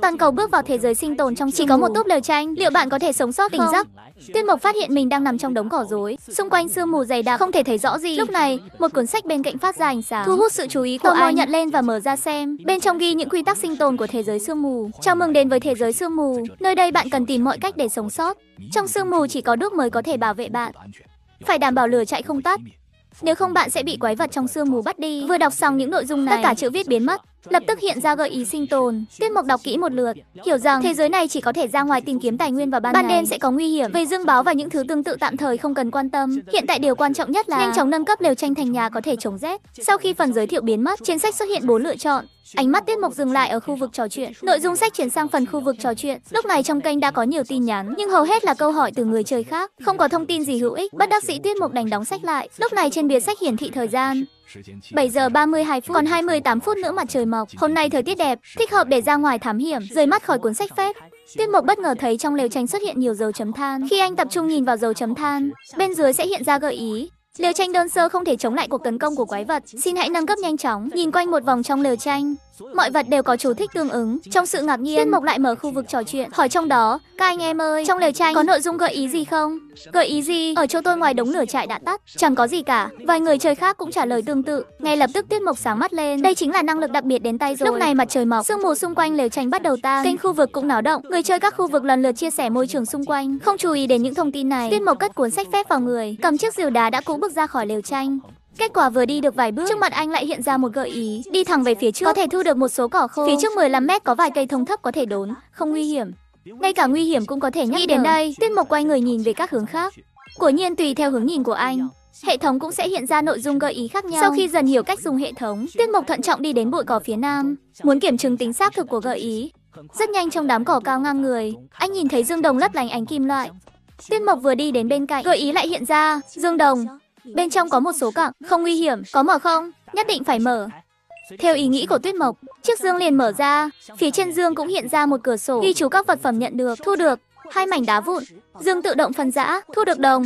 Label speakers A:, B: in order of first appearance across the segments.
A: Toàn cầu bước vào thế giới sinh tồn trong chỉ có một túp lều tranh, liệu bạn có thể sống sót tỉnh giấc? Tuyên mục phát hiện mình đang nằm trong đống cỏ rối, xung quanh sương mù dày đặc không thể thấy rõ gì. Lúc này, một cuốn sách bên cạnh phát ra ánh sáng, thu hút sự chú ý của anh. nhận lên và mở ra xem. Bên trong ghi những quy tắc sinh tồn của thế giới sương mù. Chào mừng đến với thế giới sương mù. Nơi đây bạn cần tìm mọi cách để sống sót. Trong sương mù chỉ có đuốc mới có thể bảo vệ bạn. Phải đảm bảo lửa chạy không tắt. Nếu không bạn sẽ bị quái vật trong sương mù bắt đi. Vừa đọc xong những nội dung này, tất cả chữ viết biến mất. Lập tức hiện ra gợi ý sinh tồn. Tuyết Mộc đọc kỹ một lượt, hiểu rằng thế giới này chỉ có thể ra ngoài tìm kiếm tài nguyên vào ban, ban đêm sẽ có nguy hiểm. Về dương báo và những thứ tương tự tạm thời không cần quan tâm. Hiện tại điều quan trọng nhất là nhanh chóng nâng cấp lều tranh thành nhà có thể chống rét. Sau khi phần giới thiệu biến mất, trên sách xuất hiện bốn lựa chọn. Ánh mắt Tuyết Mộc dừng lại ở khu vực trò chuyện. Nội dung sách chuyển sang phần khu vực trò chuyện. Lúc này trong kênh đã có nhiều tin nhắn, nhưng hầu hết là câu hỏi từ người chơi khác, không có thông tin gì hữu ích. Bất đắc sĩ Tuyết Mộc đành đóng sách lại. Lúc này trên bìa sách hiển thị thời gian, 7 giờ 32 phút, còn 28 phút nữa mặt trời mọc. Hôm nay thời tiết đẹp, thích hợp để ra ngoài thám hiểm, rời mắt khỏi cuốn sách phép. Tuyết mục bất ngờ thấy trong lều tranh xuất hiện nhiều dấu chấm than. Khi anh tập trung nhìn vào dấu chấm than, bên dưới sẽ hiện ra gợi ý. Lều tranh đơn sơ không thể chống lại cuộc tấn công của quái vật, xin hãy nâng cấp nhanh chóng. Nhìn quanh một vòng trong lều tranh, Mọi vật đều có chú thích tương ứng. Trong sự ngạc nhiên, Thiên Mộc lại mở khu vực trò chuyện, hỏi trong đó, các anh em ơi, trong lều tranh có nội dung gợi ý gì không? Gợi ý gì? Ở chỗ tôi ngoài đống lửa trại đã tắt, chẳng có gì cả. Vài người chơi khác cũng trả lời tương tự. Ngay lập tức Tiết Mộc sáng mắt lên. Đây chính là năng lực đặc biệt đến tay rồi. Lúc này mặt trời mọc, sương mù xung quanh lều tranh bắt đầu tan, kênh khu vực cũng náo động. Người chơi các khu vực lần lượt chia sẻ môi trường xung quanh, không chú ý đến những thông tin này. Tiết Mộc cất cuốn sách phép vào người, cầm chiếc rìu đá đã cũ bước ra khỏi lều tranh. Kết quả vừa đi được vài bước, trước mặt anh lại hiện ra một gợi ý, đi thẳng về phía trước có thể thu được một số cỏ khô. Phía trước 15 mét có vài cây thông thấp có thể đốn, không nguy hiểm. Ngay cả nguy hiểm cũng có thể nhắc Nghĩ đến đây, Tiết Mộc quay người nhìn về các hướng khác. Của nhiên tùy theo hướng nhìn của anh, hệ thống cũng sẽ hiện ra nội dung gợi ý khác nhau. Sau khi dần hiểu cách dùng hệ thống, Tiết Mộc thận trọng đi đến bụi cỏ phía nam, muốn kiểm chứng tính xác thực của gợi ý. Rất nhanh trong đám cỏ cao ngang người, anh nhìn thấy dương đồng lấp lánh ánh kim loại. Tiết Mộc vừa đi đến bên cạnh, gợi ý lại hiện ra, dương đồng, Bên trong có một số cặng, không nguy hiểm, có mở không? Nhất định phải mở. Theo ý nghĩ của Tuyết Mộc, chiếc dương liền mở ra, phía trên dương cũng hiện ra một cửa sổ ghi chú các vật phẩm nhận được, thu được, hai mảnh đá vụn, dương tự động phân rã, thu được đồng.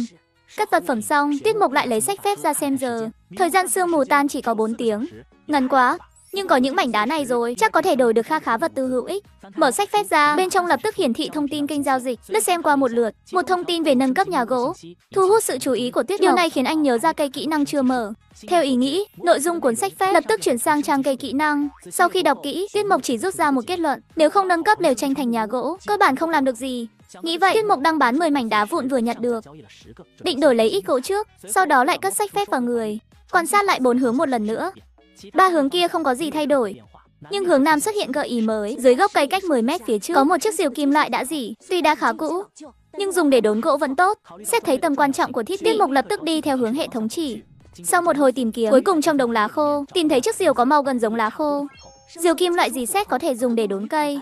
A: Cất vật phẩm xong, Tuyết Mộc lại lấy sách phép ra xem giờ. Thời gian sương mù tan chỉ có 4 tiếng. Ngắn quá, nhưng có những mảnh đá này rồi, chắc có thể đổi được kha khá vật tư hữu ích. Mở sách phép ra, bên trong lập tức hiển thị thông tin kênh giao dịch, lướt xem qua một lượt, một thông tin về nâng cấp nhà gỗ, thu hút sự chú ý của Tiết Điều này khiến anh nhớ ra cây kỹ năng chưa mở. Theo ý nghĩ, nội dung cuốn sách phép lập tức chuyển sang trang cây kỹ năng. Sau khi đọc kỹ, Tiết Mộc chỉ rút ra một kết luận, nếu không nâng cấp lều tranh thành nhà gỗ, cơ bản không làm được gì. Nghĩ vậy, Tiết Mộc đang bán 10 mảnh đá vụn vừa nhặt được. Định đổi lấy ít gỗ trước, sau đó lại cất sách phép vào người. Quan sát lại bốn hướng một lần nữa, Ba hướng kia không có gì thay đổi. Nhưng hướng nam xuất hiện gợi ý mới, dưới gốc cây cách 10 mét phía trước có một chiếc diều kim loại đã dỉ, tuy đã khá cũ, nhưng dùng để đốn gỗ vẫn tốt. Xét thấy tầm quan trọng của thiết bị, tiết mục lập tức đi theo hướng hệ thống chỉ. Sau một hồi tìm kiếm, cuối cùng trong đồng lá khô, tìm thấy chiếc diều có màu gần giống lá khô. Diều kim loại gì xét có thể dùng để đốn cây.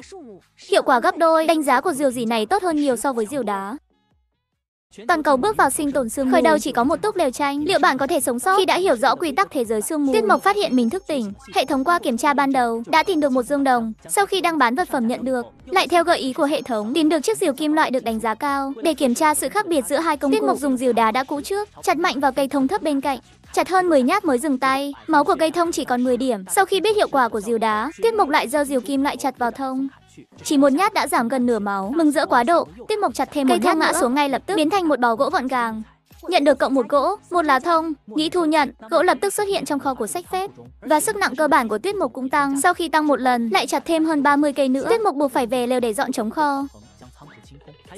A: Hiệu quả gấp đôi, đánh giá của diều gì này tốt hơn nhiều so với diều đá. Toàn cầu bước vào sinh tồn sương mù. Khởi đầu chỉ có một túc lều tranh. Liệu bạn có thể sống sót? Khi đã hiểu rõ quy tắc thế giới sương mù, Tuyết Mộc phát hiện mình thức tỉnh. Hệ thống qua kiểm tra ban đầu đã tìm được một dương đồng. Sau khi đăng bán vật phẩm nhận được, lại theo gợi ý của hệ thống tìm được chiếc diều kim loại được đánh giá cao. Để kiểm tra sự khác biệt giữa hai công Tuyết cụ, Tuyết Mộc dùng diều đá đã cũ trước, chặt mạnh vào cây thông thấp bên cạnh. Chặt hơn 10 nhát mới dừng tay, máu của cây thông chỉ còn 10 điểm. Sau khi biết hiệu quả của diều đá, Tuyết Mộc lại giơ diều kim lại chặt vào thông. Chỉ một nhát đã giảm gần nửa máu, mừng rỡ quá độ, Tiết Mộc chặt thêm một Cây nhát ngã xuống ngay lập tức, biến thành một bò gỗ gọn gàng. Nhận được cộng một gỗ, một lá thông, nghĩ thu nhận, gỗ lập tức xuất hiện trong kho của sách phép. Và sức nặng cơ bản của Tuyết Mộc cũng tăng, sau khi tăng một lần, lại chặt thêm hơn 30 cây nữa. Tuyết Mộc buộc phải về lều để dọn trống kho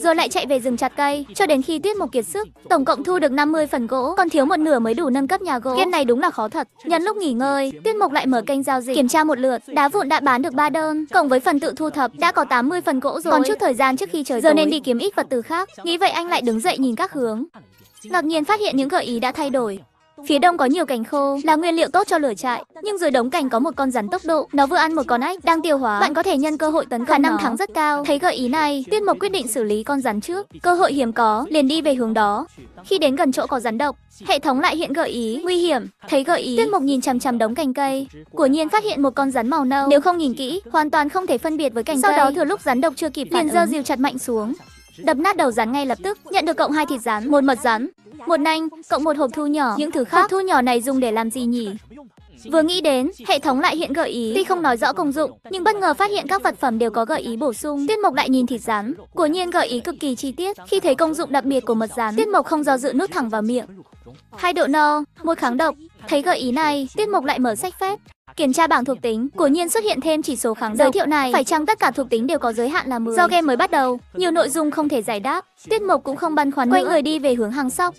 A: rồi lại chạy về rừng chặt cây cho đến khi Tuyết Mộc kiệt sức, tổng cộng thu được 50 phần gỗ, còn thiếu một nửa mới đủ nâng cấp nhà gỗ. Game này đúng là khó thật. Nhân lúc nghỉ ngơi, Tuyết Mộc lại mở kênh giao dịch, kiểm tra một lượt, đá vụn đã bán được ba đơn, cộng với phần tự thu thập đã có 80 phần gỗ rồi. Còn chút thời gian trước khi trời giờ tối. nên đi kiếm ít vật tư khác. Nghĩ vậy anh lại đứng dậy nhìn các hướng. Ngạc nhiên phát hiện những gợi ý đã thay đổi, Phía đông có nhiều cành khô là nguyên liệu tốt cho lửa trại, nhưng dưới đống cành có một con rắn tốc độ, nó vừa ăn một con ếch đang tiêu hóa. Bạn có thể nhân cơ hội tấn công khả năng thắng rất cao. Thấy gợi ý này, Tuyết Mộc quyết định xử lý con rắn trước. Cơ hội hiếm có, liền đi về hướng đó. Khi đến gần chỗ có rắn độc, hệ thống lại hiện gợi ý nguy hiểm. Thấy gợi ý, Tuyết Mộc nhìn chằm chằm đống cành cây, của nhiên phát hiện một con rắn màu nâu. Nếu không nhìn kỹ, hoàn toàn không thể phân biệt với cành Sau cây. Sau đó thừa lúc rắn độc chưa kịp liền giơ dìu chặt mạnh xuống đập nát đầu rắn ngay lập tức, nhận được cộng hai thịt rắn, một mật rắn, một nanh, cộng một hộp thu nhỏ. Những thứ khác, hộp thu nhỏ này dùng để làm gì nhỉ? Vừa nghĩ đến, hệ thống lại hiện gợi ý, tuy không nói rõ công dụng, nhưng bất ngờ phát hiện các vật phẩm đều có gợi ý bổ sung. Tiết Mục lại nhìn thịt rắn của nhiên gợi ý cực kỳ chi tiết. Khi thấy công dụng đặc biệt của mật rắn, Tiết Mục không do dự nuốt thẳng vào miệng. Hai độ no, một kháng độc. Thấy gợi ý này, Tiết Mục lại mở sách phép. Kiểm tra bảng thuộc tính, nhiên xuất hiện thêm chỉ số kháng giới thiệu này. Phải chăng tất cả thuộc tính đều có giới hạn là 10? Do game mới bắt đầu, nhiều nội dung không thể giải đáp, Tuyết Mộc cũng không băn khoăn Quay người đi về hướng hàng sóc.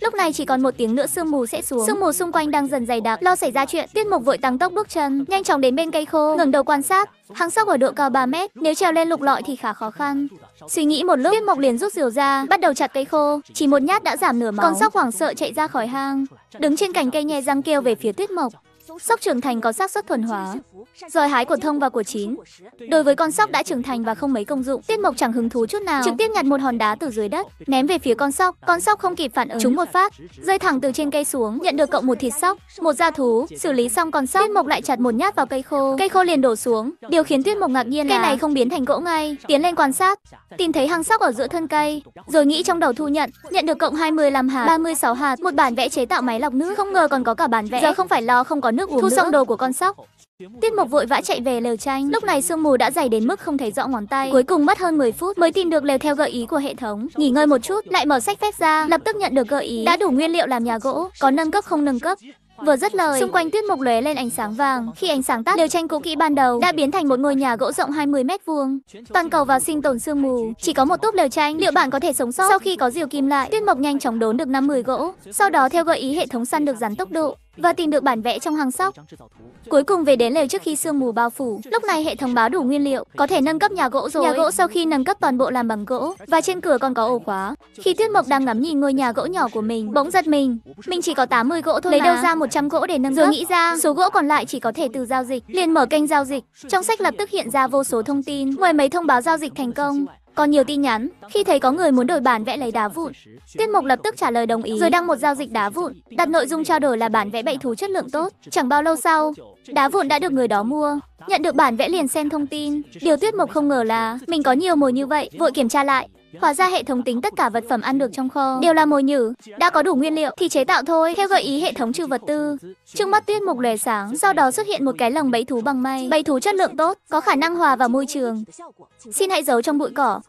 A: Lúc này chỉ còn một tiếng nữa sương mù sẽ xuống. Sương mù xung quanh đang dần dày đặc, lo xảy ra chuyện. Tuyết Mộc vội tăng tốc bước chân, nhanh chóng đến bên cây khô, ngẩng đầu quan sát. Hàng sóc ở độ cao 3 mét, nếu trèo lên lục lọi thì khá khó khăn. Suy nghĩ một lúc, Tuyết Mộc liền rút rìu ra, bắt đầu chặt cây khô. Chỉ một nhát đã giảm nửa máu. Con sóc hoảng sợ chạy ra khỏi hang, đứng trên cành cây nhè răng kêu về phía Tuyết mộc. Sóc trưởng thành có xác suất thuần hóa, giỏi hái của thông và của chín. Đối với con sóc đã trưởng thành và không mấy công dụng, Tiết Mộc chẳng hứng thú chút nào, trực tiếp nhặt một hòn đá từ dưới đất, ném về phía con sóc. Con sóc không kịp phản ứng, trúng một phát, rơi thẳng từ trên cây xuống, nhận được cộng một thịt sóc, một da thú. Xử lý xong con sóc, Tiết Mộc lại chặt một nhát vào cây khô, cây khô liền đổ xuống. Điều khiến Tuyết Mộc ngạc nhiên cây này không biến thành gỗ ngay, tiến lên quan sát, tìm thấy hang sóc ở giữa thân cây, rồi nghĩ trong đầu thu nhận, nhận được cộng 25 hạt, 36 hạt, một bản vẽ chế tạo máy lọc nước, không ngờ còn có cả bản vẽ. Giờ không phải lo không có nước nước uống Thu nữa. xong đồ của con sóc. Tiết Mộc vội vã chạy về lều tranh. Lúc này sương mù đã dày đến mức không thấy rõ ngón tay. Cuối cùng mất hơn 10 phút mới tìm được lều theo gợi ý của hệ thống. Nghỉ ngơi một chút, lại mở sách phép ra, lập tức nhận được gợi ý. Đã đủ nguyên liệu làm nhà gỗ, có nâng cấp không nâng cấp. Vừa rất lời, xung quanh tuyết mộc lóe lên ánh sáng vàng. Khi ánh sáng tắt, lều tranh cũ kỹ ban đầu đã biến thành một ngôi nhà gỗ rộng 20 mét vuông. Toàn cầu vào sinh tồn sương mù, chỉ có một túp lều tranh, liệu bạn có thể sống sót? Sau khi có diều kim lại, tuyết mộc nhanh chóng đốn được 50 gỗ, sau đó theo gợi ý hệ thống săn được rắn tốc độ và tìm được bản vẽ trong hàng sóc. Cuối cùng về đến lều trước khi sương mù bao phủ. Lúc này hệ thống báo đủ nguyên liệu, có thể nâng cấp nhà gỗ rồi. Nhà gỗ sau khi nâng cấp toàn bộ làm bằng gỗ và trên cửa còn có ổ khóa. Khi Tuyết Mộc đang ngắm nhìn ngôi nhà gỗ nhỏ của mình, bỗng giật mình. Mình chỉ có 80 gỗ thôi Lấy mà. đâu ra 100 gỗ để nâng cấp? Rồi nghĩ ra, số gỗ còn lại chỉ có thể từ giao dịch. Liền mở kênh giao dịch. Trong sách lập tức hiện ra vô số thông tin, ngoài mấy thông báo giao dịch thành công, có nhiều tin nhắn, khi thấy có người muốn đổi bản vẽ lấy đá vụn, Tiết Mục lập tức trả lời đồng ý rồi đăng một giao dịch đá vụn, đặt nội dung trao đổi là bản vẽ bậy thú chất lượng tốt. Chẳng bao lâu sau, đá vụn đã được người đó mua. Nhận được bản vẽ liền xem thông tin, điều Tuyết Mộc không ngờ là mình có nhiều mồi như vậy, vội kiểm tra lại, Hóa ra hệ thống tính tất cả vật phẩm ăn được trong kho đều là mồi nhử, đã có đủ nguyên liệu thì chế tạo thôi. Theo gợi ý hệ thống trừ vật tư, trước mắt Tuyết Mục lóe sáng, sau đó xuất hiện một cái lồng bẫy thú bằng may. Bẫy thú chất lượng tốt, có khả năng hòa vào môi trường. Xin hãy giấu trong bụi cỏ.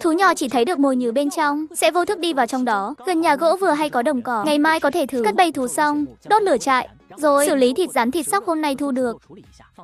A: Thú nhỏ chỉ thấy được mồi nhử bên trong, sẽ vô thức đi vào trong đó. Gần nhà gỗ vừa hay có đồng cỏ, ngày mai có thể thử. cắt bẫy thú xong, đốt lửa trại, rồi, xử lý thịt rán thịt sóc hôm nay thu được.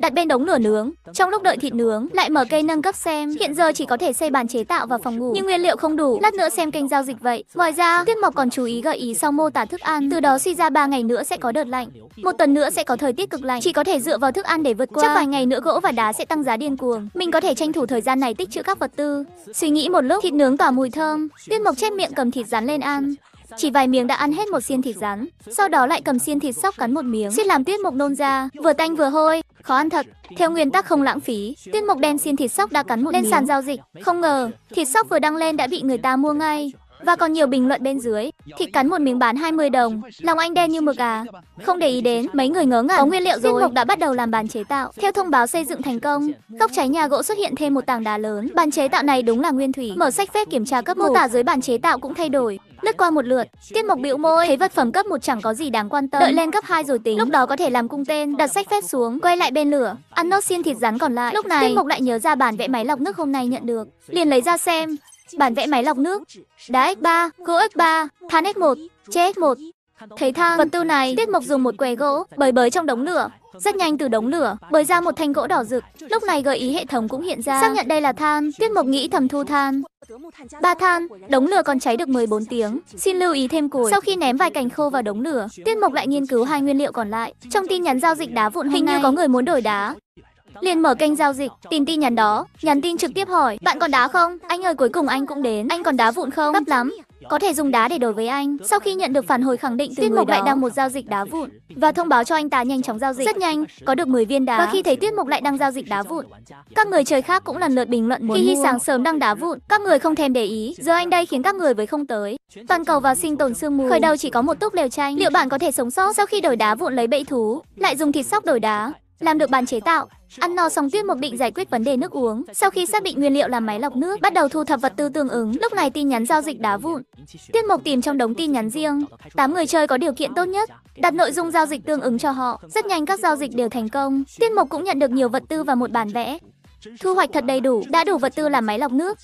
A: Đặt bên đống lửa nướng, trong lúc đợi thịt nướng, lại mở cây nâng cấp xem. Hiện giờ chỉ có thể xây bàn chế tạo và phòng ngủ, nhưng nguyên liệu không đủ, lát nữa xem kênh giao dịch vậy. Ngoài ra, Tiết Mộc còn chú ý gợi ý sau mô tả thức ăn, từ đó suy ra 3 ngày nữa sẽ có đợt lạnh, một tuần nữa sẽ có thời tiết cực lạnh, chỉ có thể dựa vào thức ăn để vượt qua. Chắc vài ngày nữa gỗ và đá sẽ tăng giá điên cuồng. Mình có thể tranh thủ thời gian này tích trữ các vật tư. Suy nghĩ một lúc, thịt nướng tỏa mùi thơm, Tiết Mộc chép miệng cầm thịt rán lên ăn. Chỉ vài miếng đã ăn hết một xiên thịt rắn, sau đó lại cầm xiên thịt sóc cắn một miếng, suýt làm Tuyết Mục nôn ra, vừa tanh vừa hôi, khó ăn thật. Theo nguyên tắc không lãng phí, Tuyết Mục đem xiên thịt sóc đã cắn một lên miếng. sàn giao dịch, không ngờ thịt sóc vừa đăng lên đã bị người ta mua ngay. Và còn nhiều bình luận bên dưới, thịt cắn một miếng bán 20 đồng, lòng anh đen như mực à. Không để ý đến, mấy người ngớ ngẩn, có nguyên liệu rồi. Tuyết Mục đã bắt đầu làm bàn chế tạo. Theo thông báo xây dựng thành công, góc trái nhà gỗ xuất hiện thêm một tảng đá lớn. Bàn chế tạo này đúng là nguyên thủy. Mở sách phép kiểm tra cấp mô tả dưới bàn chế tạo cũng thay đổi. Lướt qua một lượt, Tiết Mộc bĩu môi, thấy vật phẩm cấp một chẳng có gì đáng quan tâm, đợi lên cấp 2 rồi tính. Lúc đó có thể làm cung tên, đặt sách phép xuống, quay lại bên lửa, ăn nốt xiên thịt rắn còn lại. Lúc này, Tiết Mộc lại nhớ ra bản vẽ máy lọc nước hôm nay nhận được, liền lấy ra xem. Bản vẽ máy lọc nước, đá x3, gỗ x3, than x1, tre x1, Thấy thang, vật tư này, Tiết Mộc dùng một que gỗ, bới bới trong đống lửa. Rất nhanh từ đống lửa, bới ra một thanh gỗ đỏ rực. Lúc này gợi ý hệ thống cũng hiện ra. Xác nhận đây là than, Tiết Mộc nghĩ thầm thu than. Ba than, đống lửa còn cháy được 14 tiếng. Xin lưu ý thêm củi. Sau khi ném vài cành khô vào đống lửa, Tiết Mộc lại nghiên cứu hai nguyên liệu còn lại. Trong tin nhắn giao dịch đá vụn hình như có người muốn đổi đá. Liền mở kênh giao dịch, tìm tin nhắn đó, nhắn tin trực tiếp hỏi, bạn còn đá không? Anh ơi cuối cùng anh cũng đến, anh còn đá vụn không? Gấp lắm, có thể dùng đá để đổi với anh. Sau khi nhận được phản hồi khẳng định từ Tiết Mộc lại đang một giao dịch đá vụn và thông báo cho anh ta nhanh chóng giao dịch. Rất nhanh, có được 10 viên đá. Và khi thấy Tiết mục lại đang giao dịch đá vụn, các người chơi khác cũng lần lượt bình luận Muốn khi Hi sáng sớm đăng đá vụn, các người không thèm để ý. Giờ anh đây khiến các người với không tới. Toàn cầu vào sinh tồn sương mù. Khởi đầu chỉ có một túc lều tranh. Liệu bạn có thể sống sót sau khi đổi đá vụn lấy bẫy thú, lại dùng thịt sóc đổi đá? Làm được bàn chế tạo, ăn no xong tuyết một định giải quyết vấn đề nước uống. Sau khi xác định nguyên liệu làm máy lọc nước, bắt đầu thu thập vật tư tương ứng. Lúc này tin nhắn giao dịch đá vụn. Tuyết Mộc tìm trong đống tin nhắn riêng, 8 người chơi có điều kiện tốt nhất, đặt nội dung giao dịch tương ứng cho họ. Rất nhanh các giao dịch đều thành công. Tuyết Mộc cũng nhận được nhiều vật tư và một bản vẽ. Thu hoạch thật đầy đủ, đã đủ vật tư làm máy lọc nước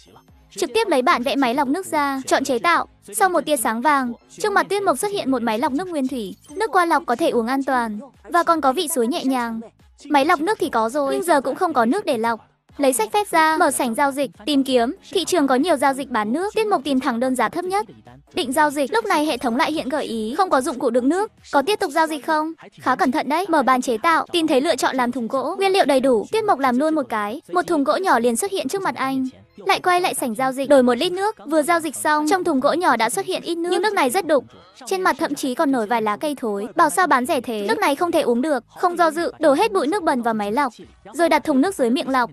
A: trực tiếp lấy bản vẽ máy lọc nước ra, chọn chế tạo. Sau một tia sáng vàng, trước mặt Tuyết Mộc xuất hiện một máy lọc nước nguyên thủy. Nước qua lọc có thể uống an toàn và còn có vị suối nhẹ nhàng. Máy lọc nước thì có rồi, nhưng giờ cũng không có nước để lọc. Lấy sách phép ra, mở sảnh giao dịch, tìm kiếm, thị trường có nhiều giao dịch bán nước, tiết mục tìm thẳng đơn giá thấp nhất. Định giao dịch, lúc này hệ thống lại hiện gợi ý, không có dụng cụ đựng nước, có tiếp tục giao dịch không? Khá cẩn thận đấy, mở bàn chế tạo, tìm thấy lựa chọn làm thùng gỗ, nguyên liệu đầy đủ, tiết mục làm luôn một cái, một thùng gỗ nhỏ liền xuất hiện trước mặt anh. Lại quay lại sảnh giao dịch, đổi một lít nước. Vừa giao dịch xong, trong thùng gỗ nhỏ đã xuất hiện ít nước, nhưng nước này rất đục. Trên mặt thậm chí còn nổi vài lá cây thối. Bảo sao bán rẻ thế, nước này không thể uống được. Không do dự, đổ hết bụi nước bẩn vào máy lọc, rồi đặt thùng nước dưới miệng lọc.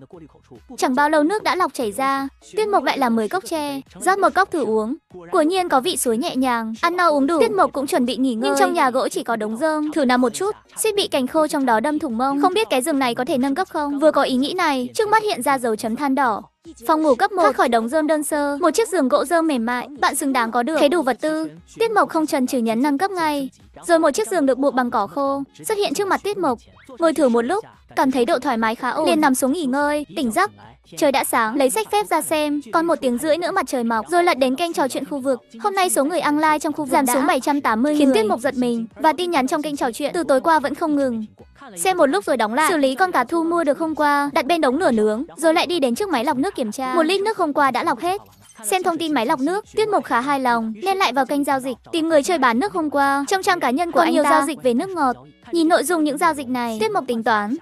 A: Chẳng bao lâu nước đã lọc chảy ra, Tuyết Mộc lại làm 10 cốc tre, rót một cốc thử uống. Quả nhiên có vị suối nhẹ nhàng, ăn no uống đủ. Tuyết Mộc cũng chuẩn bị nghỉ ngơi, nhưng trong nhà gỗ chỉ có đống rơm, thử nằm một chút, suýt bị cành khô trong đó đâm thủng mông. Không biết cái giường này có thể nâng cấp không? Vừa có ý nghĩ này, trước mắt hiện ra dấu chấm than đỏ. Phòng ngủ cấp 1 thoát khỏi đống rơm đơn sơ, một chiếc giường gỗ rơm mềm mại, bạn xứng đáng có được. Thấy đủ vật tư, Tiết Mộc không trần trừ nhấn nâng cấp ngay. Rồi một chiếc giường được buộc bằng cỏ khô xuất hiện trước mặt Tiết Mộc. Ngồi thử một lúc, cảm thấy độ thoải mái khá ổn, liền nằm xuống nghỉ ngơi, tỉnh giấc. Trời đã sáng, lấy sách phép ra xem, còn một tiếng rưỡi nữa mặt trời mọc, rồi lại đến kênh trò chuyện khu vực. Hôm nay số người online trong khu vực giảm đã. xuống 780 khiến người. Tiết Mục giật mình và tin nhắn trong kênh trò chuyện từ tối qua vẫn không ngừng. Xem một lúc rồi đóng lại, xử lý con cá thu mua được hôm qua, đặt bên đống nửa nướng, rồi lại đi đến trước máy lọc nước kiểm tra. Một lít nước hôm qua đã lọc hết. Xem thông tin máy lọc nước, Tuyết Mộc khá hài lòng, nên lại vào kênh giao dịch, tìm người chơi bán nước hôm qua. Trong trang cá nhân của Còn anh nhiều ta. giao dịch về nước ngọt. Nhìn nội dung những giao dịch này, Tuyết Mộc tính toán,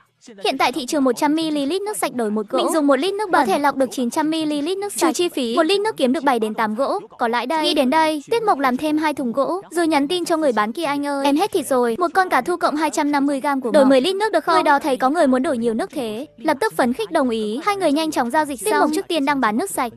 A: Hiện tại thị trường 100ml nước sạch đổi một gỗ. Mình dùng một lít nước bẩn có thể lọc được 900ml nước sạch. Trừ chi phí, một lít nước kiếm được 7 đến 8 gỗ. Có lãi đây. Nghĩ đến đây, Tiết Mộc làm thêm hai thùng gỗ, rồi nhắn tin cho người bán kia anh ơi, em hết thịt rồi. Một con cá thu cộng 250 g của đổi 10 lít nước được không? Người đó thấy có người muốn đổi nhiều nước thế, lập tức phấn khích đồng ý. Hai người nhanh chóng giao dịch Tiết xong. Mộc trước tiên đang bán nước sạch,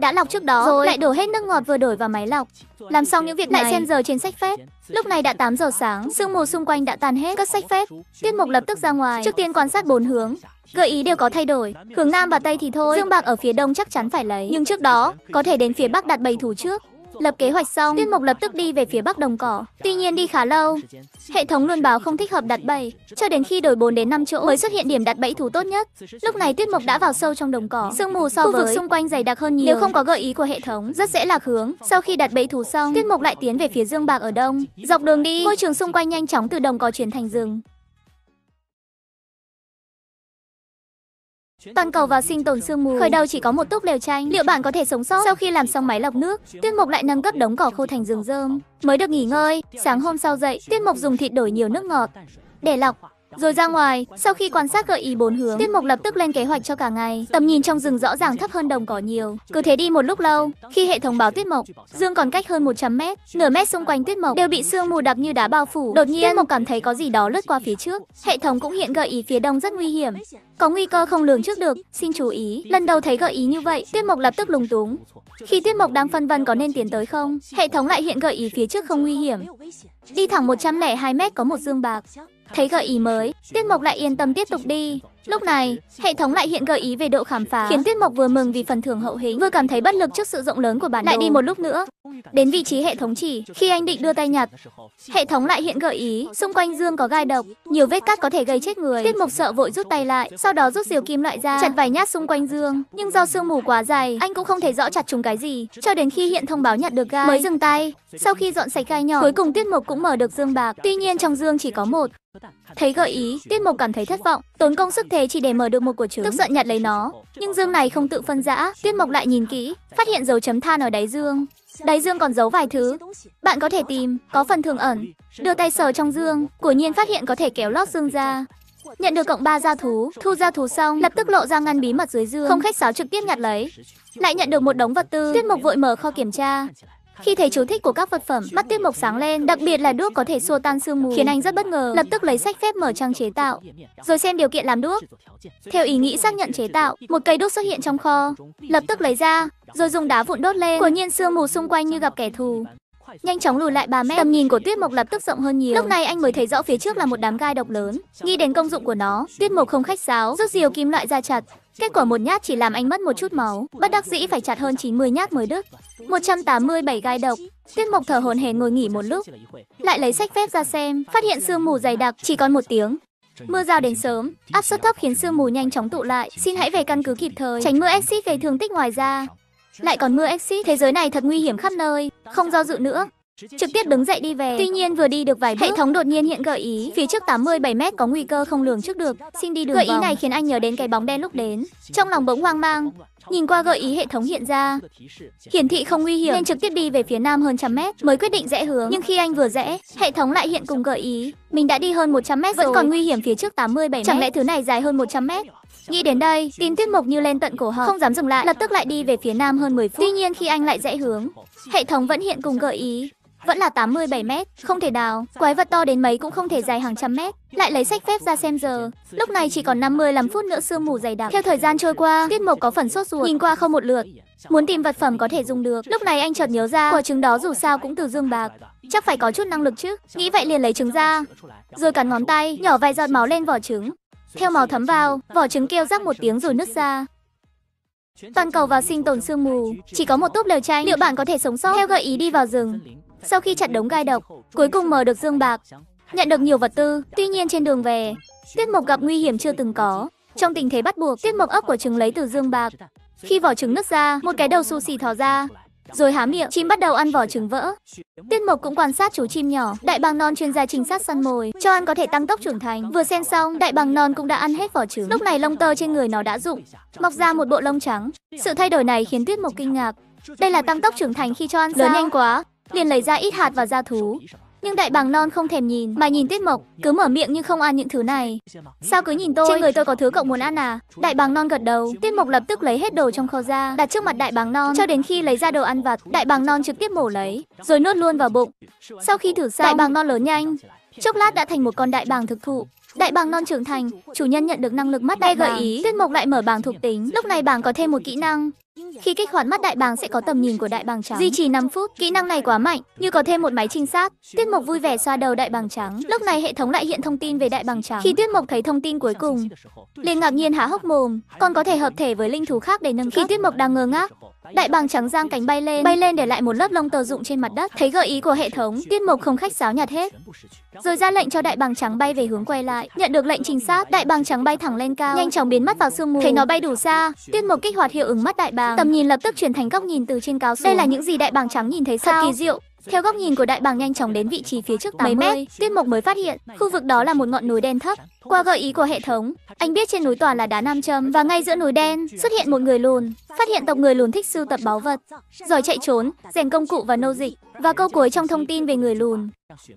A: đã lọc trước đó, rồi lại đổ hết nước ngọt vừa đổi vào máy lọc. Làm xong những việc này. lại xem giờ trên sách phép. Lúc này đã 8 giờ sáng, sương mù xung quanh đã tan hết, các sách phép. Tiết mục lập tức ra ngoài, trước tiên quan sát bốn hướng. Gợi ý đều có thay đổi, hướng Nam và Tây thì thôi, dương bạc ở phía đông chắc chắn phải lấy. Nhưng trước đó, có thể đến phía Bắc đặt bầy thủ trước. Lập kế hoạch xong, Tiết Mộc lập tức đi về phía Bắc Đồng Cỏ. Tuy nhiên đi khá lâu, hệ thống luôn báo không thích hợp đặt bẫy, cho đến khi đổi 4 đến 5 chỗ mới xuất hiện điểm đặt bẫy thú tốt nhất. Lúc này Tiết Mộc đã vào sâu trong đồng cỏ, sương mù so khu với vực xung quanh dày đặc hơn nhiều. Nếu không có gợi ý của hệ thống, rất dễ lạc hướng. Sau khi đặt bẫy thú xong, Tiết Mộc lại tiến về phía Dương Bạc ở đông. Dọc đường đi, môi trường xung quanh nhanh chóng từ đồng cỏ chuyển thành rừng. Toàn cầu vào sinh tồn sương mù, khởi đầu chỉ có một túp lều tranh. Liệu bạn có thể sống sót? Sau khi làm xong máy lọc nước, Tuyết Mộc lại nâng cấp đống cỏ khô thành rừng rơm. Mới được nghỉ ngơi, sáng hôm sau dậy, Tuyết Mộc dùng thịt đổi nhiều nước ngọt để lọc rồi ra ngoài. Sau khi quan sát gợi ý bốn hướng, Tiết Mộc lập tức lên kế hoạch cho cả ngày. Tầm nhìn trong rừng rõ ràng thấp hơn đồng cỏ nhiều. Cứ thế đi một lúc lâu, khi hệ thống báo Tiết Mộc, Dương còn cách hơn 100 mét, nửa mét xung quanh Tiết Mộc đều bị sương mù đặc như đá bao phủ. Đột nhiên, Tiết Mộc cảm thấy có gì đó lướt qua phía trước. Hệ thống cũng hiện gợi ý phía đông rất nguy hiểm, có nguy cơ không lường trước được, xin chú ý. Lần đầu thấy gợi ý như vậy, Tiết Mộc lập tức lúng túng. Khi Tiết Mộc đang phân vân có nên tiến tới không, hệ thống lại hiện gợi ý phía trước không nguy hiểm. Đi thẳng 102 mét có một dương bạc thấy gợi ý mới, Tiết Mộc lại yên tâm tiếp tục đi. Lúc này, hệ thống lại hiện gợi ý về độ khám phá, khiến Tiết Mộc vừa mừng vì phần thưởng hậu hình, vừa cảm thấy bất lực trước sự rộng lớn của bản đồ. Lại đi một lúc nữa, đến vị trí hệ thống chỉ, khi anh định đưa tay nhặt, hệ thống lại hiện gợi ý, xung quanh dương có gai độc, nhiều vết cắt có thể gây chết người. Tiết Mộc sợ vội rút tay lại, sau đó rút diều kim loại ra, chặt vài nhát xung quanh dương, nhưng do sương mù quá dày, anh cũng không thể rõ chặt chúng cái gì, cho đến khi hiện thông báo nhặt được gai mới dừng tay. Sau khi dọn sạch gai nhỏ, cuối cùng Tiết Mộc cũng mở được dương bạc, tuy nhiên trong dương chỉ có một, Thấy gợi ý, Tiết Mộc cảm thấy thất vọng, tốn công sức thế chỉ để mở được một quả trứng, tức giận nhặt lấy nó. Nhưng dương này không tự phân rã, Tiết Mộc lại nhìn kỹ, phát hiện dấu chấm than ở đáy dương. Đáy dương còn giấu vài thứ, bạn có thể tìm, có phần thường ẩn. Đưa tay sờ trong dương, nhiên phát hiện có thể kéo lót dương ra. Nhận được cộng 3 gia thú, thu gia thú xong, lập tức lộ ra ngăn bí mật dưới dương, không khách sáo trực tiếp nhặt lấy. Lại nhận được một đống vật tư, Tuyết Mộc vội mở kho kiểm tra, khi thấy chú thích của các vật phẩm, mắt Tuyết Mộc sáng lên, đặc biệt là đuốc có thể xua tan sương mù, khiến anh rất bất ngờ, lập tức lấy sách phép mở trang chế tạo, rồi xem điều kiện làm đuốc. Theo ý nghĩ xác nhận chế tạo, một cây đuốc xuất hiện trong kho, lập tức lấy ra, rồi dùng đá vụn đốt lên. Quả nhiên sương mù xung quanh như gặp kẻ thù, nhanh chóng lùi lại 3 mét. Tầm nhìn của Tuyết Mộc lập tức rộng hơn nhiều. Lúc này anh mới thấy rõ phía trước là một đám gai độc lớn. Nghĩ đến công dụng của nó, Tuyết Mộc không khách sáo, rút diều kim loại ra chặt, Kết quả một nhát chỉ làm anh mất một chút máu, bất đắc dĩ phải chặt hơn 90 nhát mới đứt. 187 gai độc. Tiết mục thở hồn hển ngồi nghỉ một lúc, lại lấy sách phép ra xem, phát hiện sương mù dày đặc, chỉ còn một tiếng. Mưa rào đến sớm, áp suất thấp khiến sương mù nhanh chóng tụ lại, xin hãy về căn cứ kịp thời, tránh mưa exit gây thương tích ngoài ra. Lại còn mưa exit, thế giới này thật nguy hiểm khắp nơi, không do dự nữa, Trực tiếp đứng dậy đi về. Tuy nhiên vừa đi được vài bước, hệ thống đột nhiên hiện gợi ý phía trước 87 mét có nguy cơ không lường trước được, xin đi đường Gợi ý này khiến anh nhớ đến cái bóng đen lúc đến, trong lòng bỗng hoang mang. Nhìn qua gợi ý hệ thống hiện ra, hiển thị không nguy hiểm nên trực tiếp đi về phía nam hơn trăm mét mới quyết định rẽ hướng. Nhưng khi anh vừa rẽ, hệ thống lại hiện cùng gợi ý, mình đã đi hơn 100 mét vẫn còn nguy hiểm phía trước 87 mét. Chẳng lẽ thứ này dài hơn 100 mét? Nghĩ đến đây, tin tuyết mộc như lên tận cổ họng, không dám dừng lại, lập tức lại đi về phía nam hơn 10 phút. Tuy nhiên khi anh lại rẽ hướng, hệ thống vẫn hiện cùng gợi ý, vẫn là 87 mét, không thể đào, quái vật to đến mấy cũng không thể dài hàng trăm mét. Lại lấy sách phép ra xem giờ, lúc này chỉ còn 55 phút nữa sương mù dày đặc. Theo thời gian trôi qua, Tiết Mộc có phần sốt ruột, nhìn qua không một lượt, muốn tìm vật phẩm có thể dùng được. Lúc này anh chợt nhớ ra, quả trứng đó dù sao cũng từ dương bạc, chắc phải có chút năng lực chứ. Nghĩ vậy liền lấy trứng ra, rồi cắn ngón tay, nhỏ vài giọt máu lên vỏ trứng. Theo máu thấm vào, vỏ trứng kêu rắc một tiếng rồi nứt ra. Toàn cầu vào sinh tồn sương mù, chỉ có một túp lều tranh, liệu bạn có thể sống sót? Theo gợi ý đi vào rừng, sau khi chặn đống gai độc, cuối cùng mở được dương bạc, nhận được nhiều vật tư. Tuy nhiên trên đường về, Tiết Mộc gặp nguy hiểm chưa từng có. Trong tình thế bắt buộc, Tiết Mộc ấp của trứng lấy từ dương bạc. Khi vỏ trứng nứt ra, một cái đầu xù xì thò ra, rồi há miệng, chim bắt đầu ăn vỏ trứng vỡ. Tiết Mộc cũng quan sát chú chim nhỏ, đại bàng non chuyên gia trinh sát săn mồi, cho ăn có thể tăng tốc trưởng thành. Vừa xem xong, đại bàng non cũng đã ăn hết vỏ trứng. Lúc này lông tơ trên người nó đã rụng, mọc ra một bộ lông trắng. Sự thay đổi này khiến Tiết Mộc kinh ngạc. Đây là tăng tốc trưởng thành khi cho ăn sao? Lớn nhanh quá liền lấy ra ít hạt và da thú. Nhưng đại bàng non không thèm nhìn mà nhìn Tuyết Mộc, cứ mở miệng nhưng không ăn những thứ này. Sao cứ nhìn tôi? Trên người tôi có thứ cậu muốn ăn à? Đại bàng non gật đầu. Tuyết Mộc lập tức lấy hết đồ trong kho ra, đặt trước mặt đại bàng non cho đến khi lấy ra đồ ăn vặt, đại bàng non trực tiếp mổ lấy, rồi nuốt luôn vào bụng. Sau khi thử xong, đại bàng non lớn nhanh, chốc lát đã thành một con đại bàng thực thụ. Đại bàng non trưởng thành, chủ nhân nhận được năng lực mắt đại gợi ý, Tuyết Mộc lại mở bảng thuộc tính. Lúc này bảng có thêm một kỹ năng. Khi kích hoạt mắt đại bàng sẽ có tầm nhìn của đại bàng trắng. Duy trì 5 phút, kỹ năng này quá mạnh, như có thêm một máy trinh sát. Tuyết Mộc vui vẻ xoa đầu đại bàng trắng. Lúc này hệ thống lại hiện thông tin về đại bàng trắng. Khi Tuyết Mộc thấy thông tin cuối cùng, liền ngạc nhiên há hốc mồm, còn có thể hợp thể với linh thú khác để nâng cấp. Khi Tuyết Mộc đang ngơ ngác, Đại bàng trắng giang cánh bay lên, bay lên để lại một lớp lông tờ dụng trên mặt đất. Thấy gợi ý của hệ thống, Tiên mục không khách sáo nhặt hết. Rồi ra lệnh cho đại bàng trắng bay về hướng quay lại. Nhận được lệnh chính xác, đại bàng trắng bay thẳng lên cao, nhanh chóng biến mất vào sương mù. Thấy nó bay đủ xa, Tiên mục kích hoạt hiệu ứng mắt đại bàng. Tầm nhìn lập tức chuyển thành góc nhìn từ trên cao xuống. Đây là những gì đại bàng trắng nhìn thấy sao? Thật kỳ diệu. Theo góc nhìn của đại bàng nhanh chóng đến vị trí phía trước 80 mét, Tiết Mộc mới phát hiện khu vực đó là một ngọn núi đen thấp. Qua gợi ý của hệ thống, anh biết trên núi toàn là đá nam châm và ngay giữa núi đen xuất hiện một người lùn. Phát hiện tộc người lùn thích sưu tập báu vật, giỏi chạy trốn, rèn công cụ và nô dịch. Và câu cuối trong thông tin về người lùn.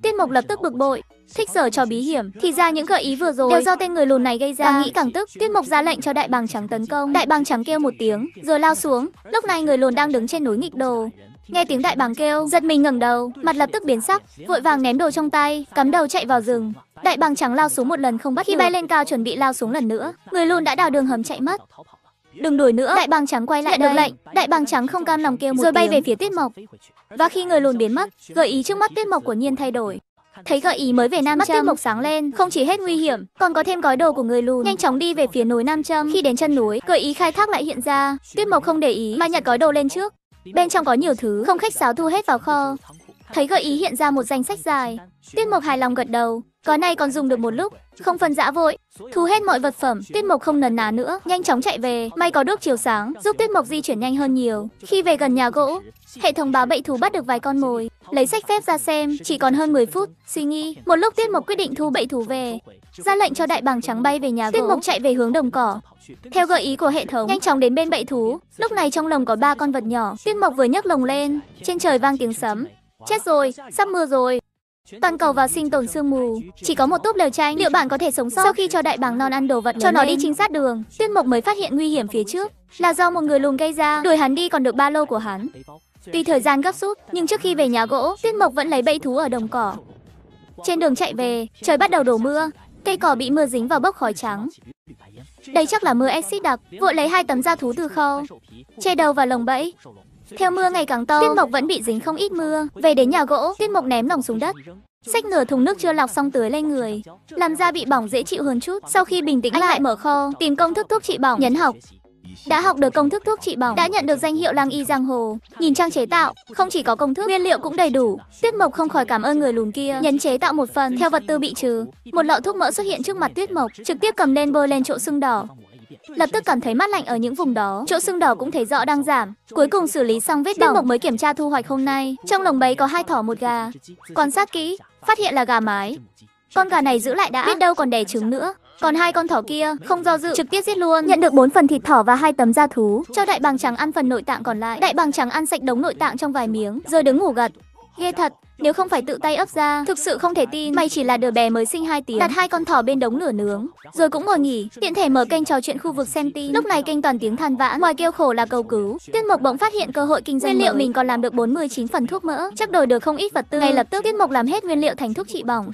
A: Tiết Mộc lập tức bực bội, thích sở cho bí hiểm thì ra những gợi ý vừa rồi đều do tên người lùn này gây ra càng nghĩ càng tức tiết mộc ra lệnh cho đại bàng trắng tấn công đại bàng trắng kêu một tiếng rồi lao xuống lúc này người lùn đang đứng trên núi nghịch đồ Nghe tiếng đại bàng kêu, giật mình ngẩng đầu, mặt lập tức biến sắc, vội vàng ném đồ trong tay, cắm đầu chạy vào rừng. Đại bàng trắng lao xuống một lần không bắt Khi bay lên cao chuẩn bị lao xuống lần nữa, người lùn đã đào đường hầm chạy mất. Đừng đuổi nữa, đại bàng trắng quay lại Nhận đây. được lệnh, đại bàng trắng không cam lòng kêu một rồi bay tiếng. về phía Tiết Mộc. Và khi người lùn biến mất, gợi ý trước mắt Tiết Mộc của nhiên thay đổi. Thấy gợi ý mới về Nam Mắt Châm, Tiết Mộc sáng lên, không chỉ hết nguy hiểm, còn có thêm gói đồ của người lùn, nhanh chóng đi về phía núi Nam Châm. Khi đến chân núi, gợi ý khai thác lại hiện ra, Tiết Mộc không để ý mà nhặt gói đồ lên trước. Bên trong có nhiều thứ không khách sáo thu hết vào kho. Thấy gợi ý hiện ra một danh sách dài. Tuyết Mộc hài lòng gật đầu. Có này còn dùng được một lúc, không phân dã vội. Thu hết mọi vật phẩm, Tuyết Mộc không nần ná nữa, nhanh chóng chạy về. May có đuốc chiều sáng, giúp Tuyết Mộc di chuyển nhanh hơn nhiều. Khi về gần nhà gỗ, hệ thống báo bậy thú bắt được vài con mồi lấy sách phép ra xem, chỉ còn hơn 10 phút, suy nghĩ. Một lúc Tiết Mộc quyết định thu bậy thú về, ra lệnh cho đại bàng trắng bay về nhà Tiết Mộc chạy về hướng đồng cỏ. Theo gợi ý của hệ thống, nhanh chóng đến bên bậy thú. Lúc này trong lồng có ba con vật nhỏ. Tiết Mộc vừa nhấc lồng lên, trên trời vang tiếng sấm. Chết rồi, sắp mưa rồi. Toàn cầu vào sinh tồn sương mù, chỉ có một túp lều tranh, liệu bạn có thể sống sót? Sau khi cho đại bàng non ăn đồ vật cho nó đi trinh sát đường, Tiết Mộc mới phát hiện nguy hiểm phía trước là do một người lùn gây ra, đuổi hắn đi còn được ba lô của hắn. Tuy thời gian gấp rút, nhưng trước khi về nhà gỗ, Tuyết Mộc vẫn lấy bẫy thú ở đồng cỏ. Trên đường chạy về, trời bắt đầu đổ mưa, cây cỏ bị mưa dính vào bốc khói trắng. Đây chắc là mưa exit đặc, vội lấy hai tấm da thú từ khâu, che đầu vào lồng bẫy. Theo mưa ngày càng to, Tuyết Mộc vẫn bị dính không ít mưa. Về đến nhà gỗ, Tuyết Mộc ném lồng xuống đất. Xách nửa thùng nước chưa lọc xong tưới lên người, làm da bị bỏng dễ chịu hơn chút. Sau khi bình tĩnh lại mở kho, tìm công thức thuốc trị bỏng, nhấn học đã học được công thức thuốc trị bỏng, đã nhận được danh hiệu lang y giang hồ. Nhìn trang chế tạo, không chỉ có công thức, nguyên liệu cũng đầy đủ. Tuyết Mộc không khỏi cảm ơn người lùn kia, nhấn chế tạo một phần, theo vật tư bị trừ, một lọ thuốc mỡ xuất hiện trước mặt Tuyết Mộc, trực tiếp cầm lên bôi lên chỗ sưng đỏ. Lập tức cảm thấy mát lạnh ở những vùng đó, chỗ sưng đỏ cũng thấy rõ đang giảm. Cuối cùng xử lý xong vết bỏng, Mộc mới kiểm tra thu hoạch hôm nay. Trong lồng bấy có hai thỏ một gà. Quan sát kỹ, phát hiện là gà mái. Con gà này giữ lại đã, biết đâu còn đẻ trứng nữa. Còn hai con thỏ kia, không do dự, trực tiếp giết luôn. Nhận được bốn phần thịt thỏ và hai tấm da thú, cho đại bàng trắng ăn phần nội tạng còn lại. Đại bàng trắng ăn sạch đống nội tạng trong vài miếng, rồi đứng ngủ gật. Ghê thật, nếu không phải tự tay ấp ra, thực sự không thể tin mày chỉ là đứa bé mới sinh 2 tiếng, đặt hai con thỏ bên đống lửa nướng, rồi cũng ngồi nghỉ, tiện thể mở kênh trò chuyện khu vực xem tin. Lúc này kênh toàn tiếng than vãn, ngoài kêu khổ là cầu cứu. Tiết Mộc bỗng phát hiện cơ hội kinh doanh. Nguyên liệu mình còn làm được 49 phần thuốc mỡ, chắc đổi được không ít vật tư. Ngay lập tức Tiết Mộc làm hết nguyên liệu thành thuốc trị bỏng.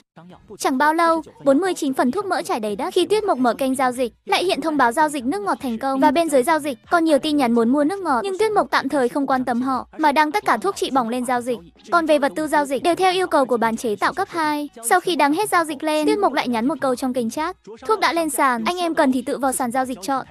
A: Chẳng bao lâu, 49 phần thuốc mỡ trải đầy đất. Khi Tiết Mộc mở kênh giao dịch, lại hiện thông báo giao dịch nước ngọt thành công và bên dưới giao dịch còn nhiều tin nhắn muốn mua nước ngọt, nhưng Tiết Mộc tạm thời không quan tâm họ, mà đăng tất cả thuốc trị bỏng lên giao dịch. Còn về vật tư giao dịch dịch đều theo yêu cầu của bàn chế tạo cấp 2. Sau khi đăng hết giao dịch lên, Tuyết Mục lại nhắn một câu trong kênh chat. Thuốc đã lên sàn, anh em cần thì tự vào sàn giao dịch chọn.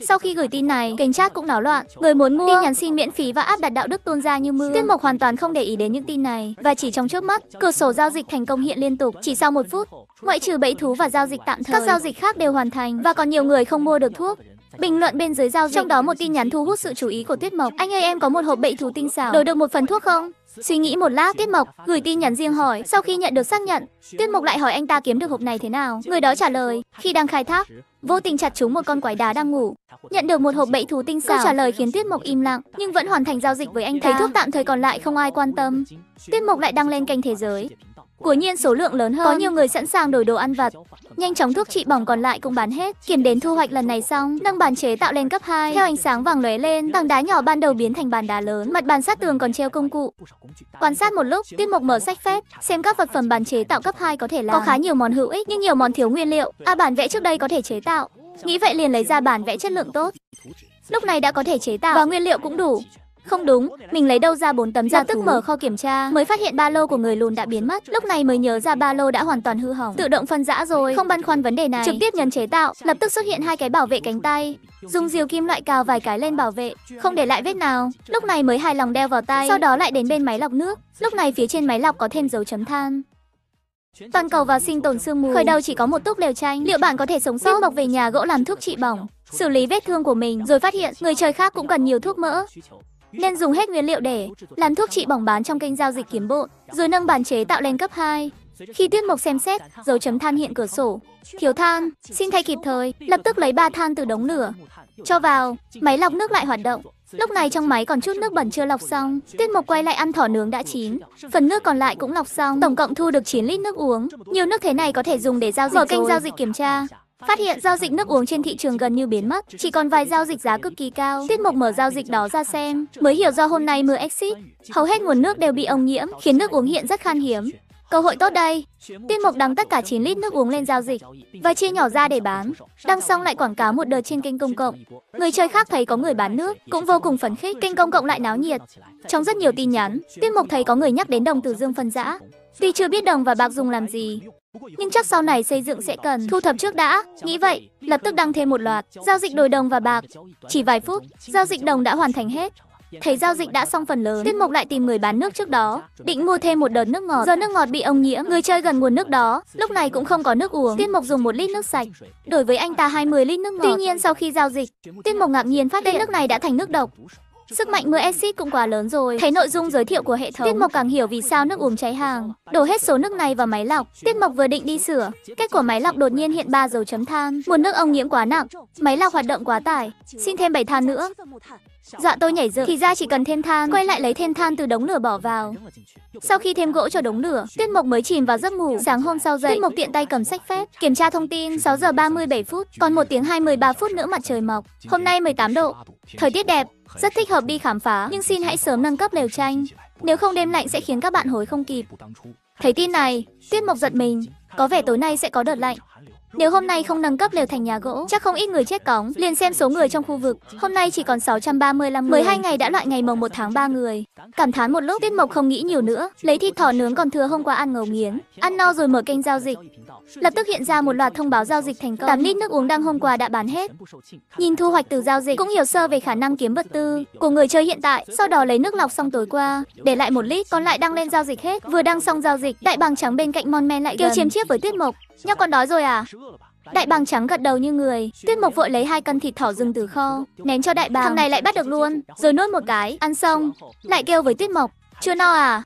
A: Sau khi gửi tin này, kênh chat cũng náo loạn. Người muốn mua tin nhắn xin miễn phí và áp đặt đạo đức tôn ra như mưa. Tuyết Mục hoàn toàn không để ý đến những tin này và chỉ trong trước mắt, cửa sổ giao dịch thành công hiện liên tục chỉ sau một phút. Ngoại trừ bẫy thú và giao dịch tạm thời, các giao dịch khác đều hoàn thành và còn nhiều người không mua được thuốc. Bình luận bên dưới giao dịch Trong đó một tin nhắn thu hút sự chú ý của Tuyết Mộc Anh ơi em có một hộp bậy thú tinh xảo Đổi được một phần thuốc không? Suy nghĩ một lát, Tiết Mộc gửi tin nhắn riêng hỏi, sau khi nhận được xác nhận, Tiết Mộc lại hỏi anh ta kiếm được hộp này thế nào. Người đó trả lời, khi đang khai thác, vô tình chặt trúng một con quái đá đang ngủ. Nhận được một hộp bẫy thú tinh xảo. Câu trả lời khiến Tiết Mộc im lặng, nhưng vẫn hoàn thành giao dịch với anh ta. Thấy thuốc tạm thời còn lại không ai quan tâm, Tiết Mộc lại đăng lên kênh thế giới. Của nhiên số lượng lớn hơn, có nhiều người sẵn sàng đổi đồ ăn vặt. Nhanh chóng thuốc trị bỏng còn lại cũng bán hết. Kiểm đến thu hoạch lần này xong, nâng bàn chế tạo lên cấp 2. Theo ánh sáng vàng lóe lên, tảng đá nhỏ ban đầu biến thành bàn đá lớn, mặt bàn sát tường còn treo công cụ. Quan sát một lúc, Tiết Mộc mở sách phép, xem các vật phẩm bàn chế tạo cấp 2 có thể làm. Có khá nhiều món hữu ích nhưng nhiều món thiếu nguyên liệu. À bản vẽ trước đây có thể chế tạo. Nghĩ vậy liền lấy ra bản vẽ chất lượng tốt. Lúc này đã có thể chế tạo và nguyên liệu cũng đủ. Không đúng, mình lấy đâu ra bốn tấm da tức mở kho kiểm tra, mới phát hiện ba lô của người lùn đã biến mất. Lúc này mới nhớ ra ba lô đã hoàn toàn hư hỏng, tự động phân rã rồi, không băn khoăn vấn đề này. Trực tiếp nhấn chế tạo, lập tức xuất hiện hai cái bảo vệ cánh tay. Dùng diều kim loại cào vài cái lên bảo vệ, không để lại vết nào. Lúc này mới hài lòng đeo vào tay, sau đó lại đến bên máy lọc nước. Lúc này phía trên máy lọc có thêm dấu chấm than. Toàn cầu và sinh tồn sương mù, khởi đầu chỉ có một túp lều tranh. Liệu bạn có thể sống sót bọc về nhà gỗ làm thuốc trị bỏng, xử lý vết thương của mình rồi phát hiện người chơi khác cũng cần nhiều thuốc mỡ nên dùng hết nguyên liệu để làm thuốc trị bỏng bán trong kênh giao dịch kiếm bộn, rồi nâng bản chế tạo lên cấp 2. Khi Tuyết Mộc xem xét, dấu chấm than hiện cửa sổ. Thiếu than, xin thay kịp thời, lập tức lấy ba than từ đống lửa. Cho vào, máy lọc nước lại hoạt động. Lúc này trong máy còn chút nước bẩn chưa lọc xong, Tuyết Mộc quay lại ăn thỏ nướng đã chín. Phần nước còn lại cũng lọc xong, tổng cộng thu được 9 lít nước uống. Nhiều nước thế này có thể dùng để giao dịch Mở kênh giao dịch kiểm tra. Phát hiện giao dịch nước uống trên thị trường gần như biến mất, chỉ còn vài giao dịch giá cực kỳ cao. Tiết mục mở giao dịch đó ra xem, mới hiểu do hôm nay mưa exit, hầu hết nguồn nước đều bị ông nhiễm, khiến nước uống hiện rất khan hiếm. Cơ hội tốt đây. Tiết mục đăng tất cả 9 lít nước uống lên giao dịch và chia nhỏ ra để bán. Đăng xong lại quảng cáo một đợt trên kênh công cộng. Người chơi khác thấy có người bán nước cũng vô cùng phấn khích, kênh công cộng lại náo nhiệt. Trong rất nhiều tin nhắn, tiết mục thấy có người nhắc đến đồng từ dương phân giã. Tuy chưa biết đồng và bạc dùng làm gì, nhưng chắc sau này xây dựng sẽ cần thu thập trước đã, nghĩ vậy, lập tức đăng thêm một loạt giao dịch đổi đồng và bạc. Chỉ vài phút, giao dịch đồng đã hoàn thành hết. Thấy giao dịch đã xong phần lớn, Tiết mục lại tìm người bán nước trước đó, định mua thêm một đợt nước ngọt. Giờ nước ngọt bị ông nhiễm, người chơi gần nguồn nước đó, lúc này cũng không có nước uống. Tiết mục dùng một lít nước sạch, đổi với anh ta 20 lít nước ngọt. Tuy nhiên sau khi giao dịch, Tiết mục ngạc nhiên phát hiện nước này đã thành nước độc. Sức mạnh mưa acid cũng quá lớn rồi. Thấy nội dung giới thiệu của hệ thống, Tiết Mộc càng hiểu vì sao nước uống cháy hàng. Đổ hết số nước này vào máy lọc. Tiết Mộc vừa định đi sửa, cách của máy lọc đột nhiên hiện ba dầu chấm than. Nguồn nước ông nhiễm quá nặng, máy lọc hoạt động quá tải. Xin thêm bảy than nữa. Dọa tôi nhảy dựng, thì ra chỉ cần thêm than, quay lại lấy thêm than từ đống lửa bỏ vào. Sau khi thêm gỗ cho đống lửa, Tiết Mộc mới chìm vào giấc ngủ. Sáng hôm sau dậy, Tiết Mộc tiện tay cầm sách phép, kiểm tra thông tin 6 giờ 37 phút, còn một tiếng 23 phút nữa mặt trời mọc. Hôm nay 18 độ, thời tiết đẹp, rất thích hợp đi khám phá, nhưng xin hãy sớm nâng cấp lều tranh. Nếu không đêm lạnh sẽ khiến các bạn hối không kịp. Thấy tin này, Tiết Mộc giật mình, có vẻ tối nay sẽ có đợt lạnh. Nếu hôm nay không nâng cấp lều thành nhà gỗ, chắc không ít người chết cóng. Liền xem số người trong khu vực, hôm nay chỉ còn 635 người. 12 ngày đã loại ngày mồng 1 tháng 3 người. Cảm thán một lúc, Tiết Mộc không nghĩ nhiều nữa, lấy thịt thỏ nướng còn thừa hôm qua ăn ngầu nghiến, ăn no rồi mở kênh giao dịch. Lập tức hiện ra một loạt thông báo giao dịch thành công. 8 lít nước uống đang hôm qua đã bán hết. Nhìn thu hoạch từ giao dịch cũng hiểu sơ về khả năng kiếm vật tư của người chơi hiện tại, sau đó lấy nước lọc xong tối qua, để lại một lít, còn lại đang lên giao dịch hết. Vừa đăng xong giao dịch, đại bàng trắng bên cạnh Mon Men lại kêu chiếm chiếc với Tiết Mộc. Nhóc con đói rồi à? Đại bàng trắng gật đầu như người. Tuyết Mộc vội lấy hai cân thịt thỏ rừng từ kho, ném cho đại bàng. Thằng này lại bắt được luôn, rồi nuốt một cái, ăn xong, lại kêu với Tuyết Mộc, chưa no à?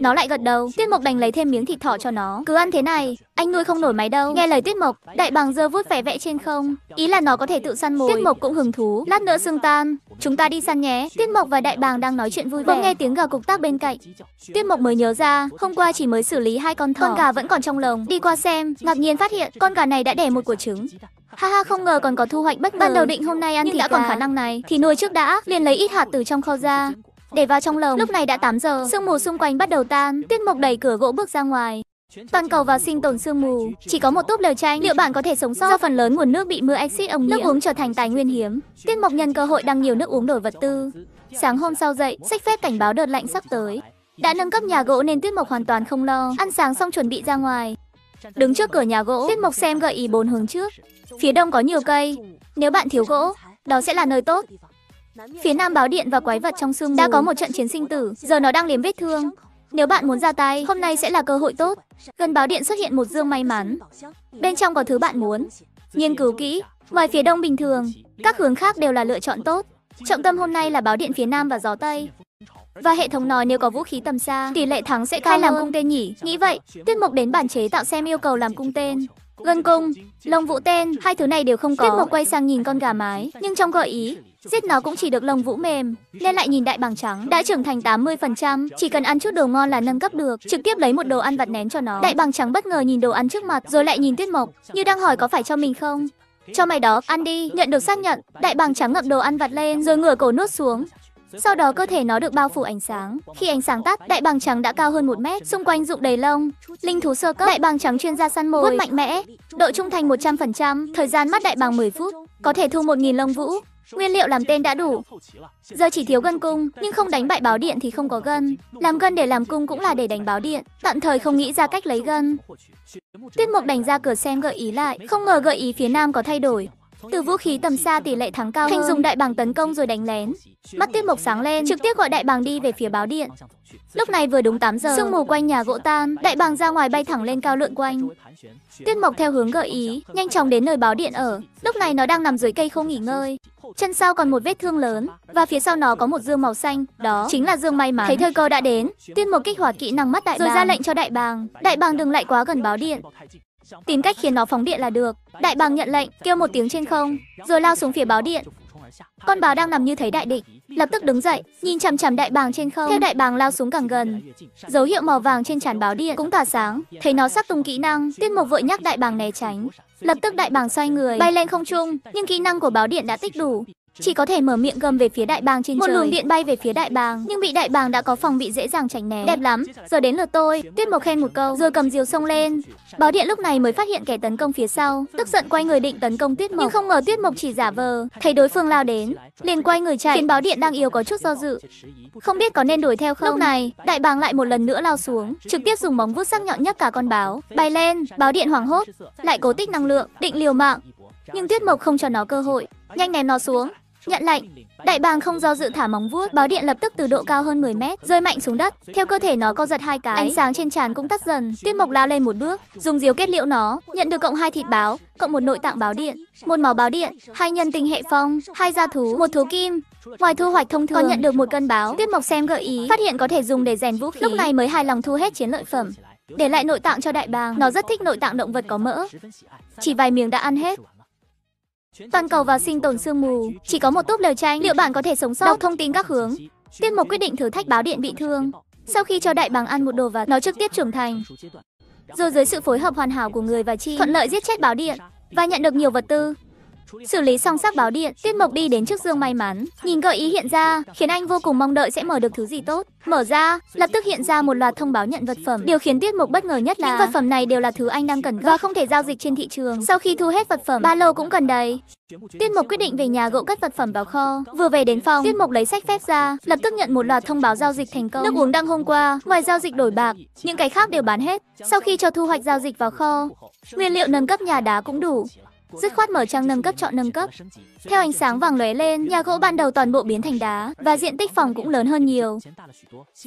A: Nó lại gật đầu, Tuyết Mộc đành lấy thêm miếng thịt thỏ cho nó. Cứ ăn thế này, anh nuôi không nổi máy đâu. Nghe lời Tuyết Mộc, đại bàng dơ vút vẻ vẽ trên không, ý là nó có thể tự săn mồi. Tuyết Mộc cũng hứng thú, lát nữa xương tan, chúng ta đi săn nhé. Tuyết Mộc và đại bàng đang nói chuyện vui vẻ. Bỗng nghe tiếng gà cục tác bên cạnh. Tuyết Mộc mới nhớ ra, hôm qua chỉ mới xử lý hai con thỏ. Con gà vẫn còn trong lồng. Đi qua xem, ngạc nhiên phát hiện con gà này đã đẻ một quả trứng. Ha ha không ngờ còn có thu hoạch bất ngờ. Ban đầu định hôm nay ăn thì đã còn khả năng này thì nuôi trước đã, liền lấy ít hạt từ trong kho ra, để vào trong lồng. Lúc này đã 8 giờ, sương mù xung quanh bắt đầu tan, Tiết Mộc đẩy cửa gỗ bước ra ngoài. Toàn cầu vào sinh tồn sương mù, chỉ có một túp lều tranh, liệu bạn có thể sống sót? Do phần lớn nguồn nước bị mưa axit ống nhiễm, nước uống trở thành tài nguyên hiếm. Tiết Mộc nhân cơ hội đăng nhiều nước uống đổi vật tư. Sáng hôm sau dậy, sách phép cảnh báo đợt lạnh sắp tới. Đã nâng cấp nhà gỗ nên Tiết Mộc hoàn toàn không lo, ăn sáng xong chuẩn bị ra ngoài. Đứng trước cửa nhà gỗ, Tiết Mộc xem gợi ý bốn hướng trước. Phía đông có nhiều cây, nếu bạn thiếu gỗ, đó sẽ là nơi tốt. Phía Nam báo điện và quái vật trong xương đã có một trận chiến sinh tử, giờ nó đang liếm vết thương. Nếu bạn muốn ra tay, hôm nay sẽ là cơ hội tốt. Gần báo điện xuất hiện một dương may mắn. Bên trong có thứ bạn muốn. Nghiên cứu kỹ, ngoài phía đông bình thường, các hướng khác đều là lựa chọn tốt. Trọng tâm hôm nay là báo điện phía Nam và gió Tây. Và hệ thống nói nếu có vũ khí tầm xa, tỷ lệ thắng sẽ cao làm cung tên nhỉ? Nghĩ vậy, Tuyết Mộc đến bản chế tạo xem yêu cầu làm cung tên. Gân cung, lông vũ tên, hai thứ này đều không có. Tuyết Mộc quay sang nhìn con gà mái, nhưng trong gợi ý, Giết nó cũng chỉ được lông vũ mềm, nên lại nhìn đại bằng trắng đã trưởng thành 80%, chỉ cần ăn chút đồ ngon là nâng cấp được, trực tiếp lấy một đồ ăn vặt nén cho nó. Đại bằng trắng bất ngờ nhìn đồ ăn trước mặt rồi lại nhìn Tuyết Mộc, như đang hỏi có phải cho mình không. Cho mày đó, ăn đi, nhận được xác nhận, đại bằng trắng ngậm đồ ăn vặt lên rồi ngửa cổ nuốt xuống, sau đó cơ thể nó được bao phủ ánh sáng. Khi ánh sáng tắt, đại bàng trắng đã cao hơn một mét, xung quanh rụng đầy lông. Linh thú sơ cấp, đại bàng trắng chuyên gia săn mồi, vuốt mạnh mẽ, độ trung thành 100%, thời gian mắt đại bàng 10 phút, có thể thu 1.000 lông vũ. Nguyên liệu làm tên đã đủ. Giờ chỉ thiếu gân cung, nhưng không đánh bại báo điện thì không có gân. Làm gân để làm cung cũng là để đánh báo điện. Tạm thời không nghĩ ra cách lấy gân. tuyết mục đánh ra cửa xem gợi ý lại, không ngờ gợi ý phía nam có thay đổi. Từ vũ khí tầm xa tỷ lệ thắng cao Khanh dùng đại bàng tấn công rồi đánh lén. Mắt tuyết mộc sáng lên, trực tiếp gọi đại bàng đi về phía báo điện. Lúc này vừa đúng 8 giờ, sương mù quanh nhà gỗ tan, đại bàng ra ngoài bay thẳng lên cao lượn quanh. tuyết mộc theo hướng gợi ý, nhanh chóng đến nơi báo điện ở. Lúc này nó đang nằm dưới cây không nghỉ ngơi. Chân sau còn một vết thương lớn và phía sau nó có một dương màu xanh, đó chính là dương may mắn. Thấy thời cơ đã đến, tuyết Mộc kích hoạt kỹ năng mắt đại bàng rồi ra lệnh cho đại bàng, đại bàng đừng lại quá gần báo điện tìm cách khiến nó phóng điện là được. Đại bàng nhận lệnh, kêu một tiếng trên không, rồi lao xuống phía báo điện. Con báo đang nằm như thấy đại địch, lập tức đứng dậy, nhìn chằm chằm đại bàng trên không. Theo đại bàng lao xuống càng gần, dấu hiệu màu vàng trên tràn báo điện cũng tỏa sáng, thấy nó sắc tung kỹ năng, tiết mục vội nhắc đại bàng né tránh. Lập tức đại bàng xoay người, bay lên không trung, nhưng kỹ năng của báo điện đã tích đủ, chỉ có thể mở miệng gầm về phía đại bàng trên một trời. Một luồng điện bay về phía đại bàng, nhưng bị đại bàng đã có phòng bị dễ dàng tránh né. Đẹp lắm, giờ đến lượt tôi. Tuyết Mộc khen một câu, rồi cầm diều xông lên. Báo điện lúc này mới phát hiện kẻ tấn công phía sau, tức giận quay người định tấn công Tuyết Mộc, nhưng không ngờ Tuyết Mộc chỉ giả vờ, thấy đối phương lao đến, liền quay người chạy, khiến báo điện đang yêu có chút do dự, không biết có nên đuổi theo không. Lúc này, đại bàng lại một lần nữa lao xuống, trực tiếp dùng móng vuốt sắc nhọn nhất cả con báo, bay lên, báo điện hoảng hốt, lại cố tích năng lượng, định liều mạng, nhưng Tuyết Mộc không cho nó cơ hội, nhanh ném nó xuống. Nhận lệnh, đại bàng không do dự thả móng vuốt, báo điện lập tức từ độ cao hơn 10 mét rơi mạnh xuống đất. Theo cơ thể nó co giật hai cái, ánh sáng trên tràn cũng tắt dần. Tuyết Mộc lao lên một bước, dùng diều kết liễu nó, nhận được cộng hai thịt báo, cộng một nội tạng báo điện, một máu báo điện, hai nhân tình hệ phong, hai gia thú, một thú kim. Ngoài thu hoạch thông thường, còn nhận được một cân báo. Tuyết Mộc xem gợi ý, phát hiện có thể dùng để rèn vũ khí. Lúc này mới hài lòng thu hết chiến lợi phẩm để lại nội tạng cho đại bàng. Nó rất thích nội tạng động vật có mỡ. Chỉ vài miếng đã ăn hết. Toàn cầu vào sinh tồn sương mù, chỉ có một túp lều tranh, liệu bạn có thể sống sót? Đọc thông tin các hướng. Tiết mục quyết định thử thách báo điện bị thương. Sau khi cho đại bàng ăn một đồ vật, nó trực tiếp trưởng thành. Rồi dưới sự phối hợp hoàn hảo của người và chi, thuận lợi giết chết báo điện và nhận được nhiều vật tư. Xử lý xong xác báo điện, Tiết Mộc đi đến trước dương may mắn, nhìn gợi ý hiện ra, khiến anh vô cùng mong đợi sẽ mở được thứ gì tốt. Mở ra, lập tức hiện ra một loạt thông báo nhận vật phẩm. Điều khiến Tiết Mộc bất ngờ nhất là những vật phẩm này đều là thứ anh đang cần gấp và không thể giao dịch trên thị trường. Sau khi thu hết vật phẩm, ba lô cũng cần đầy. Tiết Mộc quyết định về nhà gỗ cất vật phẩm vào kho. Vừa về đến phòng, Tiết Mộc lấy sách phép ra, lập tức nhận một loạt thông báo giao dịch thành công. Nước uống đang hôm qua, ngoài giao dịch đổi bạc, những cái khác đều bán hết. Sau khi cho thu hoạch giao dịch vào kho, nguyên liệu nâng cấp nhà đá cũng đủ dứt khoát mở trang nâng cấp chọn nâng cấp. Theo ánh sáng vàng lóe lên, nhà gỗ ban đầu toàn bộ biến thành đá và diện tích phòng cũng lớn hơn nhiều.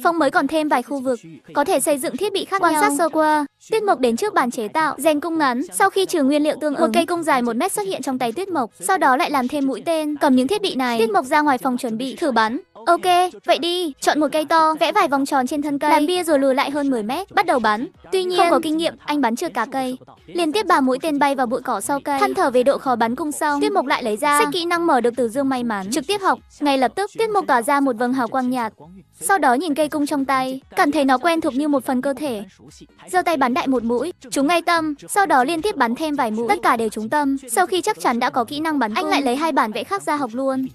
A: Phòng mới còn thêm vài khu vực, có thể xây dựng thiết bị khác quan sát sơ qua. Tuyết Mộc đến trước bàn chế tạo, rèn cung ngắn, sau khi trừ nguyên liệu tương ứng, một cây cung dài một mét xuất hiện trong tay Tuyết Mộc, sau đó lại làm thêm mũi tên, cầm những thiết bị này, Tuyết Mộc ra ngoài phòng chuẩn bị thử bắn. Ok, vậy đi, chọn một cây to, vẽ vài vòng tròn trên thân cây, làm bia rồi lùi lại hơn 10 mét, bắt đầu bắn. Tuy nhiên, không có kinh nghiệm, anh bắn chưa cả cây. Liên tiếp bà mũi tên bay vào bụi cỏ sau cây. Than thở về độ khó bắn cung xong, Tuyết Mộc lại lấy ra sách kỹ năng mở được từ dương may mắn, trực tiếp học. Ngay lập tức, Tuyết Mộc tỏa ra một vầng hào quang nhạt. Sau đó nhìn cây cung trong tay, cảm thấy nó quen thuộc như một phần cơ thể. Giơ tay bắn đại một mũi, chúng ngay tâm, sau đó liên tiếp bắn thêm vài mũi, tất cả đều trúng tâm. Sau khi chắc chắn đã có kỹ năng bắn anh lại lấy hai bản vẽ khác ra học luôn.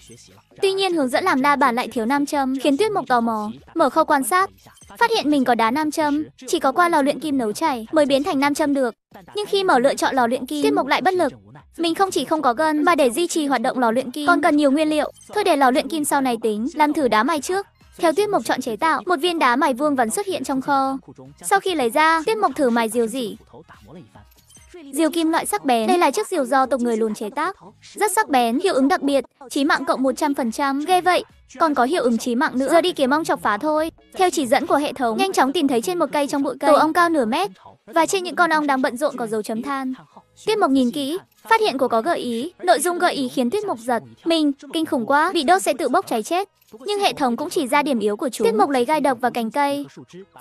A: Tuy nhiên hướng dẫn làm đa bản lại thiếu nam châm, khiến Tuyết Mộc tò mò, mở kho quan sát. Phát hiện mình có đá nam châm, chỉ có qua lò luyện kim nấu chảy mới biến thành nam châm được. Nhưng khi mở lựa chọn lò luyện kim, Tuyết Mộc lại bất lực. Mình không chỉ không có gân mà để duy trì hoạt động lò luyện kim còn cần nhiều nguyên liệu. Thôi để lò luyện kim sau này tính, làm thử đá mài trước. Theo Tuyết Mộc chọn chế tạo, một viên đá mài vuông vẫn xuất hiện trong kho. Sau khi lấy ra, Tuyết Mộc thử mài diều dỉ. Diều kim loại sắc bén, đây là chiếc diều do tộc người lùn chế tác. Rất sắc bén, hiệu ứng đặc biệt, chí mạng cộng 100%, ghê vậy. Còn có hiệu ứng chí mạng nữa, giờ đi kiếm ong chọc phá thôi. Theo chỉ dẫn của hệ thống, nhanh chóng tìm thấy trên một cây trong bụi cây, tổ ong cao nửa mét. Và trên những con ong đang bận rộn có dấu chấm than. Tiết Mộc nhìn kỹ, Phát hiện của có gợi ý, nội dung gợi ý khiến Tuyết Mộc giật. Mình, kinh khủng quá, bị đốt sẽ tự bốc cháy chết. Nhưng hệ thống cũng chỉ ra điểm yếu của chúng. Tuyết Mộc lấy gai độc và cành cây,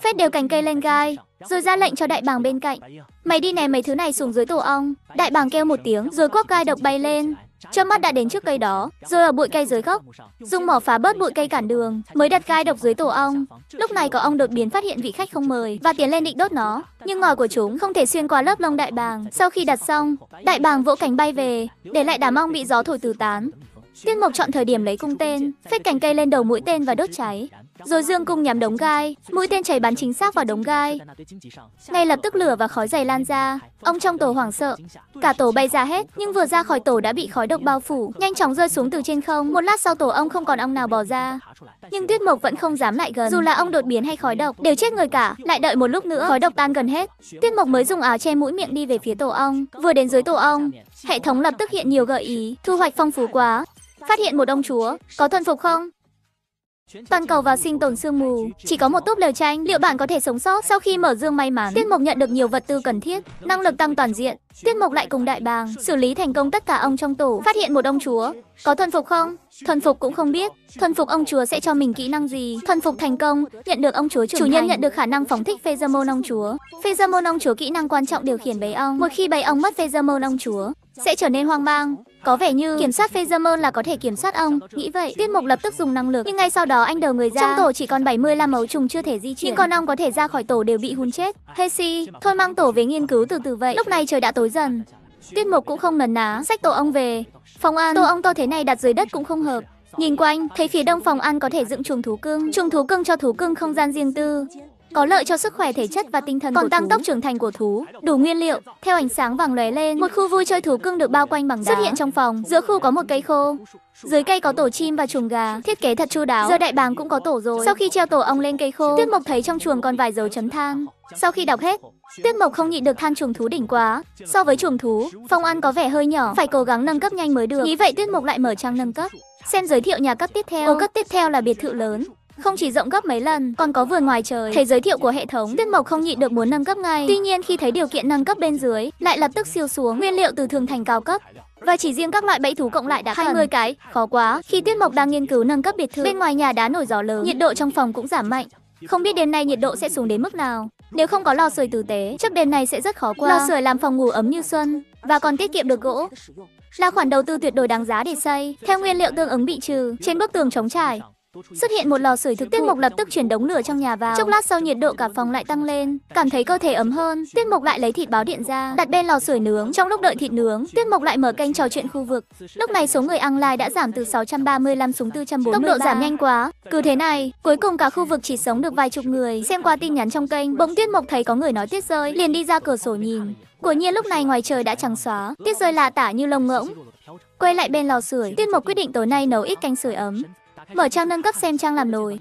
A: phết đều cành cây lên gai, rồi ra lệnh cho đại bàng bên cạnh. Mày đi ném mấy thứ này xuống dưới tổ ong. Đại bàng kêu một tiếng, rồi quốc gai độc bay lên. Chớp mắt đã đến trước cây đó, rồi ở bụi cây dưới gốc, dùng mỏ phá bớt bụi cây cản đường, mới đặt gai độc dưới tổ ong. Lúc này có ong đột biến phát hiện vị khách không mời và tiến lên định đốt nó, nhưng ngòi của chúng không thể xuyên qua lớp lông đại bàng. Sau khi đặt xong, đại bàng vỗ cánh bay về, để lại đám ong bị gió thổi từ tán. tiên Mộc chọn thời điểm lấy cung tên, phết cành cây lên đầu mũi tên và đốt cháy rồi dương cung nhắm đống gai, mũi tên chảy bắn chính xác vào đống gai. Ngay lập tức lửa và khói dày lan ra, ông trong tổ hoảng sợ, cả tổ bay ra hết, nhưng vừa ra khỏi tổ đã bị khói độc bao phủ, nhanh chóng rơi xuống từ trên không. Một lát sau tổ ông không còn ong nào bò ra, nhưng Tuyết Mộc vẫn không dám lại gần, dù là ông đột biến hay khói độc đều chết người cả. Lại đợi một lúc nữa, khói độc tan gần hết, Tuyết Mộc mới dùng áo che mũi miệng đi về phía tổ ong. Vừa đến dưới tổ ong, hệ thống lập tức hiện nhiều gợi ý, thu hoạch phong phú quá. Phát hiện một ông chúa, có thuần phục không? Toàn cầu và sinh tồn sương mù, chỉ có một túp lều tranh, liệu bạn có thể sống sót sau khi mở dương may mắn? Tiết mục nhận được nhiều vật tư cần thiết, năng lực tăng toàn diện. Tiết mục lại cùng đại bàng xử lý thành công tất cả ông trong tổ, phát hiện một ông chúa. Có thuần phục không? Thuần phục cũng không biết. Thuần phục ông chúa sẽ cho mình kỹ năng gì? Thuần phục thành công, nhận được ông chúa Chủ nhân nhận được khả năng phóng thích pheromone ông chúa. Pheromone ông chúa kỹ năng quan trọng điều khiển bầy ong. Một khi bầy ong mất pheromone ông chúa, sẽ trở nên hoang mang, có vẻ như kiểm soát Phasermon là có thể kiểm soát ông. Nghĩ vậy, tuyết Mộc lập tức dùng năng lực, nhưng ngay sau đó anh đờ người ra. Trong tổ chỉ còn 75 ấu trùng chưa thể di chuyển, những con ong có thể ra khỏi tổ đều bị hun chết. Hesi, thôi mang tổ về nghiên cứu từ từ vậy. Lúc này trời đã tối dần. tuyết Mộc cũng không nần ná, xách tổ ong về. Phòng an tổ ong to thế này đặt dưới đất cũng không hợp. Nhìn quanh, thấy phía đông phòng ăn có thể dựng chuồng thú cưng. Chuồng thú cưng cho thú cưng không gian riêng tư có lợi cho sức khỏe thể chất và tinh thần còn tăng thú. tốc trưởng thành của thú đủ nguyên liệu theo ánh sáng vàng lóe lên một khu vui chơi thú cưng được bao quanh bằng đá xuất hiện trong phòng giữa khu có một cây khô dưới cây có tổ chim và chuồng gà thiết kế thật chu đáo giờ đại bàng cũng có tổ rồi sau khi treo tổ ong lên cây khô tuyết mộc thấy trong chuồng còn vài dấu chấm than sau khi đọc hết tuyết mộc không nhịn được than chuồng thú đỉnh quá so với chuồng thú phòng ăn có vẻ hơi nhỏ phải cố gắng nâng cấp nhanh mới được nghĩ vậy tuyết mộc lại mở trang nâng cấp xem giới thiệu nhà cấp tiếp theo ô cấp tiếp theo là biệt thự lớn không chỉ rộng gấp mấy lần, còn có vườn ngoài trời. Thấy giới thiệu của hệ thống, Tuyết Mộc không nhịn được muốn nâng cấp ngay. Tuy nhiên khi thấy điều kiện nâng cấp bên dưới, lại lập tức siêu xuống nguyên liệu từ thường thành cao cấp. Và chỉ riêng các loại bẫy thú cộng lại đã hai mươi cái, khó quá. Khi Tuyết Mộc đang nghiên cứu nâng cấp biệt thự, bên ngoài nhà đá nổi gió lớn, nhiệt độ trong phòng cũng giảm mạnh. Không biết đêm nay nhiệt độ sẽ xuống đến mức nào. Nếu không có lò sưởi tử tế, chắc đêm này sẽ rất khó qua. Lò sưởi làm phòng ngủ ấm như xuân và còn tiết kiệm được gỗ. Là khoản đầu tư tuyệt đối đáng giá để xây. Theo nguyên liệu tương ứng bị trừ trên bức tường chống trải, Xuất hiện một lò sưởi thực Tiết mục lập tức chuyển đống lửa trong nhà vào. Chốc lát sau nhiệt độ cả phòng lại tăng lên, cảm thấy cơ thể ấm hơn. Tiết mục lại lấy thịt báo điện ra, đặt bên lò sưởi nướng. Trong lúc đợi thịt nướng, Tiết mục lại mở kênh trò chuyện khu vực. Lúc này số người ăn lai đã giảm từ 635 xuống 443. Tốc độ giảm nhanh quá. Cứ thế này, cuối cùng cả khu vực chỉ sống được vài chục người. Xem qua tin nhắn trong kênh, bỗng Tiết mục thấy có người nói tiết rơi, liền đi ra cửa sổ nhìn. Quả nhiên lúc này ngoài trời đã trắng xóa, tiết rơi lạ tả như lông ngỗng. Quay lại bên lò sưởi, Tiết mục quyết định tối nay nấu ít canh sưởi ấm. Mở trang nâng cấp xem trang làm nồi.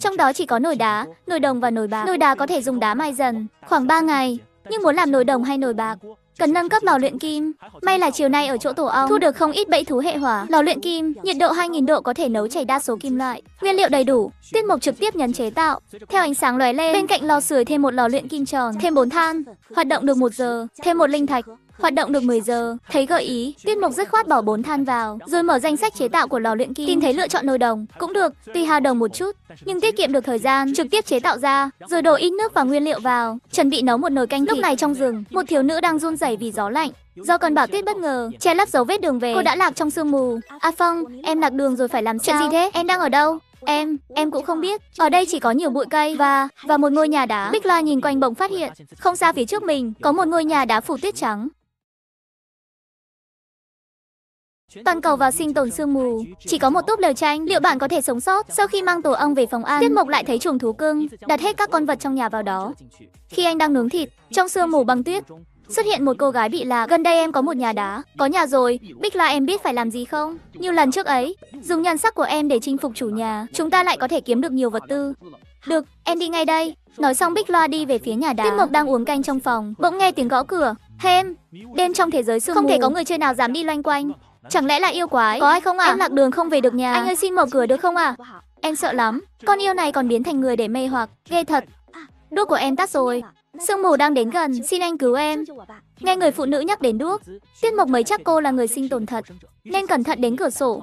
A: Trong đó chỉ có nồi đá, nồi đồng và nồi bạc. Nồi đá có thể dùng đá mai dần, khoảng 3 ngày. Nhưng muốn làm nồi đồng hay nồi bạc, cần nâng cấp lò luyện kim. May là chiều nay ở chỗ tổ ong thu được không ít bẫy thú hệ hỏa. Lò luyện kim, nhiệt độ 2000 độ có thể nấu chảy đa số kim loại. Nguyên liệu đầy đủ, Tuyết Mộc trực tiếp nhấn chế tạo. Theo ánh sáng lóe lên, bên cạnh lò sưởi thêm một lò luyện kim tròn, thêm 4 than, hoạt động được 1 giờ, thêm một linh thạch. Hoạt động được 10 giờ, thấy gợi ý, tiết Mộc dứt khoát bỏ bốn than vào, rồi mở danh sách chế tạo của lò luyện kim. Tin thấy lựa chọn nồi đồng, cũng được, tuy hao đồng một chút, nhưng tiết kiệm được thời gian, trực tiếp chế tạo ra, rồi đổ ít nước và nguyên liệu vào, chuẩn bị nấu một nồi canh thịt. Lúc này trong rừng, một thiếu nữ đang run rẩy vì gió lạnh, Do còn bảo tuyết bất ngờ, che lấp dấu vết đường về, cô đã lạc trong sương mù. A à Phong, em lạc đường rồi phải làm sao? Chuyện gì thế? Em đang ở đâu? Em, em cũng không biết. Ở đây chỉ có nhiều bụi cây và và một ngôi nhà đá. Bích Loa nhìn quanh bỗng phát hiện, không xa phía trước mình có một ngôi nhà đá phủ tuyết trắng. Toàn cầu vào sinh tồn sương mù, chỉ có một túp lều tranh, liệu bạn có thể sống sót? Sau khi mang tổ ong về phòng ăn, Tiết mục lại thấy chuồng thú cưng, đặt hết các con vật trong nhà vào đó. Khi anh đang nướng thịt, trong sương mù băng tuyết, xuất hiện một cô gái bị lạc. Gần đây em có một nhà đá, có nhà rồi, Bích là em biết phải làm gì không? Như lần trước ấy, dùng nhan sắc của em để chinh phục chủ nhà, chúng ta lại có thể kiếm được nhiều vật tư. Được, em đi ngay đây. Nói xong Bích Loa đi về phía nhà đá. Tiết Mộc đang uống canh trong phòng, bỗng nghe tiếng gõ cửa. Em, đêm trong thế giới sương không thể có người chơi nào dám đi loanh quanh. Chẳng lẽ là yêu quái? Có ai không ạ? À? Em lạc đường không về được nhà. Anh ơi xin mở cửa được không ạ? À? Em sợ lắm. Con yêu này còn biến thành người để mê hoặc. Ghê thật. Đuốc của em tắt rồi. Sương mù đang đến gần, xin anh cứu em. Nghe người phụ nữ nhắc đến đuốc, Tiết Mộc mấy chắc cô là người sinh tồn thật, nên cẩn thận đến cửa sổ.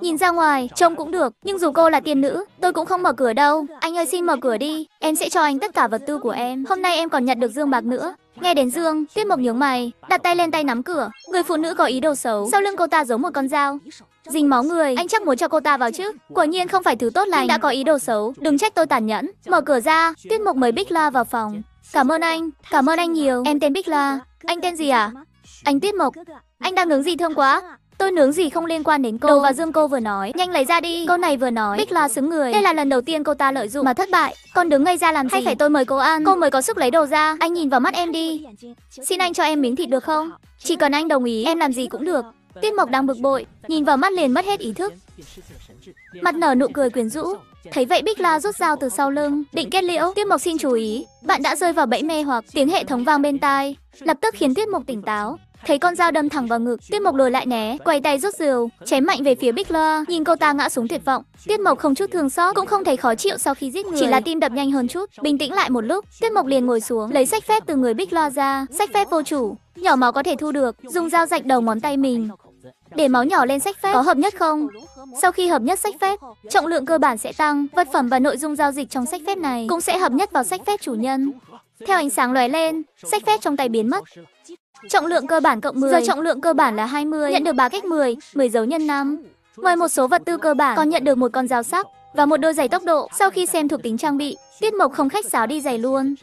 A: Nhìn ra ngoài, trông cũng được, nhưng dù cô là tiên nữ, tôi cũng không mở cửa đâu. Anh ơi xin mở cửa đi, em sẽ cho anh tất cả vật tư của em. Hôm nay em còn nhận được dương bạc nữa. Nghe đến Dương, tuyết Mộc nhướng mày, đặt tay lên tay nắm cửa. Người phụ nữ có ý đồ xấu, sau lưng cô ta giấu một con dao. Dình máu người, anh chắc muốn cho cô ta vào chứ? Quả nhiên không phải thứ tốt lành, đã có ý đồ xấu, đừng trách tôi tàn nhẫn. Mở cửa ra, tuyết Mộc mời Bích La vào phòng. Cảm ơn anh, cảm ơn anh nhiều. Em tên Bích La, anh tên gì à? Anh tuyết Mộc, anh đang ngứng gì thương quá? Tôi nướng gì không liên quan đến cô Đầu và Dương cô vừa nói Nhanh lấy ra đi Cô này vừa nói Bích là xứng người Đây là lần đầu tiên cô ta lợi dụng mà thất bại Con đứng ngay ra làm gì Hay phải tôi mời cô ăn Cô mới có sức lấy đồ ra Anh nhìn vào mắt em đi Xin anh cho em miếng thịt được không Chỉ cần anh đồng ý em làm gì cũng được Tuyết Mộc đang bực bội Nhìn vào mắt liền mất hết ý thức Mặt nở nụ cười quyến rũ Thấy vậy Bích La rút dao từ sau lưng Định kết liễu Tuyết Mộc xin chú ý Bạn đã rơi vào bẫy mê hoặc Tiếng hệ thống vang bên tai Lập tức khiến Tuyết Mộc tỉnh táo Thấy con dao đâm thẳng vào ngực, Tiết Mộc lùi lại né, quay tay rút rìu, chém mạnh về phía Bích Loa, nhìn cô ta ngã xuống tuyệt vọng. Tiết Mộc không chút thương xót, cũng không thấy khó chịu sau khi giết người, chỉ là tim đập nhanh hơn chút. Bình tĩnh lại một lúc, Tiết Mộc liền ngồi xuống, lấy sách phép từ người Bích Loa ra, sách phép vô chủ, nhỏ máu có thể thu được, dùng dao rạch đầu ngón tay mình, để máu nhỏ lên sách phép có hợp nhất không? Sau khi hợp nhất sách phép, trọng lượng cơ bản sẽ tăng, vật phẩm và nội dung giao dịch trong sách phép này cũng sẽ hợp nhất vào sách phép chủ nhân. Theo ánh sáng lóe lên, sách phép trong tay biến mất. Trọng lượng cơ bản cộng 10. Giờ trọng lượng cơ bản là 20. Nhận được 3 cách 10, 10 dấu nhân 5. Ngoài một số vật tư cơ bản, còn nhận được một con dao sắc và một đôi giày tốc độ. Sau khi xem thuộc tính trang bị, Tiết Mộc không khách sáo đi giày luôn.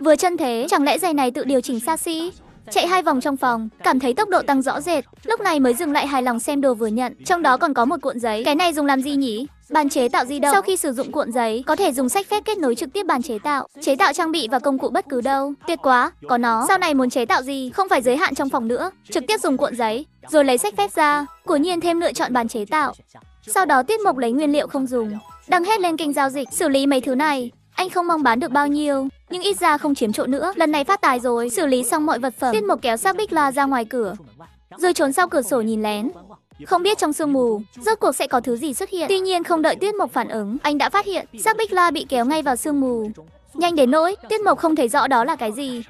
A: Vừa chân thế, chẳng lẽ giày này tự điều chỉnh xa xỉ? chạy hai vòng trong phòng, cảm thấy tốc độ tăng rõ rệt, lúc này mới dừng lại hài lòng xem đồ vừa nhận, trong đó còn có một cuộn giấy. Cái này dùng làm gì nhỉ? Bàn chế tạo di động. Sau khi sử dụng cuộn giấy, có thể dùng sách phép kết nối trực tiếp bàn chế tạo, chế tạo trang bị và công cụ bất cứ đâu. Tuyệt quá, có nó. Sau này muốn chế tạo gì, không phải giới hạn trong phòng nữa, trực tiếp dùng cuộn giấy, rồi lấy sách phép ra, của nhiên thêm lựa chọn bàn chế tạo. Sau đó tiết mục lấy nguyên liệu không dùng, đăng hết lên kênh giao dịch, xử lý mấy thứ này. Anh không mong bán được bao nhiêu, nhưng ít ra không chiếm chỗ nữa. Lần này phát tài rồi, xử lý xong mọi vật phẩm. Tiết Mộc kéo xác Bích La ra ngoài cửa, rồi trốn sau cửa sổ nhìn lén. Không biết trong sương mù, rốt cuộc sẽ có thứ gì xuất hiện. Tuy nhiên không đợi Tuyết Mộc phản ứng, anh đã phát hiện xác Bích La bị kéo ngay vào sương mù. Nhanh đến nỗi, Tuyết Mộc không thấy rõ đó là cái gì.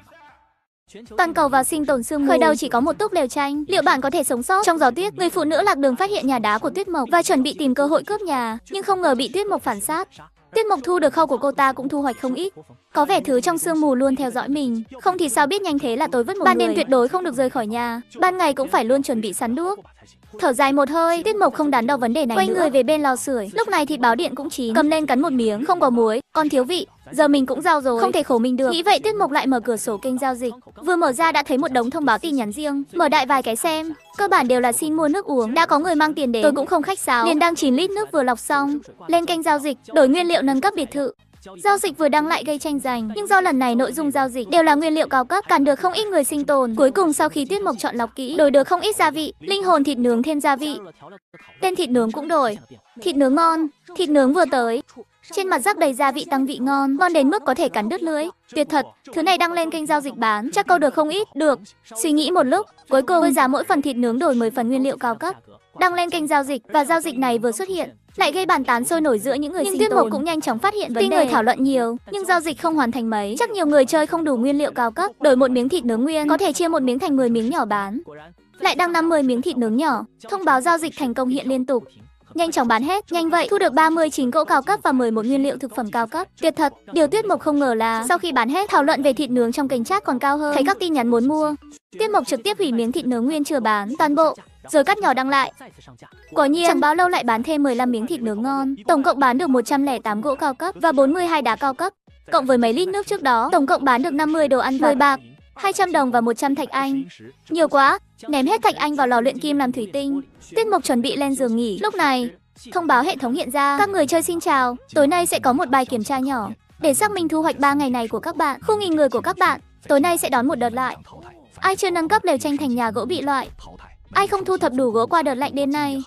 A: Toàn cầu vào sinh tồn sương mù. Khởi đầu chỉ có một túc lều tranh, liệu bạn có thể sống sót? Trong gió tuyết, người phụ nữ lạc đường phát hiện nhà đá của Tuyết Mộc và chuẩn bị tìm cơ hội cướp nhà, nhưng không ngờ bị Tuyết Mộc phản sát. Tiết mục thu được khâu của cô ta cũng thu hoạch không ít. Có vẻ thứ trong sương mù luôn theo dõi mình, không thì sao biết nhanh thế là tối vứt một Ban đêm tuyệt đối không được rời khỏi nhà, ban ngày cũng phải luôn chuẩn bị sẵn đuốc. Thở dài một hơi, Tiết Mộc không đắn đo vấn đề này Quay nữa. người về bên lò sưởi, lúc này thịt báo điện cũng chín, cầm lên cắn một miếng, không có muối, còn thiếu vị, Giờ mình cũng giao rồi, không thể khổ mình được. Nghĩ vậy Tiết mục lại mở cửa sổ kênh giao dịch. Vừa mở ra đã thấy một đống thông báo tin nhắn riêng, mở đại vài cái xem. Cơ bản đều là xin mua nước uống, đã có người mang tiền đến, tôi cũng không khách sáo. Liền đang 9 lít nước vừa lọc xong, lên kênh giao dịch, đổi nguyên liệu nâng cấp biệt thự. Giao dịch vừa đăng lại gây tranh giành, nhưng do lần này nội dung giao dịch đều là nguyên liệu cao cấp, cản được không ít người sinh tồn. Cuối cùng sau khi Tiết mục chọn lọc kỹ, đổi được không ít gia vị, linh hồn thịt nướng thêm gia vị. Tên thịt nướng cũng đổi. Thịt nướng ngon, thịt nướng vừa tới. Trên mặt rác đầy gia vị tăng vị ngon, ngon đến mức có thể cắn đứt lưới. Tuyệt thật, thứ này đăng lên kênh giao dịch bán, chắc câu được không ít, được. Suy nghĩ một lúc, cuối cùng với giá mỗi phần thịt nướng đổi 10 phần nguyên liệu cao cấp. Đăng lên kênh giao dịch và giao dịch này vừa xuất hiện, lại gây bàn tán sôi nổi giữa những người nhưng sinh tuyết tồn. mộc cũng nhanh chóng phát hiện vấn Tuy đề. người thảo luận nhiều, nhưng giao dịch không hoàn thành mấy. Chắc nhiều người chơi không đủ nguyên liệu cao cấp, đổi một miếng thịt nướng nguyên, có thể chia một miếng thành 10 miếng nhỏ bán. Lại đăng 50 miếng thịt nướng nhỏ, thông báo giao dịch thành công hiện liên tục nhanh chóng bán hết, nhanh vậy, thu được chín gỗ cao cấp và 11 nguyên liệu thực phẩm cao cấp. Tuyệt thật, điều Tuyết Mộc không ngờ là sau khi bán hết, thảo luận về thịt nướng trong kênh chat còn cao hơn. Thấy các tin nhắn muốn mua, Tuyết Mộc trực tiếp hủy miếng thịt nướng nguyên chưa bán, toàn bộ rồi cắt nhỏ đăng lại. Quả nhiên, chẳng bao lâu lại bán thêm 15 miếng thịt nướng ngon, tổng cộng bán được 108 gỗ cao cấp và 42 đá cao cấp, cộng với mấy lít nước trước đó, tổng cộng bán được 50 đồ ăn vặt, 10 bạc, 200 đồng và 100 thạch anh. Nhiều quá, ném hết thạch anh vào lò luyện kim làm thủy tinh. Tiết mục chuẩn bị lên giường nghỉ. Lúc này, thông báo hệ thống hiện ra, các người chơi xin chào, tối nay sẽ có một bài kiểm tra nhỏ để xác minh thu hoạch 3 ngày này của các bạn. Khu nghỉ người của các bạn, tối nay sẽ đón một đợt lại. Ai chưa nâng cấp lều tranh thành nhà gỗ bị loại. Ai không thu thập đủ gỗ qua đợt lạnh đêm nay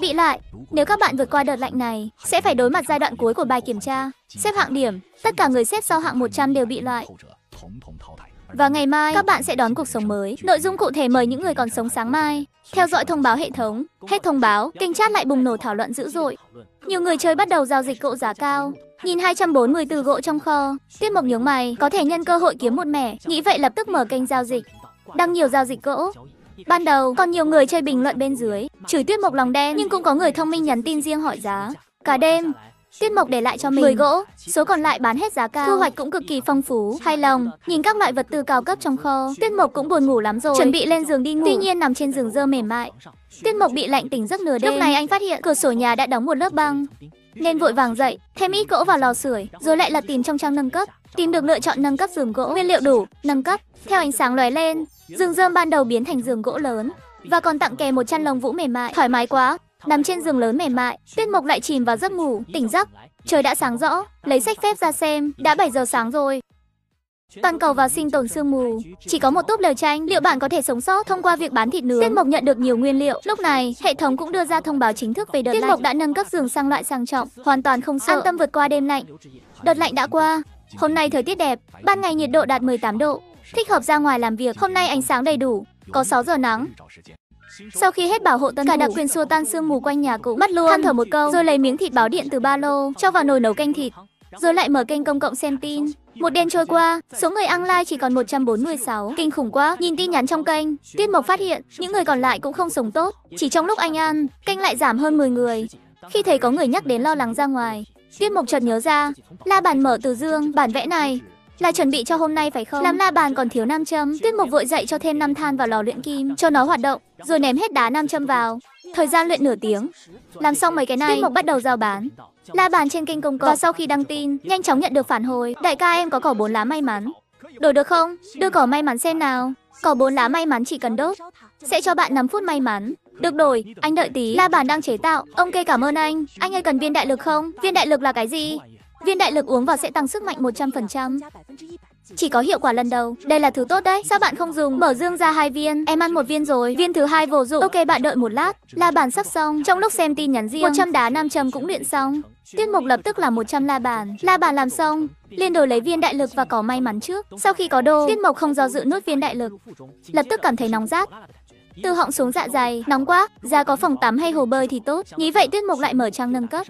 A: Bị lại, nếu các bạn vượt qua đợt lạnh này, sẽ phải đối mặt giai đoạn cuối của bài kiểm tra. Xếp hạng điểm, tất cả người xếp sau hạng 100 đều bị loại. Và ngày mai, các bạn sẽ đón cuộc sống mới. Nội dung cụ thể mời những người còn sống sáng mai. Theo dõi thông báo hệ thống. Hết thông báo, kênh chat lại bùng nổ thảo luận dữ dội. Nhiều người chơi bắt đầu giao dịch gỗ giá cao. Nhìn 240 từ gỗ trong kho, Tiết Mộc nhướng mày, có thể nhân cơ hội kiếm một mẻ, nghĩ vậy lập tức mở kênh giao dịch. Đăng nhiều giao dịch gỗ. Ban đầu, còn nhiều người chơi bình luận bên dưới, chửi Tuyết Mộc lòng đen, nhưng cũng có người thông minh nhắn tin riêng hỏi giá. Cả đêm, Tiết Mộc để lại cho mình 10 gỗ, số còn lại bán hết giá cao. Thu hoạch cũng cực kỳ phong phú. Hài lòng, nhìn các loại vật tư cao cấp trong kho, Tiết Mộc cũng buồn ngủ lắm rồi, chuẩn bị lên giường đi ngủ. Tuy nhiên nằm trên giường dơ mềm mại, Tiết Mộc bị lạnh tỉnh giấc nửa đêm. Lúc này anh phát hiện cửa sổ nhà đã đóng một lớp băng, nên vội vàng dậy, thêm ít gỗ vào lò sưởi, rồi lại là tìm trong trang nâng cấp, tìm được lựa chọn nâng cấp giường gỗ, nguyên liệu đủ, nâng cấp. Theo ánh sáng lóe lên, giường dơm ban đầu biến thành giường gỗ lớn và còn tặng kèm một chăn lông vũ mềm mại, thoải mái quá. Nằm trên giường lớn mềm mại, Tuyết Mộc lại chìm vào giấc ngủ, tỉnh giấc. Trời đã sáng rõ, lấy sách phép ra xem, đã 7 giờ sáng rồi. Toàn cầu vào sinh tồn sương mù, chỉ có một túp lều tranh, liệu bạn có thể sống sót thông qua việc bán thịt nướng? Tiết Mộc nhận được nhiều nguyên liệu. Lúc này, hệ thống cũng đưa ra thông báo chính thức về đợt Tiết lạnh. Tiết Mộc đã nâng cấp giường sang loại sang trọng, hoàn toàn không sợ. An tâm vượt qua đêm lạnh. Đợt lạnh đã qua, hôm nay thời tiết đẹp, ban ngày nhiệt độ đạt 18 độ, thích hợp ra ngoài làm việc. Hôm nay ánh sáng đầy đủ, có 6 giờ nắng. Sau khi hết bảo hộ tân cả đặc quyền xua tan sương mù quanh nhà cũ, mất luôn than thở một câu, rồi lấy miếng thịt báo điện từ ba lô, cho vào nồi nấu canh thịt, rồi lại mở kênh công cộng xem tin. Một đêm trôi qua, số người online chỉ còn 146, kinh khủng quá. Nhìn tin nhắn trong kênh, Tiết Mộc phát hiện những người còn lại cũng không sống tốt. Chỉ trong lúc anh ăn, kênh lại giảm hơn 10 người. Khi thấy có người nhắc đến lo lắng ra ngoài, Tiết Mộc chợt nhớ ra, la bàn mở từ dương, bản vẽ này là chuẩn bị cho hôm nay phải không? Làm la bàn còn thiếu nam châm. Tuyết Mộc vội dậy cho thêm năm than vào lò luyện kim, cho nó hoạt động, rồi ném hết đá nam châm vào. Thời gian luyện nửa tiếng. Làm xong mấy cái này, Tuyết Mộc bắt đầu giao bán. La bàn trên kênh công cộng và sau khi đăng tin, nhanh chóng nhận được phản hồi. Đại ca em có cỏ bốn lá may mắn. Đổi được không? Đưa cỏ may mắn xem nào. Cỏ bốn lá may mắn chỉ cần đốt. Sẽ cho bạn 5 phút may mắn. Được đổi, anh đợi tí. La bàn đang chế tạo. Ok cảm ơn anh. Anh ơi cần viên đại lực không? Viên đại lực là cái gì? Viên đại lực uống vào sẽ tăng sức mạnh 100%. Chỉ có hiệu quả lần đầu. Đây là thứ tốt đấy. Sao bạn không dùng? Mở dương ra hai viên. Em ăn một viên rồi. Viên thứ hai vô dụng. Ok bạn đợi một lát. La bàn sắp xong. Trong lúc xem tin nhắn riêng, 100 đá nam châm cũng luyện xong. Tiết mục lập tức là 100 la bàn. La bàn làm xong, liên đồ lấy viên đại lực và có may mắn trước. Sau khi có đồ, tiết mục không do dự nuốt viên đại lực. Lập tức cảm thấy nóng rát từ họng xuống dạ dày, nóng quá, ra có phòng tắm hay hồ bơi thì tốt. Nghĩ vậy Tuyết Mục lại mở trang nâng cấp.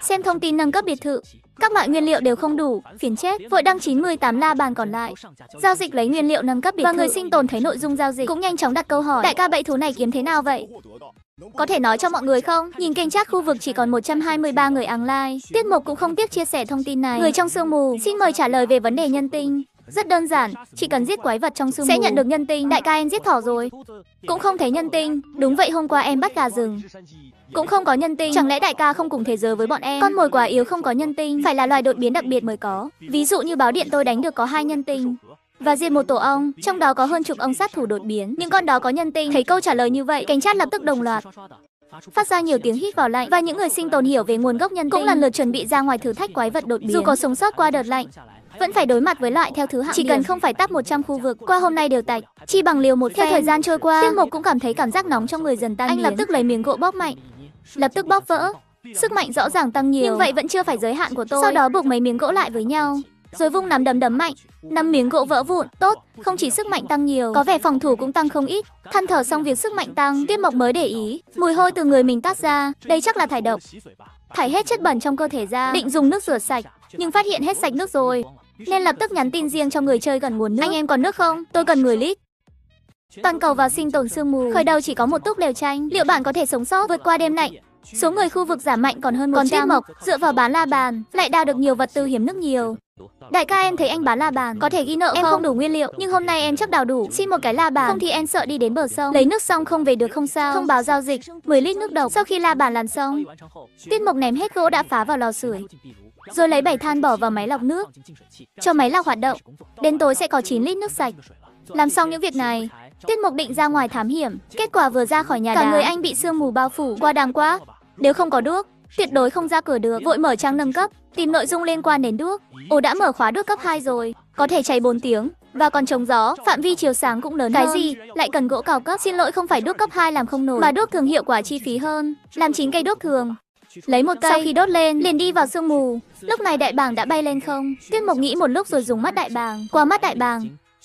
A: Xem thông tin nâng cấp biệt thự, các loại nguyên liệu đều không đủ, phiền chết, vội đăng 98 la bàn còn lại. Giao dịch lấy nguyên liệu nâng cấp biệt thự. Và người sinh tồn thấy nội dung giao dịch cũng nhanh chóng đặt câu hỏi, đại ca bậy thú này kiếm thế nào vậy? Có thể nói cho mọi người không? Nhìn kênh chat khu vực chỉ còn 123 người áng lai. Tiết mục cũng không tiếc chia sẻ thông tin này. Người trong sương mù, xin mời trả lời về vấn đề nhân tình. Rất đơn giản, chỉ cần giết quái vật trong sương Sẽ nhận được nhân tinh, đại ca em giết thỏ rồi Cũng không thấy nhân tinh, đúng vậy hôm qua em bắt gà rừng Cũng không có nhân tinh, chẳng lẽ đại ca không cùng thế giới với bọn em Con mồi quá yếu không có nhân tinh, phải là loài đột biến đặc biệt mới có Ví dụ như báo điện tôi đánh được có hai nhân tinh và diệt một tổ ong, trong đó có hơn chục ong sát thủ đột biến. Những con đó có nhân tinh. Thấy câu trả lời như vậy, cảnh sát lập tức đồng loạt phát ra nhiều tiếng hít vào lạnh và những người sinh tồn hiểu về nguồn gốc nhân tinh cũng lần lượt chuẩn bị ra ngoài thử thách quái vật đột biến. Dù có sống sót qua đợt lạnh, vẫn phải đối mặt với loại theo thứ hạng chỉ cần không phải tap 100 khu vực qua hôm nay đều tạch chi bằng liều một theo thời gian trôi qua tiêu mộc cũng cảm thấy cảm giác nóng trong người dần tan anh lập tức lấy miếng gỗ bóp mạnh lập tức bóp vỡ sức mạnh rõ ràng tăng nhiều nhưng vậy vẫn chưa phải giới hạn của tôi sau đó buộc mấy miếng gỗ lại với nhau rồi vung nắm đấm đấm mạnh năm miếng gỗ vỡ vụn tốt không chỉ sức mạnh tăng nhiều có vẻ phòng thủ cũng tăng không ít than thở xong việc sức mạnh tăng tiết mộc mới để ý mùi hôi từ người mình tắt ra đây chắc là thải độc thải hết chất bẩn trong cơ thể ra định dùng nước rửa sạch nhưng phát hiện hết sạch nước rồi nên lập tức nhắn tin riêng cho người chơi gần nguồn nước. Anh em còn nước không? Tôi cần 10 lít. Toàn cầu vào sinh tồn sương mù, khởi đầu chỉ có một túc lều tranh. Liệu bạn có thể sống sót vượt qua đêm lạnh? Số người khu vực giảm mạnh còn hơn 100. Còn tiết mộc, dựa vào bán la bàn, lại đào được nhiều vật tư hiếm nước nhiều. Đại ca em thấy anh bán la bàn, có thể ghi nợ không? em không? đủ nguyên liệu, nhưng hôm nay em chắc đào đủ, xin một cái la bàn, không thì em sợ đi đến bờ sông, lấy nước xong không về được không sao. Thông báo giao dịch, 10 lít nước độc. Sau khi la bàn làm xong, Tiết mục ném hết gỗ đã phá vào lò sưởi rồi lấy bể than bỏ vào máy lọc nước, cho máy lọc hoạt động. Đến tối sẽ có 9 lít nước sạch. Làm xong những việc này, Tiết Mục định ra ngoài thám hiểm, kết quả vừa ra khỏi nhà Cả đá. người anh bị sương mù bao phủ, quá đàng quá. Nếu không có đuốc, tuyệt đối không ra cửa được, vội mở trang nâng cấp, tìm nội dung liên quan đến đuốc. Ồ đã mở khóa đuốc cấp 2 rồi, có thể cháy 4 tiếng và còn chống gió, phạm vi chiều sáng cũng lớn Cái hơn. gì? Lại cần gỗ cao cấp. Xin lỗi không phải đuốc cấp 2 làm không nổi, mà đuốc thường hiệu quả chi phí hơn. Làm chín cây đuốc thường, Lấy một cây Sau khi đốt lên liền đi vào sương mù Lúc này đại bàng đã bay lên không Tiết mục nghĩ một lúc rồi dùng mắt đại bàng Qua mắt đại bàng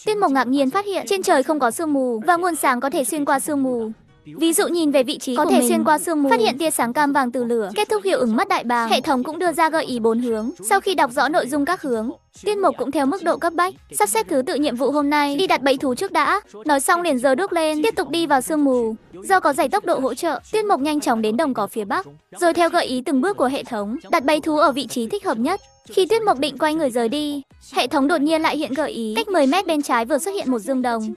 A: Tiết mục ngạc nhiên phát hiện trên trời không có sương mù Và nguồn sáng có thể xuyên qua sương mù Ví dụ nhìn về vị trí có thể mình, xuyên qua sương mù, phát hiện tia sáng cam vàng từ lửa, kết thúc hiệu ứng mắt đại bàng. Hệ thống cũng đưa ra gợi ý bốn hướng. Sau khi đọc rõ nội dung các hướng, Tiên mục cũng theo mức độ cấp bách, sắp xếp thứ tự nhiệm vụ hôm nay, đi đặt bẫy thú trước đã. Nói xong liền giơ đuốc lên, tiếp tục đi vào sương mù. Do có giải tốc độ hỗ trợ, Tiết mục nhanh chóng đến đồng cỏ phía bắc, rồi theo gợi ý từng bước của hệ thống, đặt bẫy thú ở vị trí thích hợp nhất. Khi Tuyết Mộc định quay người rời đi, hệ thống đột nhiên lại hiện gợi ý, cách 10 mét bên trái vừa xuất hiện một dương đồng.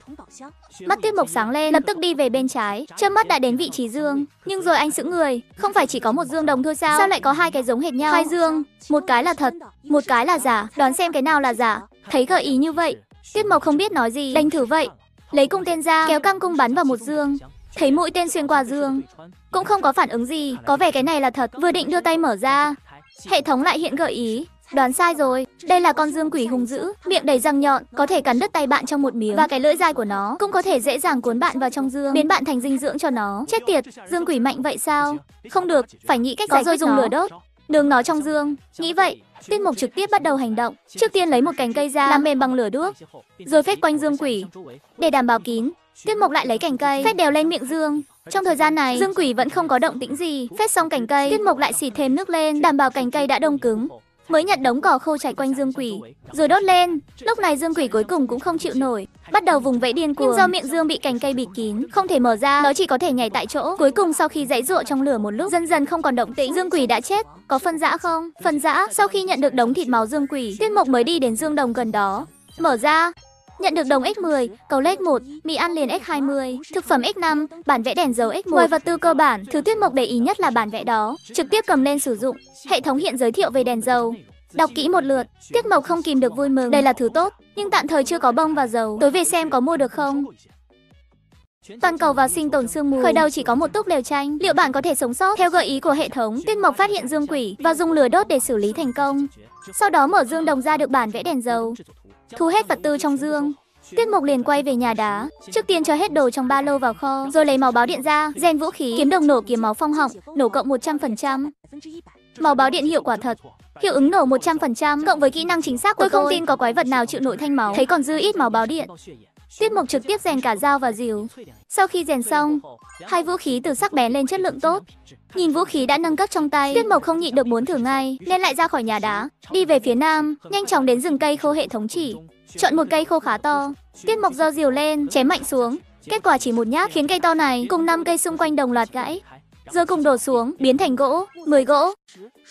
A: Mắt Tuyết Mộc sáng lên, lập tức đi về bên trái, chớp mắt đã đến vị trí dương, nhưng rồi anh sững người, không phải chỉ có một dương đồng thôi sao? Sao lại có hai cái giống hệt nhau? Hai dương, một cái là thật, một cái là giả, đoán xem cái nào là giả. Thấy gợi ý như vậy, Tiết Mộc không biết nói gì, đành thử vậy. Lấy cung tên ra, kéo căng cung bắn vào một dương. Thấy mũi tên xuyên qua dương, cũng không có phản ứng gì, có vẻ cái này là thật. Vừa định đưa tay mở ra, hệ thống lại hiện gợi ý. Đoán sai rồi, đây là con dương quỷ hung dữ, miệng đầy răng nhọn, có thể cắn đứt tay bạn trong một miếng và cái lưỡi dài của nó cũng có thể dễ dàng cuốn bạn vào trong dương, biến bạn thành dinh dưỡng cho nó. Chết tiệt, dương quỷ mạnh vậy sao? Không được, phải nghĩ cách có giải rồi dùng lửa đốt. Đường nó trong dương, nghĩ vậy, Tiết mục trực tiếp bắt đầu hành động, trước tiên lấy một cành cây ra làm mềm bằng lửa đuốc, rồi phết quanh dương quỷ. Để đảm bảo kín, Tiết mục lại lấy cành cây phết đèo lên miệng dương. Trong thời gian này, dương quỷ vẫn không có động tĩnh gì, phết xong cành cây, Tiết mục lại xỉ thêm nước lên, đảm bảo cành cây đã đông cứng mới nhặt đống cỏ khô chảy quanh Dương Quỷ, rồi đốt lên. Lúc này Dương Quỷ cuối cùng cũng không chịu nổi, bắt đầu vùng vẫy điên cuồng. Nhưng do miệng Dương bị cành cây bịt kín, không thể mở ra, nó chỉ có thể nhảy tại chỗ. Cuối cùng sau khi dãy dụa trong lửa một lúc, dần dần không còn động tĩnh, Dương Quỷ đã chết. Có phân dã không? Phân dã, sau khi nhận được đống thịt máu Dương Quỷ, Tiết Mộc mới đi đến Dương Đồng gần đó, mở ra, Nhận được đồng X10, cầu led 1, mì ăn liền X20, thực phẩm X5, bản vẽ đèn dầu X1. Ngoài vật tư cơ bản, thứ Tuyết Mộc để ý nhất là bản vẽ đó, trực tiếp cầm lên sử dụng. Hệ thống hiện giới thiệu về đèn dầu. Đọc kỹ một lượt, Tuyết Mộc không kìm được vui mừng. Đây là thứ tốt, nhưng tạm thời chưa có bông và dầu. Tối về xem có mua được không. Toàn cầu vào sinh tồn sương mù, khởi đầu chỉ có một túp lều tranh, liệu bạn có thể sống sót? Theo gợi ý của hệ thống, Tuyết Mộc phát hiện dương quỷ và dùng lửa đốt để xử lý thành công. Sau đó mở dương đồng ra được bản vẽ đèn dầu thu hết vật tư trong dương. Tiết mục liền quay về nhà đá, trước tiên cho hết đồ trong ba lô vào kho, rồi lấy máu báo điện ra, rèn vũ khí, kiếm đồng nổ kiếm máu phong họng, nổ cộng 100%. máu báo điện hiệu quả thật, hiệu ứng nổ 100% cộng với kỹ năng chính xác của tôi. Tôi không tin có quái vật nào chịu nổi thanh máu, thấy còn dư ít máu báo điện. Tiết mục trực tiếp rèn cả dao và rìu. Sau khi rèn xong, hai vũ khí từ sắc bén lên chất lượng tốt. Nhìn vũ khí đã nâng cấp trong tay, Tiết mục không nhịn được muốn thử ngay, nên lại ra khỏi nhà đá, đi về phía nam, nhanh chóng đến rừng cây khô hệ thống chỉ. Chọn một cây khô khá to, Tiết mục do rìu lên, chém mạnh xuống. Kết quả chỉ một nhát khiến cây to này cùng năm cây xung quanh đồng loạt gãy rồi cùng đổ xuống, biến thành gỗ, 10 gỗ,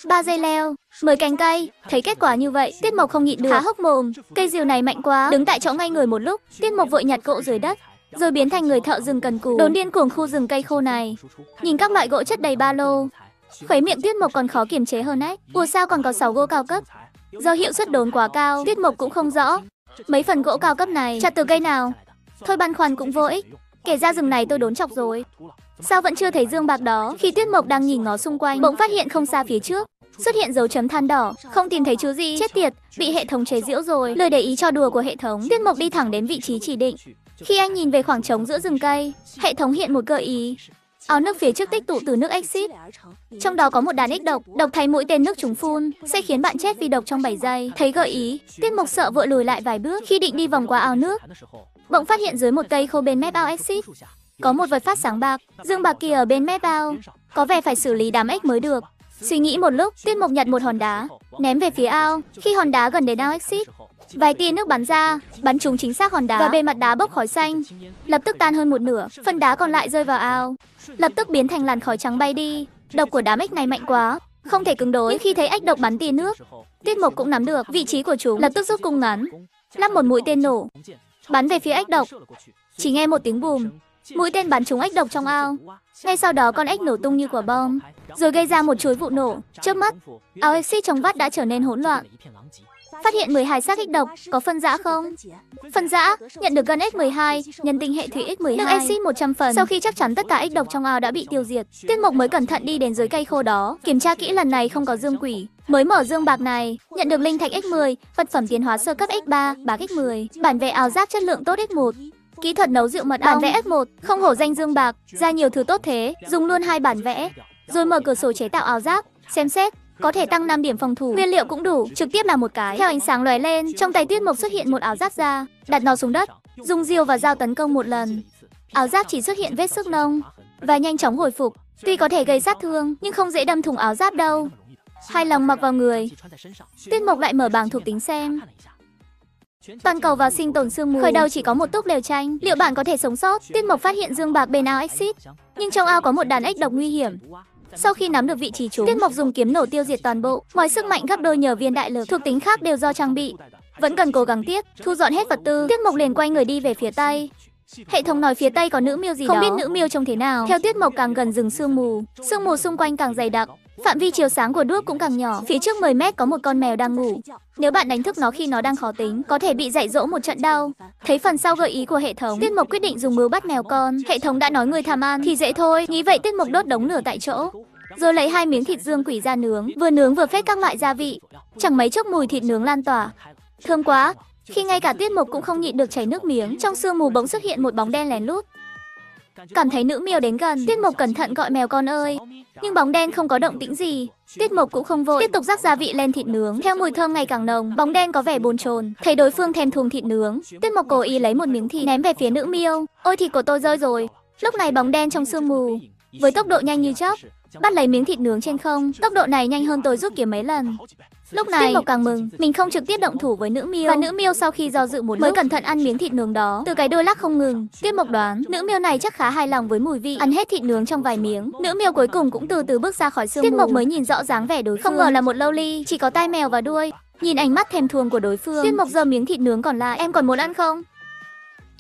A: 3 dây leo, 10 cành cây. Thấy kết quả như vậy, Tiết Mộc không nhịn được, há hốc mồm. Cây diều này mạnh quá, đứng tại chỗ ngay người một lúc, Tiết Mộc vội nhặt gỗ dưới đất, rồi biến thành người thợ rừng cần cù, đốn điên cuồng khu rừng cây khô này. Nhìn các loại gỗ chất đầy ba lô, khuấy miệng Tiết Mộc còn khó kiềm chế hơn ấy. Ủa sao còn có 6 gỗ cao cấp? Do hiệu suất đốn quá cao, Tiết Mộc cũng không rõ. Mấy phần gỗ cao cấp này chặt từ cây nào? Thôi băn khoăn cũng vô ích. Kể ra rừng này tôi đốn chọc rồi. Sao vẫn chưa thấy dương bạc đó? Khi Tuyết Mộc đang nhìn ngó xung quanh, bỗng phát hiện không xa phía trước xuất hiện dấu chấm than đỏ, không tìm thấy chú gì, chết tiệt, bị hệ thống chế giễu rồi. Lời để ý cho đùa của hệ thống, Tuyết Mộc đi thẳng đến vị trí chỉ định. Khi anh nhìn về khoảng trống giữa rừng cây, hệ thống hiện một gợi ý. Áo nước phía trước tích tụ từ nước exit. Trong đó có một đàn ích độc, độc thay mũi tên nước chúng phun sẽ khiến bạn chết vì độc trong 7 giây. Thấy gợi ý, Tuyết Mộc sợ vội lùi lại vài bước khi định đi vòng qua ao nước. Bỗng phát hiện dưới một cây khô bên mép ao exit, có một vật phát sáng bạc, dương bạc kia ở bên mép bao. Có vẻ phải xử lý đám ếch mới được. Suy nghĩ một lúc, Tuyết Mộc nhặt một hòn đá, ném về phía ao. Khi hòn đá gần đến ao exit, vài tia nước bắn ra, bắn trúng chính xác hòn đá và bề mặt đá bốc khói xanh, lập tức tan hơn một nửa, phần đá còn lại rơi vào ao, lập tức biến thành làn khói trắng bay đi. Độc của đám ếch này mạnh quá, không thể cứng đối. Nhưng khi thấy ếch độc bắn tia nước, Tuyết Mộc cũng nắm được vị trí của chúng, lập tức rút cung ngắn, lắp một mũi tên nổ, bắn về phía ếch độc. Chỉ nghe một tiếng bùm, Mũi tên bắn trúng ếch độc trong ao. Ngay sau đó con ếch nổ tung như quả bom, rồi gây ra một chuỗi vụ nổ. Trước mắt, ao ếch xích trong vắt đã trở nên hỗn loạn. Phát hiện 12 xác ếch độc, có phân giã không? Phân giã, nhận được gần X12, nhân tinh hệ thủy X12. Được acid 100 phần. Sau khi chắc chắn tất cả ếch độc trong ao đã bị tiêu diệt, Tiết Mộc mới cẩn thận đi đến dưới cây khô đó, kiểm tra kỹ lần này không có dương quỷ. Mới mở dương bạc này, nhận được linh thạch X10, vật phẩm tiến hóa sơ cấp X3, bạc X10, bản vẽ áo giáp chất lượng tốt X1, Kỹ thuật nấu rượu mật bản ong. vẽ F1, không hổ danh Dương Bạc, ra nhiều thứ tốt thế, dùng luôn hai bản vẽ, rồi mở cửa sổ chế tạo áo giáp, xem xét, có thể tăng 5 điểm phòng thủ, nguyên liệu cũng đủ, trực tiếp là một cái. Theo ánh sáng lóe lên, trong tay Tuyết Mộc xuất hiện một áo giáp ra, đặt nó xuống đất, dùng diều và dao tấn công một lần. Áo giáp chỉ xuất hiện vết sức nông và nhanh chóng hồi phục, tuy có thể gây sát thương nhưng không dễ đâm thủng áo giáp đâu. Hai lòng mặc vào người, Tuyết Mộc lại mở bảng thuộc tính xem, Toàn cầu vào sinh tồn sương mù. Khởi đầu chỉ có một túp lều tranh. Liệu bạn có thể sống sót? Tiết Mộc phát hiện dương bạc bên ao exit, nhưng trong ao có một đàn ếch độc nguy hiểm. Sau khi nắm được vị trí chúng, Tiết Mộc dùng kiếm nổ tiêu diệt toàn bộ. ngoài sức mạnh gấp đôi nhờ viên đại lực, thuộc tính khác đều do trang bị. Vẫn cần cố gắng tiếp, thu dọn hết vật tư. Tiết Mộc liền quay người đi về phía tây. Hệ thống nói phía tây có nữ miêu gì Không đó. Không biết nữ miêu trông thế nào. Theo Tiết Mộc càng gần rừng sương mù, sương mù xung quanh càng dày đặc. Phạm vi chiều sáng của đuốc cũng càng nhỏ, phía trước 10 mét có một con mèo đang ngủ. Nếu bạn đánh thức nó khi nó đang khó tính, có thể bị dạy dỗ một trận đau. Thấy phần sau gợi ý của hệ thống, Tiết Mộc quyết định dùng mưu bắt mèo con. Hệ thống đã nói người tham ăn thì dễ thôi, nghĩ vậy Tiết Mộc đốt đống lửa tại chỗ. Rồi lấy hai miếng thịt dương quỷ ra nướng, vừa nướng vừa phết các loại gia vị. Chẳng mấy chốc mùi thịt nướng lan tỏa. Thơm quá, khi ngay cả Tiết Mộc cũng không nhịn được chảy nước miếng, trong sương mù bỗng xuất hiện một bóng đen lén lút. Cảm thấy nữ miêu đến gần, Tiết Mộc cẩn thận gọi mèo con ơi. Nhưng bóng đen không có động tĩnh gì. Tiết Mộc cũng không vội, tiếp tục rắc gia vị lên thịt nướng. Theo mùi thơm ngày càng nồng, bóng đen có vẻ bồn chồn. Thấy đối phương thèm thùng thịt nướng, Tiết Mộc cố ý lấy một miếng thịt ném về phía nữ miêu. Ôi thịt của tôi rơi rồi. Lúc này bóng đen trong sương mù, với tốc độ nhanh như chớp, bắt lấy miếng thịt nướng trên không. Tốc độ này nhanh hơn tôi rút kiếm mấy lần.
B: Lúc này, Tiết Mộc càng
A: mừng, mình không trực tiếp động thủ với nữ miêu. Và nữ miêu sau khi do dự một mới lúc, cẩn thận ăn miếng thịt nướng đó. Từ cái đôi lắc không ngừng, Tiết Mộc đoán nữ miêu này chắc khá hài lòng với mùi vị, ăn hết thịt nướng trong vài miếng. Nữ miêu cuối cùng cũng từ từ bước ra khỏi sương Tiết Mộc mới nhìn rõ dáng vẻ đối phương. Không ngờ là một lâu ly, chỉ có tai mèo và đuôi. Nhìn ánh mắt thèm thuồng của đối phương, Tiết Mộc giờ miếng thịt nướng còn lại, em còn muốn ăn không?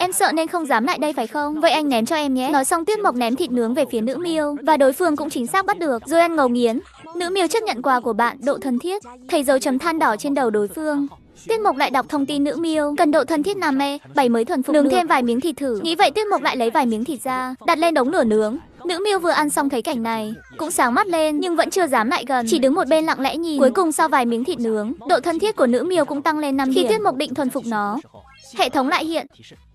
A: Em sợ nên không dám lại đây phải không? Vậy anh ném cho em nhé. Nói xong Tuyết Mộc ném thịt nướng về phía nữ miêu và đối phương cũng chính xác bắt được, rồi ăn ngầu nghiến. Nữ miêu chấp nhận quà của bạn, độ thân thiết, thầy dấu chấm than đỏ trên đầu đối phương. Tuyết Mộc lại đọc thông tin nữ miêu, cần độ thân thiết nam mê, bảy mới thuần phục nướng được. thêm vài miếng thịt thử. Nghĩ vậy Tuyết Mộc lại lấy vài miếng thịt ra, đặt lên đống lửa nướng. Nữ miêu vừa ăn xong thấy cảnh này, cũng sáng mắt lên nhưng vẫn chưa dám lại gần, chỉ đứng một bên lặng lẽ nhìn. Cuối cùng sau vài miếng thịt nướng, độ thân thiết của nữ miêu cũng tăng lên năm điểm. Khi Tuyết Mộc định thuần phục nó, Hệ thống lại hiện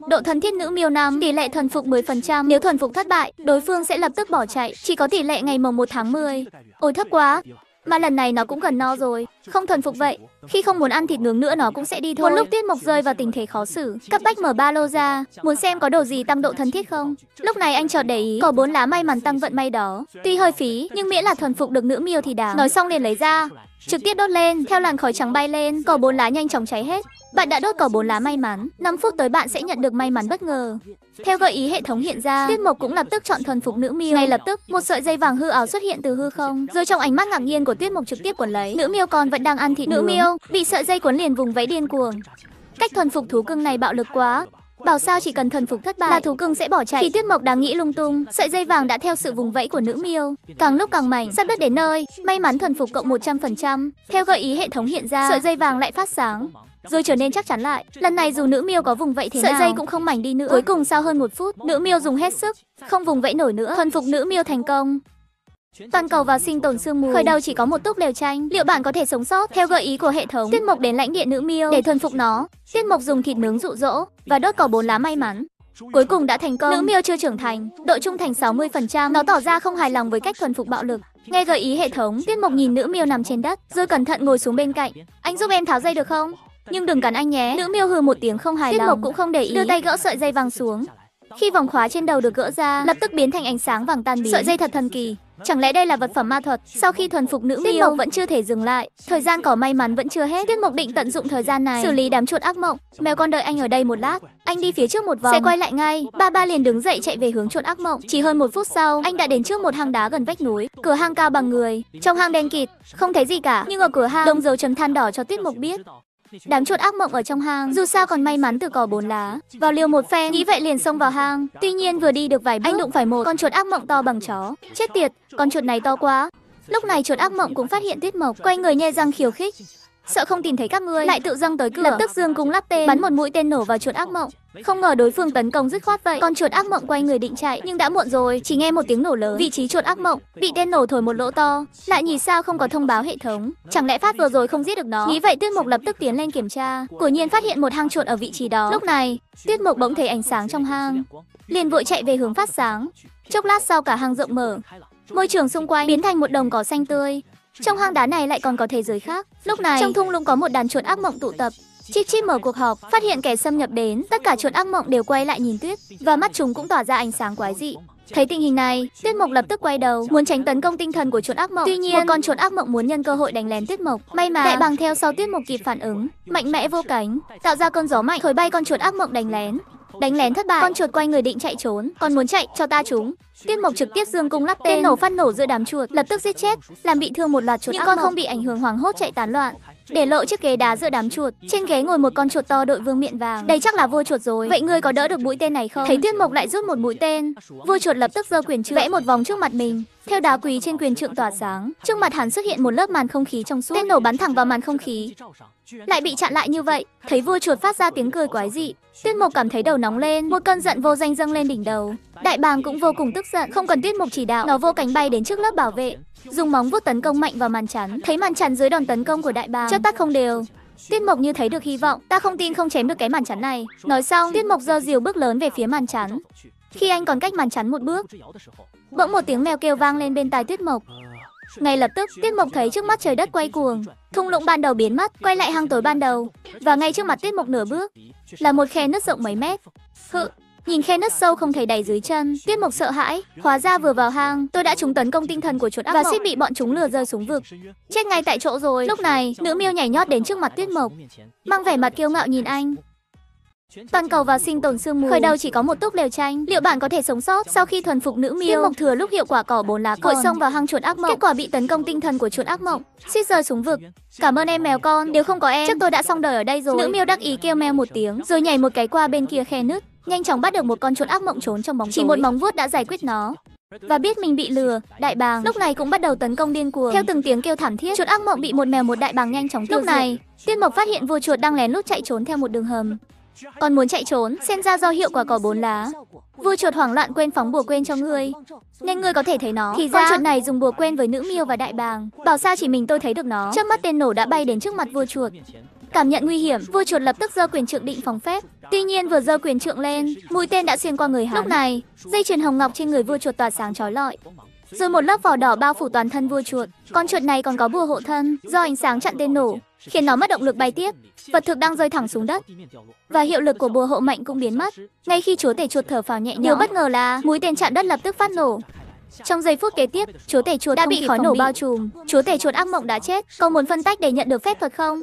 A: độ thần thiết nữ miêu nam tỷ lệ thuần phục 10%, nếu thuần phục thất bại, đối phương sẽ lập tức bỏ chạy, chỉ có tỷ lệ ngày mồng 1 tháng 10. Ôi thấp quá, mà lần này nó cũng gần no rồi, không thuần phục vậy. Khi không muốn ăn thịt nướng nữa nó cũng sẽ đi thôi. Một lúc Tuyết Mộc rơi vào tình thế khó xử, cấp bách mở ba lô ra, muốn xem có đồ gì tăng độ thân thiết không. Lúc này anh chợt để ý, có bốn lá may mắn tăng vận may đó. Tuy hơi phí, nhưng miễn là thuần phục được nữ miêu thì đáng. Nói xong liền lấy ra, trực tiếp đốt lên, theo làn khói trắng bay lên, cỏ bốn lá nhanh chóng cháy hết. Bạn đã đốt cỏ bốn lá may mắn, 5 phút tới bạn sẽ nhận được may mắn bất ngờ. Theo gợi ý hệ thống hiện ra, Tiết Mộc cũng lập tức chọn thuần phục nữ miêu. Ngay lập tức, một sợi dây vàng hư ảo xuất hiện từ hư không, rồi trong ánh mắt ngạc nhiên của Tuyết Mộc trực tiếp quấn lấy. Nữ miêu còn vẫn đang ăn thịt nữ miêu, bị sợi dây cuốn liền vùng vẫy điên cuồng. Cách thuần phục thú cưng này bạo lực quá, Bảo sao chỉ cần thần phục thất bại là thú cưng sẽ bỏ chạy. Khi Tuyết Mộc đang nghĩ lung tung, sợi dây vàng đã theo sự vùng vẫy của nữ miêu, càng lúc càng mảnh, sắp đất đến nơi. May mắn thần phục cộng 100%. Theo gợi ý hệ thống hiện ra, sợi dây vàng lại phát sáng, rồi trở nên chắc chắn lại. Lần này dù nữ miêu có vùng vẫy thế Sợi nào, dây cũng không mảnh đi nữa. Cuối cùng sau hơn một phút, nữ miêu dùng hết sức, không vùng vẫy nổi nữa, thuần phục nữ miêu thành công. Toàn cầu vào sinh tồn sương mù. Khởi đầu chỉ có một túc lều tranh. Liệu bạn có thể sống sót? Theo gợi ý của hệ thống, Tiết mục đến lãnh địa nữ miêu để thuần phục nó. Tiết mục dùng thịt nướng dụ dỗ và đốt cỏ bốn lá may mắn. Cuối cùng đã thành công. Nữ miêu chưa trưởng thành, độ trung thành 60%. Nó tỏ ra không hài lòng với cách thuần phục bạo lực. Nghe gợi ý hệ thống, Tiết mục nhìn nữ miêu nằm trên đất, rồi cẩn thận ngồi xuống bên cạnh. Anh giúp em tháo dây được không? nhưng đừng cắn anh nhé. Nữ miêu hừ một tiếng không hài Tiết lòng. Mộc cũng không để ý, đưa tay gỡ sợi dây vàng xuống. Khi vòng khóa trên đầu được gỡ ra, lập tức biến thành ánh sáng vàng tan biến. Sợi dây thật thần kỳ. Chẳng lẽ đây là vật phẩm ma thuật? Sau khi thuần phục nữ miêu, Mộc vẫn chưa thể dừng lại. Thời gian có may mắn vẫn chưa hết. Tiết Mộc định tận dụng thời gian này xử lý đám chuột ác mộng. Mèo con đợi anh ở đây một lát. Anh đi phía trước một vòng sẽ quay lại ngay. Ba ba liền đứng dậy chạy về hướng chuột ác mộng. Chỉ hơn một phút sau, anh đã đến trước một hang đá gần vách núi. Cửa hang cao bằng người. Trong hang đen kịt, không thấy gì cả. Nhưng ở cửa hang, đông dấu chấm than đỏ cho Tiết Mộc biết Đám chuột ác mộng ở trong hang, dù sao còn may mắn từ cỏ bốn lá. Vào liều một phen nghĩ vậy liền xông vào hang. Tuy nhiên vừa đi được vài bước, anh đụng phải một con chuột ác mộng to bằng chó. Chết tiệt, con chuột này to quá. Lúc này chuột ác mộng cũng phát hiện Tuyết Mộc, quay người nhe răng khiêu khích sợ không tìm thấy các ngươi lại tự dâng tới cửa lập tức dương cung lắp tên bắn một mũi tên nổ vào chuột ác mộng không ngờ đối phương tấn công dứt khoát vậy con chuột ác mộng quay người định chạy nhưng đã muộn rồi chỉ nghe một tiếng nổ lớn vị trí chuột ác mộng bị tên nổ thổi một lỗ to lại nhìn sao không có thông báo hệ thống chẳng lẽ phát vừa rồi không giết được nó nghĩ vậy tuyết mộc lập tức tiến lên kiểm tra nhiên phát hiện một hang chuột ở vị trí đó lúc này tuyết mộc bỗng thấy ánh sáng trong hang liền vội chạy về hướng phát sáng chốc lát sau cả hang rộng mở môi trường xung quanh biến thành một đồng cỏ xanh tươi trong hang đá này lại còn có thế giới khác. Lúc này, trong thung lũng có một đàn chuột ác mộng tụ tập. Chip Chip mở cuộc họp, phát hiện kẻ xâm nhập đến, tất cả chuột ác mộng đều quay lại nhìn Tuyết, và mắt chúng cũng tỏa ra ánh sáng quái dị. Thấy tình hình này, Tuyết Mộc lập tức quay đầu, muốn tránh tấn công tinh thần của chuột ác mộng. Tuy nhiên, một con chuột ác mộng muốn nhân cơ hội đánh lén Tuyết Mộc. May mà, đại bằng theo sau Tuyết Mộc kịp phản ứng, mạnh mẽ vô cánh, tạo ra cơn gió mạnh thổi bay con chuột ác mộng đánh lén đánh lén thất bại con chuột quay người định chạy trốn Con muốn chạy cho ta chúng Tiết Mộc trực tiếp dương cung lắp tên, tên nổ phát nổ giữa đám chuột, lập tức giết chết, làm bị thương một loạt chuột. Nhưng con mộc. không bị ảnh hưởng hoảng hốt chạy tán loạn, để lộ chiếc ghế đá giữa đám chuột. Trên ghế ngồi một con chuột to đội vương miệng vàng. Đây chắc là vua chuột rồi. Vậy ngươi có đỡ được mũi tên này không? Thấy Tuyết Mộc lại rút một mũi tên. Vua chuột lập tức giơ quyền trượng vẽ một vòng trước mặt mình. Theo đá quý trên quyền trượng tỏa sáng, trước mặt hắn xuất hiện một lớp màn không khí trong suốt. Tên nổ bắn thẳng vào màn không khí, lại bị chặn lại như vậy. Thấy vua chuột phát ra tiếng cười quái dị, Tuyết Mộc cảm thấy đầu nóng lên, một cơn giận vô danh dâng lên đỉnh đầu. Đại bàng cũng vô cùng tức giận, không cần Tuyết Mộc chỉ đạo, nó vô cánh bay đến trước lớp bảo vệ, dùng móng vuốt tấn công mạnh vào màn chắn. Thấy màn chắn dưới đòn tấn công của đại bàng, chất tắt không đều. Tiết Mộc như thấy được hy vọng, ta không tin không chém được cái màn chắn này. Nói xong, Tiết Mộc giơ diều bước lớn về phía màn chắn. Khi anh còn cách màn chắn một bước, bỗng một tiếng mèo kêu vang lên bên tai Tiết Mộc. Ngay lập tức, Tiết Mộc thấy trước mắt trời đất quay cuồng, thung lũng ban đầu biến mất, quay lại hang tối ban đầu, và ngay trước mặt Tiết Mộc nửa bước là một khe nứt rộng mấy mét. Hự, Nhìn khe nứt sâu không thể đầy dưới chân, Tiết Mộc sợ hãi, hóa ra vừa vào hang, tôi đã trúng tấn công tinh thần của chuột ác và suýt bị bọn chúng lừa rơi xuống vực. Chết ngay tại chỗ rồi. Lúc này, nữ miêu nhảy nhót đến trước mặt Tiết Mộc, mang vẻ mặt kiêu ngạo nhìn anh. Toàn cầu vào sinh tồn sương mù Khởi đầu chỉ có một túc lều tranh Liệu bạn có thể sống sót Sau khi thuần phục nữ miêu Tiết mộc thừa lúc hiệu quả cỏ bốn lá cội xông vào hang chuột ác mộng Kết quả bị tấn công tinh thần của chuột ác mộng Suýt rơi xuống vực Cảm ơn em mèo con Nếu không có em Chắc tôi đã xong đời ở đây rồi Nữ miêu đắc ý kêu meo một tiếng Rồi nhảy một cái qua bên kia khe nứt nhanh chóng bắt được một con chuột ác mộng trốn trong bóng Chỉ một móng vuốt đã giải quyết nó. Và biết mình bị lừa, đại bàng lúc này cũng bắt đầu tấn công điên cuồng. Theo từng tiếng kêu thảm thiết, chuột ác mộng bị một mèo một đại bàng nhanh chóng tiêu Lúc này, Tiên Mộc phát hiện vua chuột đang lén lút chạy trốn theo một đường hầm. Còn muốn chạy trốn, xem ra do hiệu quả cỏ bốn lá. Vua chuột hoảng loạn quên phóng bùa quên cho ngươi, nên ngươi có thể thấy nó. Thì ra con chuột này dùng bùa quên với nữ miêu và đại bàng, bảo sao chỉ mình tôi thấy được nó. chớp mắt tên nổ đã bay đến trước mặt vua chuột. Cảm nhận nguy hiểm, vua chuột lập tức giơ quyền trượng định phóng phép. Tuy nhiên vừa giơ quyền trượng lên, mũi tên đã xuyên qua người hắn. Lúc này, dây chuyền hồng ngọc trên người vua chuột tỏa sáng chói lọi. Rồi một lớp vỏ đỏ bao phủ toàn thân vua chuột. Con chuột này còn có bùa hộ thân, do ánh sáng chặn tên nổ, khiến nó mất động lực bay tiếp. Vật thực đang rơi thẳng xuống đất và hiệu lực của bùa hộ mạnh cũng biến mất. Ngay khi chúa tể chuột thở phào nhẹ nhõm, điều bất ngờ là mũi tên chạm đất lập tức phát nổ, trong giây phút kế tiếp, chúa tể chuột đã bị khói nổ bao trùm, chúa tể chuột ác mộng đã chết. Cậu muốn phân tách để nhận được phép thuật không?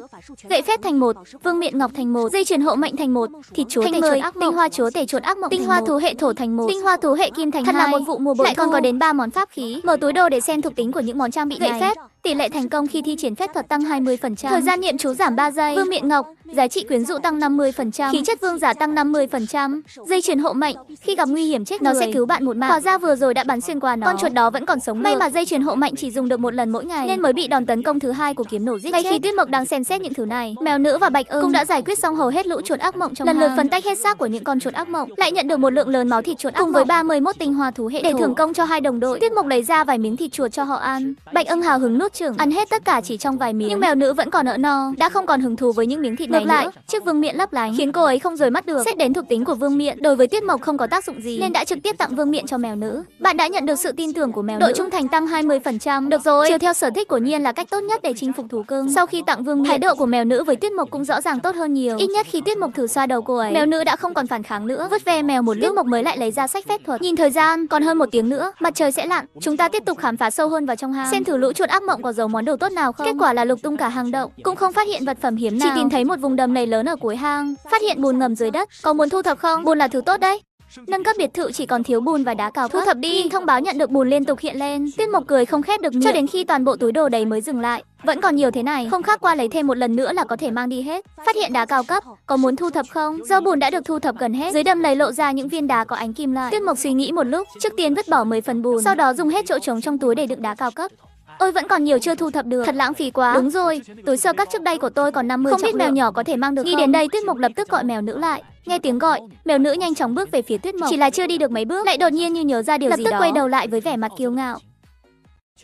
A: Gậy phép thành một, vương miện ngọc thành một, dây chuyền hộ mệnh thành một, thịt chúa tể chuột ác mộng, tinh hoa chúa tể chuột ác mộng, tinh hoa thú hệ thổ thành một, tinh hoa thú hệ kim thành Thật là một vụ mùa bội Lại còn có đến 3 món pháp khí. Mở túi đồ để xem thuộc tính của những món trang bị này. Gậy phép, Tỷ lệ thành công khi thi triển phép thuật tăng 20%. Thời gian niệm chú giảm 3 giây. Vương miện ngọc, giá trị quyến rũ tăng 50%. Khí chất vương giả tăng 50%. Dây chuyền hộ mệnh, khi gặp nguy hiểm chết nó người. sẽ cứu bạn một mạng. Quả ra vừa rồi đã bắn xuyên qua nó. Con chuột đó vẫn còn sống. May mà dây chuyền hộ mệnh chỉ dùng được một lần mỗi ngày nên mới bị đòn tấn công thứ hai của kiếm nổ giết Ngay chết. khi Tuyết Mộc đang xem xét những thứ này, mèo nữ và Bạch Ưng cũng đã giải quyết xong hầu hết lũ chuột ác mộng trong lần lượt phân tách hết xác của những con chuột ác mộng, lại nhận được một lượng lớn máu thịt chuột ác cùng mộng. với 31 tinh hoa thú hệ để thưởng công cho hai đồng đội. Tuyết Mộc lấy ra vài miếng thịt chuột cho họ ăn. Bạch Ưng hào hứng nuốt trưởng ăn hết tất cả chỉ trong vài miếng nhưng mèo nữ vẫn còn ở no đã không còn hứng thú với những miếng thịt này ngược lại nữa. chiếc vương miện lấp lánh khiến cô ấy không rời mắt được xét đến thuộc tính của vương miện đối với tiết mộc không có tác dụng gì nên đã trực tiếp tặng vương miện cho mèo nữ bạn đã nhận được sự tin tưởng của mèo đội nữ. trung thành tăng 20% được rồi chiều theo sở thích của nhiên là cách tốt nhất để chinh phục thú cưng sau khi tặng vương miện thái độ của mèo nữ với tiết mộc cũng rõ ràng tốt hơn nhiều ít nhất khi tiết mộc thử xoa đầu cô ấy mèo nữ đã không còn phản kháng nữa vứt ve mèo một lúc tiết mộc mới lại lấy ra sách phép thuật nhìn thời gian còn hơn một tiếng nữa mặt trời sẽ lặn chúng ta tiếp tục khám phá sâu hơn vào trong hang xem thử lũ chuột ác mộng có dấu món đồ tốt nào không. Kết quả là lục tung cả hang động, cũng không phát hiện vật phẩm hiếm nào. Chỉ tìm thấy một vùng đầm này lớn ở cuối hang, phát hiện bùn ngầm dưới đất. Có muốn thu thập không? Bùn là thứ tốt đấy. Nâng cấp biệt thự chỉ còn thiếu bùn và đá cao cấp. Thu thập đi. Nhìn thông báo nhận được bùn liên tục hiện lên. Tiết Mộc cười không khép được miệng. Cho đến khi toàn bộ túi đồ đầy mới dừng lại. Vẫn còn nhiều thế này, không khác qua lấy thêm một lần nữa là có thể mang đi hết. Phát hiện đá cao cấp, có muốn thu thập không? Do bùn đã được thu thập gần hết, dưới đầm lầy lộ ra những viên đá có ánh kim loại. Tiết Mộc suy nghĩ một lúc, trước tiên vứt bỏ 10 phần bùn, sau đó dùng hết chỗ trống trong túi để đựng đá cao cấp. Tôi vẫn còn nhiều chưa thu thập được, thật lãng phí quá. Đúng rồi, túi sơ các trước đây của tôi còn 50 Không biết mèo nhỏ có thể mang được Nghĩ không? đến đây Tuyết Mộc lập tức gọi mèo nữ lại. Nghe tiếng gọi, mèo nữ nhanh chóng bước về phía Tuyết Mộc. Chỉ là chưa đi được mấy bước, lại đột nhiên như nhớ ra điều lập gì đó. Lập tức quay đầu lại với vẻ mặt kiêu ngạo.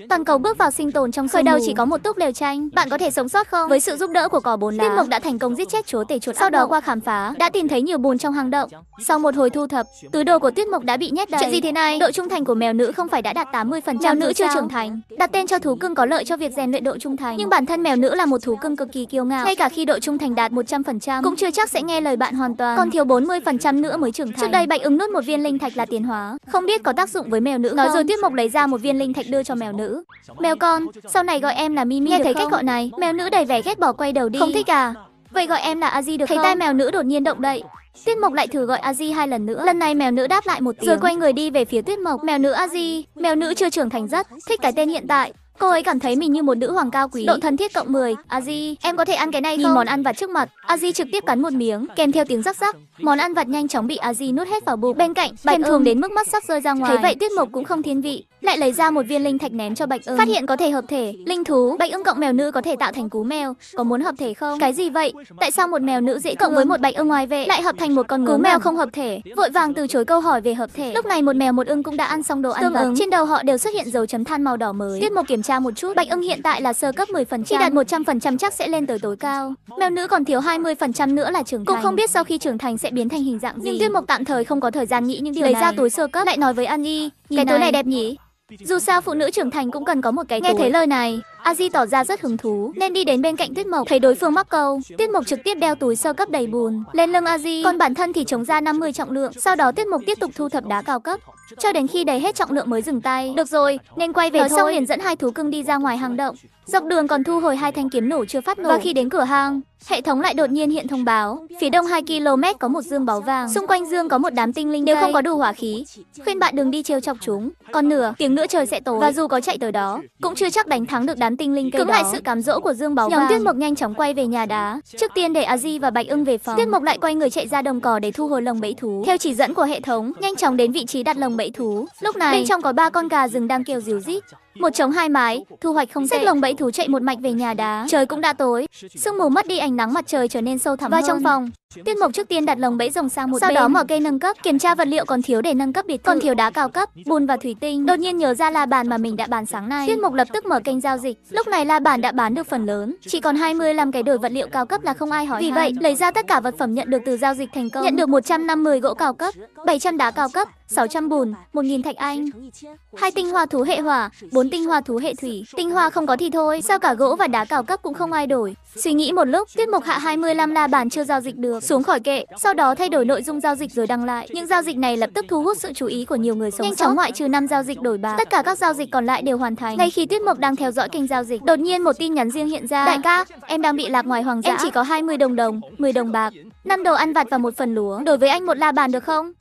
A: Toàn cầu bước vào sinh tồn trong khởi đầu chỉ có một túp lều tranh. Bạn có thể sống sót không? Với sự giúp đỡ của cỏ bồn lá, Tuyết Mộc đã thành công giết chết chúa tể chuột. Sau đó qua khám phá, đã tìm thấy nhiều bùn trong hang động. Sau một hồi thu thập, túi đồ của Tuyết Mộc đã bị nhét đầy. Chuyện gì thế này? Độ trung thành của mèo nữ không phải đã đạt 80%. Mèo nữ chưa trưởng thành. Đặt tên cho thú cưng có lợi cho việc rèn luyện độ trung thành. Nhưng bản thân mèo nữ là một thú cưng cực kỳ kiêu ngạo. Ngay cả khi độ trung thành đạt 100%, cũng chưa chắc sẽ nghe lời bạn hoàn toàn. Còn thiếu 40% nữa mới trưởng thành. Trước đây Bạch ứng nuốt một viên linh thạch là tiền hóa, không biết có tác dụng với mèo nữ. không? Nói rồi Tuyết Mộc lấy ra một viên linh thạch đưa cho mèo nữ nữ Mèo con, sau này gọi em là Mimi Nghe thấy không? cách gọi này, mèo nữ đầy vẻ ghét bỏ quay đầu đi Không thích à? Vậy gọi em là Aji được Thấy không? tai mèo nữ đột nhiên động đậy Tuyết Mộc lại thử gọi Aji hai lần nữa Lần này mèo nữ đáp lại một tiếng Rồi quay người đi về phía Tuyết Mộc Mèo nữ Aji, mèo nữ chưa trưởng thành rất Thích cái tên hiện tại Cô ấy cảm thấy mình như một nữ hoàng cao quý. Độ thân thiết cộng 10. Aji, em có thể ăn cái này không? Nhìn món ăn vặt trước mặt, Aji trực tiếp cắn một miếng, kèm theo tiếng rắc rắc. Món ăn vặt nhanh chóng bị Aji nuốt hết vào bụng. Bên cạnh, Bạch Ưng thường đến mức mắt sắp rơi ra ngoài. Thấy vậy Tuyết Mộc cũng không thiên vị, lại lấy ra một viên linh thạch ném cho Bạch Ưng. Phát hiện có thể hợp thể, linh thú, Bạch Ưng cộng mèo nữ có thể tạo thành cú mèo, có muốn hợp thể không? Cái gì vậy? Tại sao một mèo nữ dễ cộng với một Bạch Ưng ngoài vệ lại hợp thành một con cú mèo không hợp thể? Vội vàng từ chối câu hỏi về hợp thể. Lúc này một mèo một ưng cũng đã ăn xong đồ ăn vặt. Trên đầu họ đều xuất hiện dấu chấm than màu đỏ mới. Tuyết Mộc kiểm tra tra một chút. Bạch ưng hiện tại là sơ cấp 10%, khi đạt 100% chắc sẽ lên tới tối cao. Mèo nữ còn thiếu 20% nữa là trưởng thành. Cũng không biết sau khi trưởng thành sẽ biến thành hình dạng gì. Nhưng Tuyết Mộc tạm thời không có thời gian nghĩ những điều Lấy này. ra túi sơ cấp lại nói với An Y, cái túi này đẹp nhỉ? Dù sao phụ nữ trưởng thành cũng cần có một cái túi. Nghe thấy lời này, Aji tỏ ra rất hứng thú nên đi đến bên cạnh Tuyết Mộc, thấy đối phương mắc câu, Tuyết Mộc trực tiếp đeo túi sơ cấp đầy bùn lên lưng Aji, còn bản thân thì chống ra 50 trọng lượng, sau đó Tuyết Mộc tiếp tục thu thập đá cao cấp cho đến khi đầy hết trọng lượng mới dừng tay. Được rồi, nên quay về Nói thôi. xong liền dẫn hai thú cưng đi ra ngoài hang động. Dọc đường còn thu hồi hai thanh kiếm nổ chưa phát nổ. Và khi đến cửa hàng, hệ thống lại đột nhiên hiện thông báo, phía đông 2 km có một dương báu vàng, xung quanh dương có một đám tinh linh nếu không có đủ hỏa khí, khuyên bạn đừng đi trêu chọc chúng, còn nửa tiếng nữa trời sẽ tối và dù có chạy tới đó, cũng chưa chắc đánh thắng được đám tinh linh Cứng lại sự cám dỗ của dương báu vàng. Nhóm Tuyết Mộc nhanh chóng quay về nhà đá, trước tiên để Aji và Bạch Ưng về phòng. Tuyết Mộc lại quay người chạy ra đồng cỏ để thu hồi lồng bẫy thú. Theo chỉ dẫn của hệ thống, nhanh chóng đến vị trí đặt lồng bẫy thú. Lúc này, bên trong có ba con gà rừng đang kêu ríu rít. Một trống hai mái, thu hoạch không Xách lồng bẫy thú chạy một mạch về nhà đá. Trời cũng đã tối, sương mù mất đi ánh nắng mặt trời trở nên sâu thẳm Và hơn. trong phòng, tiên Mộc trước tiên đặt lồng bẫy rồng sang một Sau bên. đó mở cây nâng cấp, kiểm tra vật liệu còn thiếu để nâng cấp biệt thự. Còn thiếu đá cao cấp, bùn và thủy tinh. Đột nhiên nhớ ra la bàn mà mình đã bán sáng nay. Tiên Mộc lập tức mở kênh giao dịch. Lúc này la bàn đã bán được phần lớn, chỉ còn làm cái đổi vật liệu cao cấp là không ai hỏi. Vì han. vậy, lấy ra tất cả vật phẩm nhận được từ giao dịch thành công. Nhận được 150 gỗ cao cấp, 700 đá cao cấp, 600 bùn, 1000 thạch anh, hai tinh hoa thú hệ hỏa, vốn tinh hoa thú hệ thủy, tinh hoa không có thì thôi, sao cả gỗ và đá cao cấp cũng không ai đổi. Suy nghĩ một lúc, Tiết Mộc Hạ 25 la bàn chưa giao dịch được, xuống khỏi kệ, sau đó thay đổi nội dung giao dịch rồi đăng lại. Những giao dịch này lập tức thu hút sự chú ý của nhiều người sống Nhanh chóng ngoại trừ năm giao dịch đổi bạc, tất cả các giao dịch còn lại đều hoàn thành. Ngay khi Tiết Mộc đang theo dõi kênh giao dịch, đột nhiên một tin nhắn riêng hiện ra. Đại ca, em đang bị lạc ngoài hoàng gia Em chỉ có 20 đồng đồng, 10 đồng bạc, năm đồ ăn vặt và một phần lúa. Đổi với anh một la bàn được không?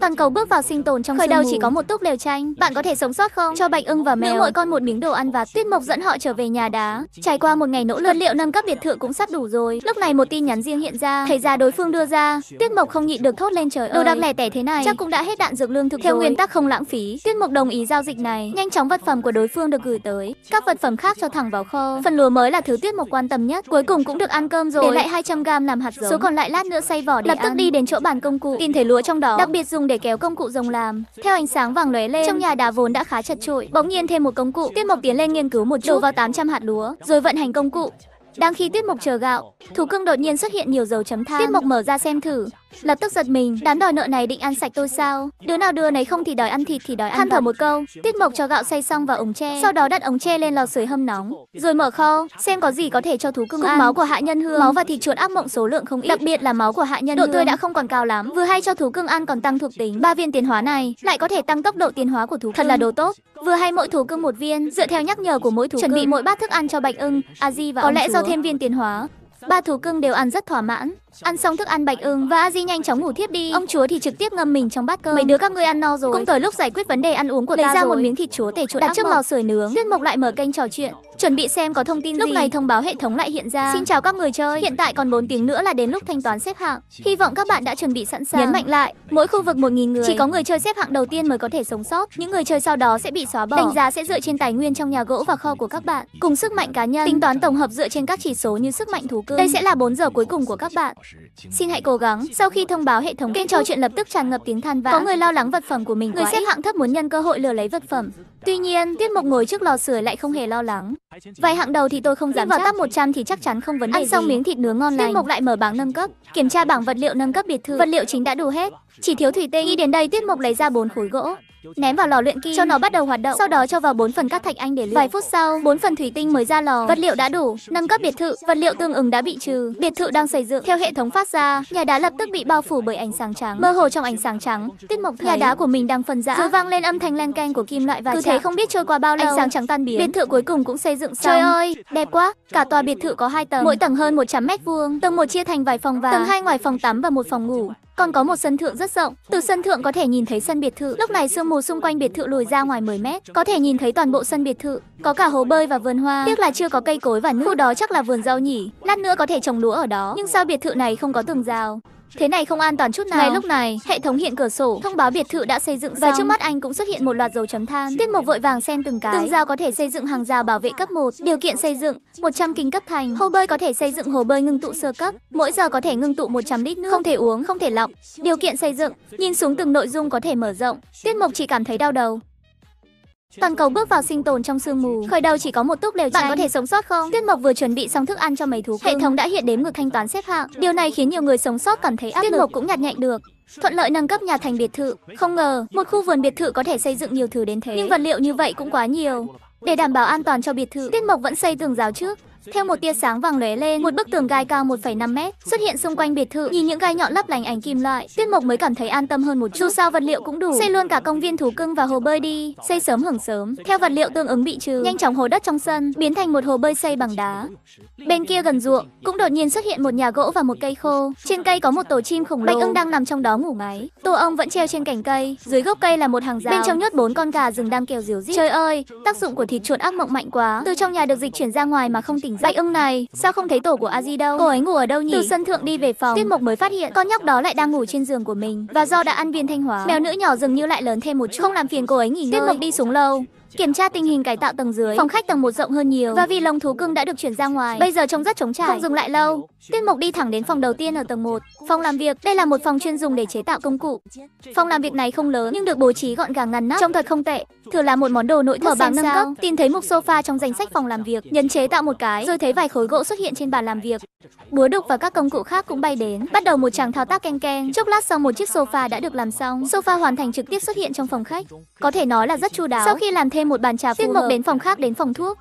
A: Toàn cầu bước vào sinh tồn trong Khởi đầu mù. chỉ có một túp lều tranh, bạn có thể sống sót không? Cho bạch ưng và mèo, Nếu mỗi con một miếng đồ ăn và tuyết mộc dẫn họ trở về nhà đá. Trải qua một ngày nỗ lực, liệu nâng cấp biệt thự cũng sắp đủ rồi. Lúc này một tin nhắn riêng hiện ra, thầy ra đối phương đưa ra, tuyết mộc không nhịn được thốt lên trời ơi. Đồ đặc lẻ tẻ thế này, chắc cũng đã hết đạn dược lương thực Theo rồi. nguyên tắc không lãng phí, tuyết mộc đồng ý giao dịch này. Nhanh chóng vật phẩm của đối phương được gửi tới, các vật phẩm khác cho thẳng vào kho. Phần lúa mới là thứ tuyết mộc quan tâm nhất, cuối cùng cũng được ăn cơm rồi. Để lại 200 gram làm hạt giống. Số còn lại lát nữa xay vỏ để Lập ăn. tức đi đến chỗ bàn công cụ, tìm thể lúa trong đó. Đặc biệt dùng để kéo công cụ rồng làm. Theo ánh sáng vàng lóe lên, trong nhà đá vốn đã khá chật chội bỗng nhiên thêm một công cụ. tuyết Mộc tiến lên nghiên cứu một chút, đổ vào 800 hạt lúa, rồi vận hành công cụ. Đang khi tuyết Mộc chờ gạo, thú cưng đột nhiên xuất hiện nhiều dầu chấm than. tuyết Mộc mở ra xem thử, Lập tức giật mình, đám đòi nợ này định ăn sạch tôi sao? Đứa nào đưa nấy không thì đòi ăn thịt thì đòi ăn. Than thở một câu, tiết Mộc cho gạo xay xong vào ống tre, sau đó đặt ống tre lên lò sưởi hâm nóng, rồi mở kho, xem có gì có thể cho thú cưng ăn. Máu của hạ nhân hương, máu và thịt chuột ác mộng số lượng không ít, đặc biệt là máu của hạ nhân. Độ tươi đã không còn cao lắm, vừa hay cho thú cưng ăn còn tăng thuộc tính. Ba viên tiến hóa này lại có thể tăng tốc độ tiến hóa của thú cưng. Thật là đồ tốt. Vừa hay mỗi thú cưng một viên, dựa theo nhắc nhở của mỗi thú chuẩn cưng. bị mỗi bát thức ăn cho bạch ưng, a di và có lẽ chúa. do thêm viên tiến hóa, ba thú cưng đều ăn rất thỏa mãn. Ăn xong thức ăn bạch ưng và A Di nhanh chóng ngủ thiếp đi. Ông chúa thì trực tiếp ngâm mình trong bát cơm. Mấy đứa các ngươi ăn no rồi. Cũng tới lúc giải quyết vấn đề ăn uống của Lấy ta ra một miếng thịt chúa tể chỗ đặt trước lò sưởi nướng. Tuyết Mộc lại mở kênh trò chuyện, chuẩn bị xem có thông tin lúc gì. Lúc này thông báo hệ thống lại hiện ra. Xin chào các người chơi. Hiện tại còn 4 tiếng nữa là đến lúc thanh toán xếp hạng. Hy vọng các bạn đã chuẩn bị sẵn sàng. Nhấn mạnh lại, mỗi khu vực 1000 người. Chỉ có người chơi xếp hạng đầu tiên mới có thể sống sót. Những người chơi sau đó sẽ bị xóa bỏ. Đánh giá sẽ dựa trên tài nguyên trong nhà gỗ và kho của các bạn, cùng sức mạnh cá nhân. Tính toán tổng hợp dựa trên các chỉ số như sức mạnh thú cưng. Đây sẽ là 4 giờ cuối cùng của các bạn. Xin hãy cố gắng. Sau khi thông báo hệ thống kênh trò chuyện lập tức tràn ngập tiếng than vãn. Có người lo lắng vật phẩm của mình, người xếp hạng thấp muốn nhân cơ hội lừa lấy vật phẩm. Tuy nhiên, Tiết Mộc ngồi trước lò sưởi lại không hề lo lắng. Vài hạng đầu thì tôi không dám vào top 100 thì chắc chắn không vấn đề. Ăn xong miếng thịt nướng ngon lành, Tiết Mộc lại mở bảng nâng cấp, kiểm tra bảng vật liệu nâng cấp biệt thự. Vật liệu chính đã đủ hết, chỉ thiếu thủy tinh. Nghĩ đến đây, Tiết Mộc lấy ra bốn khối gỗ, ném vào lò luyện kim cho nó bắt đầu hoạt động sau đó cho vào bốn phần các thạch anh để luyện vài phút sau bốn phần thủy tinh mới ra lò vật liệu đã đủ nâng cấp biệt thự vật liệu tương ứng đã bị trừ biệt thự đang xây dựng theo hệ thống phát ra nhà đá lập tức bị bao phủ bởi ánh sáng trắng mơ hồ trong ánh sáng trắng tiết mộc nhà đá của mình đang phân rã rồi vang lên âm thanh len keng của kim loại và cứ thế không biết trôi qua bao lâu ánh sáng trắng tan biến biệt thự cuối cùng cũng xây dựng xong trời ơi đẹp quá cả tòa biệt thự có hai tầng mỗi tầng hơn một trăm mét vuông tầng một chia thành vài phòng và tầng hai ngoài phòng tắm và một phòng ngủ còn có một sân thượng rất rộng. Từ sân thượng có thể nhìn thấy sân biệt thự. Lúc này sương mù xung quanh biệt thự lùi ra ngoài 10 mét, có thể nhìn thấy toàn bộ sân biệt thự, có cả hồ bơi và vườn hoa. Tiếc là chưa có cây cối và nước. Khu đó chắc là vườn rau nhỉ. Lát nữa có thể trồng lúa ở đó. Nhưng sao biệt thự này không có tường rào? Thế này không an toàn chút nào. Ngay lúc này, hệ thống hiện cửa sổ thông báo biệt thự đã xây dựng xong. và trước mắt anh cũng xuất hiện một loạt dấu chấm than. Tiết Mộc vội vàng xem từng cái. Tường giao có thể xây dựng hàng rào bảo vệ cấp 1, điều kiện xây dựng 100 kinh cấp thành. Hồ bơi có thể xây dựng hồ bơi ngưng tụ sơ cấp, mỗi giờ có thể ngưng tụ 100 lít nước, không thể uống, không thể lọc. Điều kiện xây dựng, nhìn xuống từng nội dung có thể mở rộng. Tiết Mộc chỉ cảm thấy đau đầu. Toàn cầu bước vào sinh tồn trong sương mù. Khởi đầu chỉ có một túc lều Bạn có thể sống sót không? Tuyết Mộc vừa chuẩn bị xong thức ăn cho mấy thú cưng. Hệ thống đã hiện đếm ngược thanh toán xếp hạng. Điều này khiến nhiều người sống sót cảm thấy áp lực. Tuyết Mộc cũng nhặt nhạnh được. Thuận lợi nâng cấp nhà thành biệt thự. Không ngờ, một khu vườn biệt thự có thể xây dựng nhiều thứ đến thế. Nhưng vật liệu như vậy cũng quá nhiều. Để đảm bảo an toàn cho biệt thự, Tuyết Mộc vẫn xây tường rào trước. Theo một tia sáng vàng lóe lên, một bức tường gai cao 1,5 mét xuất hiện xung quanh biệt thự. Nhìn những gai nhọn lấp lánh ánh kim loại, Tuyết Mộc mới cảm thấy an tâm hơn một chút. Dù sao vật liệu cũng đủ, xây luôn cả công viên thú cưng và hồ bơi đi, xây sớm hưởng sớm. Theo vật liệu tương ứng bị trừ, nhanh chóng hồ đất trong sân biến thành một hồ bơi xây bằng đá. Bên kia gần ruộng cũng đột nhiên xuất hiện một nhà gỗ và một cây khô. Trên cây có một tổ chim khổng lồ. Bạch ưng đang nằm trong đó ngủ ngáy. Tổ ong vẫn treo trên cành cây, dưới gốc cây là một hàng rào. Bên trong nhốt bốn con gà rừng đang kêu ríu rít. Trời ơi, tác dụng của thịt chuột ác mộng mạnh quá. Từ trong nhà được dịch chuyển ra ngoài mà không tìm tỉnh dậy. Bạch ưng này, sao không thấy tổ của Aji đâu? Cô ấy ngủ ở đâu nhỉ? Từ sân thượng đi về phòng, Tiết Mộc mới phát hiện con nhóc đó lại đang ngủ trên giường của mình. Và do đã ăn viên thanh hóa, mèo nữ nhỏ dường như lại lớn thêm một chút, không làm phiền cô ấy nghỉ ngơi. Tiết Mộc đi xuống lầu, Kiểm tra tình hình cải tạo tầng dưới, phòng khách tầng một rộng hơn nhiều và vì lồng thú cưng đã được chuyển ra ngoài, bây giờ trông rất trống trải. Không dừng lại lâu, Tiết Mục đi thẳng đến phòng đầu tiên ở tầng 1, phòng làm việc. Đây là một phòng chuyên dùng để chế tạo công cụ. Phòng làm việc này không lớn nhưng được bố trí gọn gàng ngăn nắp, trông thật không tệ. Thừa là một món đồ nội thất bảng nâng cấp, tìm thấy mục sofa trong danh sách phòng làm việc, nhấn chế tạo một cái, rồi thấy vài khối gỗ xuất hiện trên bàn làm việc. Búa đục và các công cụ khác cũng bay đến, bắt đầu một tràng thao tác keng keng. Chốc lát sau một chiếc sofa đã được làm xong, sofa hoàn thành trực tiếp xuất hiện trong phòng khách. Có thể nói là rất chu đáo. Sau khi làm thế thêm một bàn trà Diên Mộc đến phòng khác đến phòng thuốc.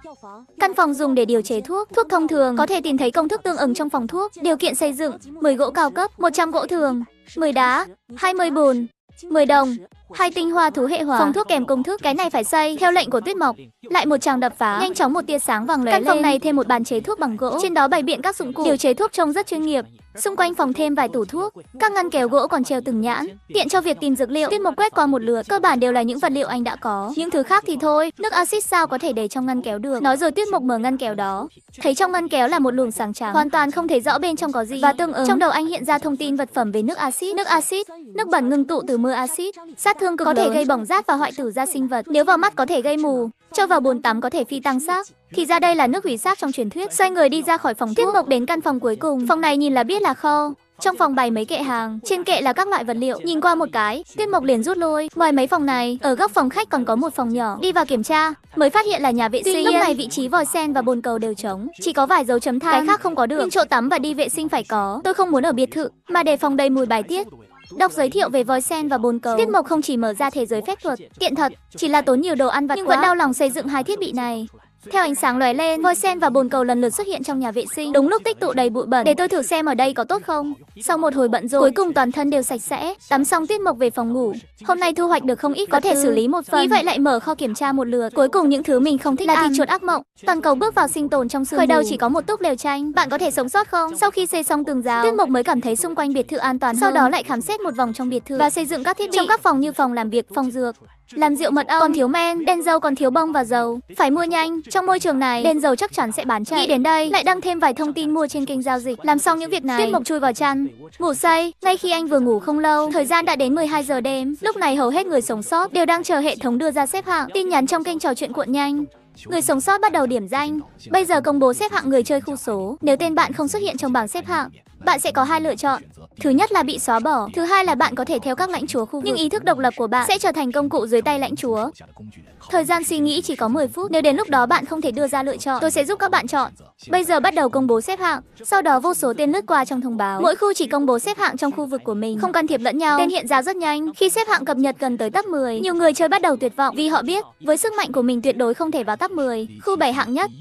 A: Căn phòng dùng để điều chế thuốc, thuốc thông thường có thể tìm thấy công thức tương ứng trong phòng thuốc. Điều kiện xây dựng: 10 gỗ cao cấp, 100 gỗ thường, 10 đá, 20 bùn, 10 đồng, Hai tinh hoa thú hệ hỏa, phòng thuốc kèm công thức, cái này phải xây theo lệnh của Tuyết Mộc. Lại một tràng đập phá, nhanh chóng một tia sáng vàng lóe lên. Căn phòng này thêm một bàn chế thuốc bằng gỗ, trên đó bày biện các dụng cụ điều chế thuốc trông rất chuyên nghiệp. Xung quanh phòng thêm vài tủ thuốc, các ngăn kéo gỗ còn treo từng nhãn, tiện cho việc tìm dược liệu. Tuyết Mộc quét qua một lượt, cơ bản đều là những vật liệu anh đã có. Những thứ khác thì thôi, nước axit sao có thể để trong ngăn kéo được. Nói rồi Tuyết Mộc mở ngăn kéo đó, thấy trong ngăn kéo là một luồng sáng trắng, hoàn toàn không thấy rõ bên trong có gì. Và tương ứng, trong đầu anh hiện ra thông tin vật phẩm về nước axit, nước axit, nước bẩn ngưng tụ từ mưa axit, sát sát thương cực có lớn. thể gây bỏng rát và hoại tử da sinh vật. Nếu vào mắt có thể gây mù, cho vào bồn tắm có thể phi tăng xác. Thì ra đây là nước hủy xác trong truyền thuyết. Xoay người đi ra khỏi phòng thuốc. Tiếp mộc đến căn phòng cuối cùng. Phòng này nhìn là biết là kho. Trong phòng bày mấy kệ hàng, trên kệ là các loại vật liệu. Nhìn qua một cái, Tiết Mộc liền rút lui. Ngoài mấy phòng này, ở góc phòng khách còn có một phòng nhỏ. Đi vào kiểm tra, mới phát hiện là nhà vệ sinh. lúc này vị trí vòi sen và bồn cầu đều trống, chỉ có vài dấu chấm than. Cái khác không có được. Nhưng chỗ tắm và đi vệ sinh phải có. Tôi không muốn ở biệt thự, mà để phòng đầy mùi bài tiết. Đọc giới thiệu về voi sen và bồn cầu. Tiết mục không chỉ mở ra thế giới phép thuật, tiện thật, chỉ là tốn nhiều đồ ăn vặt nhưng quá. vẫn đau lòng xây dựng hai thiết bị này. Theo ánh sáng lóe lên, vòi sen và bồn cầu lần lượt xuất hiện trong nhà vệ sinh. Đúng lúc tích tụ đầy bụi bẩn, để tôi thử xem ở đây có tốt không. Sau một hồi bận rộn, cuối cùng toàn thân đều sạch sẽ. Tắm xong Tuyết Mộc về phòng ngủ. Hôm nay thu hoạch được không ít, có thể xử lý một phần. Nghĩ vậy lại mở kho kiểm tra một lượt. Cuối cùng những thứ mình không thích là ăn. thịt chuột ác mộng. Toàn cầu bước vào sinh tồn trong sương. Khởi đầu chỉ có một túp lều tranh. Bạn có thể sống sót không? Sau khi xây xong tường rào, Tuyết Mộc mới cảm thấy xung quanh biệt thự an toàn. Sau đó lại khám xét một vòng trong biệt thự và xây dựng các thiết bị trong các phòng như phòng làm việc, phòng dược, làm rượu mật ong, còn thiếu men, đen dâu còn thiếu bông và dầu. Phải mua nhanh. Trong trong môi trường này, đèn dầu chắc chắn sẽ bán chạy. Nghĩ đến đây, lại đăng thêm vài thông tin mua trên kênh giao dịch. Làm xong những việc này, Tuyết Mộc chui vào chăn, ngủ say. Ngay khi anh vừa ngủ không lâu, thời gian đã đến 12 giờ đêm. Lúc này hầu hết người sống sót đều đang chờ hệ thống đưa ra xếp hạng. Tin nhắn trong kênh trò chuyện cuộn nhanh. Người sống sót bắt đầu điểm danh. Bây giờ công bố xếp hạng người chơi khu số. Nếu tên bạn không xuất hiện trong bảng xếp hạng, bạn sẽ có hai lựa chọn. Thứ nhất là bị xóa bỏ, thứ hai là bạn có thể theo các lãnh chúa khu vực. Nhưng ý thức độc lập của bạn sẽ trở thành công cụ dưới tay lãnh chúa. Thời gian suy nghĩ chỉ có 10 phút. Nếu đến lúc đó bạn không thể đưa ra lựa chọn, tôi sẽ giúp các bạn chọn. Bây giờ bắt đầu công bố xếp hạng, sau đó vô số tên lướt qua trong thông báo. Mỗi khu chỉ công bố xếp hạng trong khu vực của mình, không can thiệp lẫn nhau. Tên hiện ra rất nhanh. Khi xếp hạng cập nhật gần tới top 10, nhiều người chơi bắt đầu tuyệt vọng vì họ biết với sức mạnh của mình tuyệt đối không thể vào top 10. Khu 7 hạng nhất,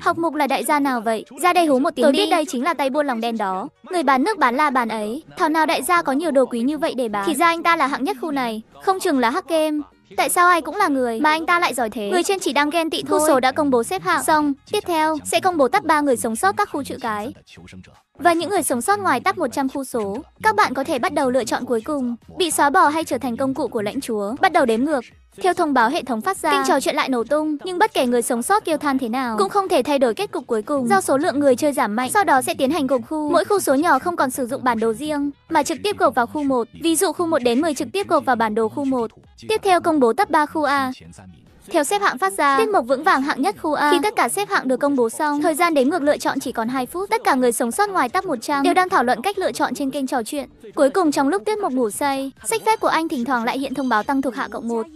A: Học mục là đại gia nào vậy? Ra đây hú một tiếng Tôi đi. biết đây chính là tay buôn lòng đen đó. Người bán nước bán la bàn ấy. Thảo nào đại gia có nhiều đồ quý như vậy để bán. Thì ra anh ta là hạng nhất khu này. Không chừng là hắc kem. Tại sao ai cũng là người mà anh ta lại giỏi thế? Người trên chỉ đang ghen tị thôi. Khu số đã công bố xếp hạng. Xong, tiếp theo sẽ công bố top 3 người sống sót các khu chữ cái. Và những người sống sót ngoài top 100 khu số, các bạn có thể bắt đầu lựa chọn cuối cùng, bị xóa bỏ hay trở thành công cụ của lãnh chúa. Bắt đầu đếm ngược. Theo thông báo hệ thống phát ra, kênh trò chuyện lại nổ tung, nhưng bất kể người sống sót kêu than thế nào cũng không thể thay đổi kết cục cuối cùng. Do số lượng người chơi giảm mạnh, sau đó sẽ tiến hành gộp khu. Mỗi khu số nhỏ không còn sử dụng bản đồ riêng mà trực tiếp gộp vào khu 1. Ví dụ khu 1 đến 10 trực tiếp gộp vào bản đồ khu 1. Tiếp theo công bố top 3 khu A. Theo xếp hạng phát ra, tiết mục vững vàng hạng nhất khu A. Khi tất cả xếp hạng được công bố xong, thời gian đếm ngược lựa chọn chỉ còn 2 phút. Tất cả người sống sót ngoài top 100 đều đang thảo luận cách lựa chọn trên kênh trò chuyện. Cuối cùng trong lúc tiết mục ngủ say, sách phép của anh thỉnh thoảng lại hiện thông báo tăng thuộc hạ cộng 1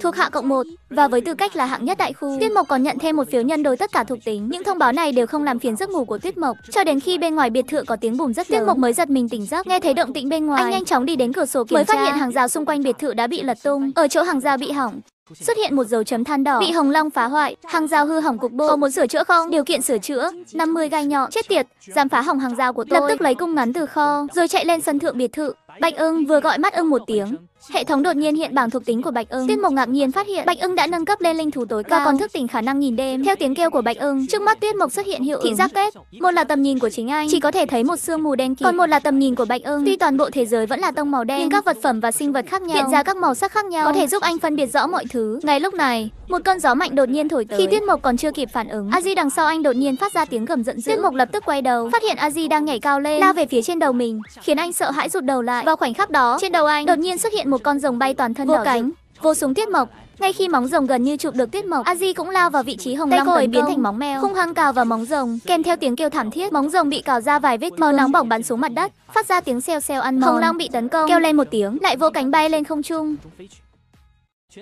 A: thuộc hạ cộng 1 và với tư cách là hạng nhất đại khu, Tuyết Mộc còn nhận thêm một phiếu nhân đôi tất cả thuộc tính. Những thông báo này đều không làm phiền giấc ngủ của Tuyết Mộc cho đến khi bên ngoài biệt thự có tiếng bùm rất lớn. Tuyết Mộc mới giật mình tỉnh giấc, nghe thấy động tĩnh bên ngoài, anh nhanh chóng đi đến cửa sổ kiểm mới phát hiện hàng rào xung quanh biệt thự đã bị lật tung, ở chỗ hàng rào bị hỏng xuất hiện một dấu chấm than đỏ bị hồng long phá hoại hàng rào hư hỏng cục bộ có muốn sửa chữa không điều kiện sửa chữa 50 gai nhọn chết tiệt dám phá hỏng hàng rào của tôi lập tức lấy cung ngắn từ kho rồi chạy lên sân thượng biệt thự Bạch ưng vừa gọi mắt ưng một tiếng, hệ thống đột nhiên hiện bảng thuộc tính của Bạch ưng. Tiết Mộc ngạc nhiên phát hiện Bạch ưng đã nâng cấp lên linh thú tối cao và còn thức tỉnh khả năng nhìn đêm. Theo tiếng kêu của Bạch ưng, trước mắt Tiết Mộc xuất hiện hiệu thị giác kết, một là tầm nhìn của chính anh, chỉ có thể thấy một sương mù đen kịt. còn một là tầm nhìn của Bạch ưng. Tuy toàn bộ thế giới vẫn là tông màu đen, nhưng các vật phẩm và sinh vật khác nhau hiện ra các màu sắc khác nhau, có thể giúp anh phân biệt rõ mọi thứ. Ngay lúc này, một cơn gió mạnh đột nhiên thổi tới. Khi Tiết Mộc còn chưa kịp phản ứng, Aji đằng sau anh đột nhiên phát ra tiếng gầm giận dữ. Tiết Mộc lập tức quay đầu, phát hiện Aji đang nhảy cao lên, lao về phía trên đầu mình, khiến anh sợ hãi rụt đầu lại. Vào khoảnh khắc đó, trên đầu anh đột nhiên xuất hiện một con rồng bay toàn thân vô đỏ cánh, rực. vô súng tuyết mộc. Ngay khi móng rồng gần như chụp được tuyết mộc, Aji cũng lao vào vị trí hồng long tấn biến thành móng mèo, hung hăng cào vào móng rồng, kèm theo tiếng kêu thảm thiết, móng rồng bị cào ra vài vết màu nóng bỏng bắn xuống mặt đất, phát ra tiếng xèo xèo ăn mòn. Hồng long bị tấn công, kêu lên một tiếng, lại vô cánh bay lên không trung.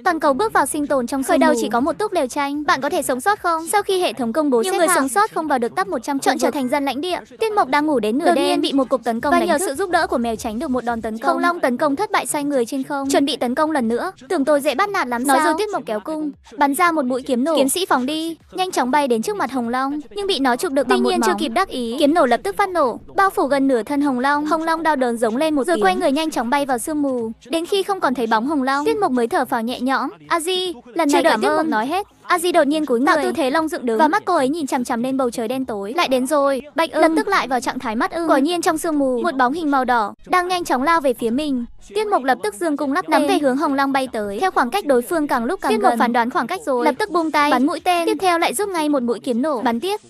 A: Toàn cầu bước vào sinh tồn trong khởi đầu chỉ có một túc lều tranh. Bạn có thể sống sót không? Sau khi hệ thống công bố Nhiều xếp người hạng, sống sót không vào được top 100 chọn trở thành dân lãnh địa. Tiên Mộc đang ngủ đến nửa Đột đêm bị một cuộc tấn công và đánh nhờ thức. sự giúp đỡ của mèo tránh được một đòn tấn công. Không Long tấn công thất bại xoay người trên không, chuẩn bị tấn công lần nữa. Tưởng tôi dễ bắt nạt lắm Nói sao? rồi tiên Mộc kéo cung, bắn ra một mũi kiếm nổ. Kiếm sĩ phóng đi, nhanh chóng bay đến trước mặt Hồng Long, nhưng bị nó chụp được Tuy nhiên chưa kịp đắc ý, kiếm nổ lập tức phát nổ, bao phủ gần nửa thân Hồng Long. Hồng Long đau đớn giống lên một rồi quay người nhanh chóng bay vào sương mù. Đến khi không còn thấy bóng Hồng Long, tiên Mộc mới thở phào nhẹ nhõm. A Di, lần này cảm ơn. nói hết. A Di đột nhiên cúi người, tạo tư thế long dựng đứng và mắt cô ấy nhìn chằm chằm lên bầu trời đen tối. Lại đến rồi. Bạch Ưng lập tức lại vào trạng thái mắt ưng. Quả nhiên trong sương mù, một bóng hình màu đỏ đang nhanh chóng lao về phía mình. Tiết Mộc lập tức dương cung lắp nắm về hướng Hồng Long bay tới. Theo khoảng cách đối phương càng lúc càng Tiết gần. Tiết Mộc phán đoán khoảng cách rồi, lập tức buông tay bắn mũi tên. Tiếp theo lại rút ngay một mũi kiếm nổ bắn tiếp.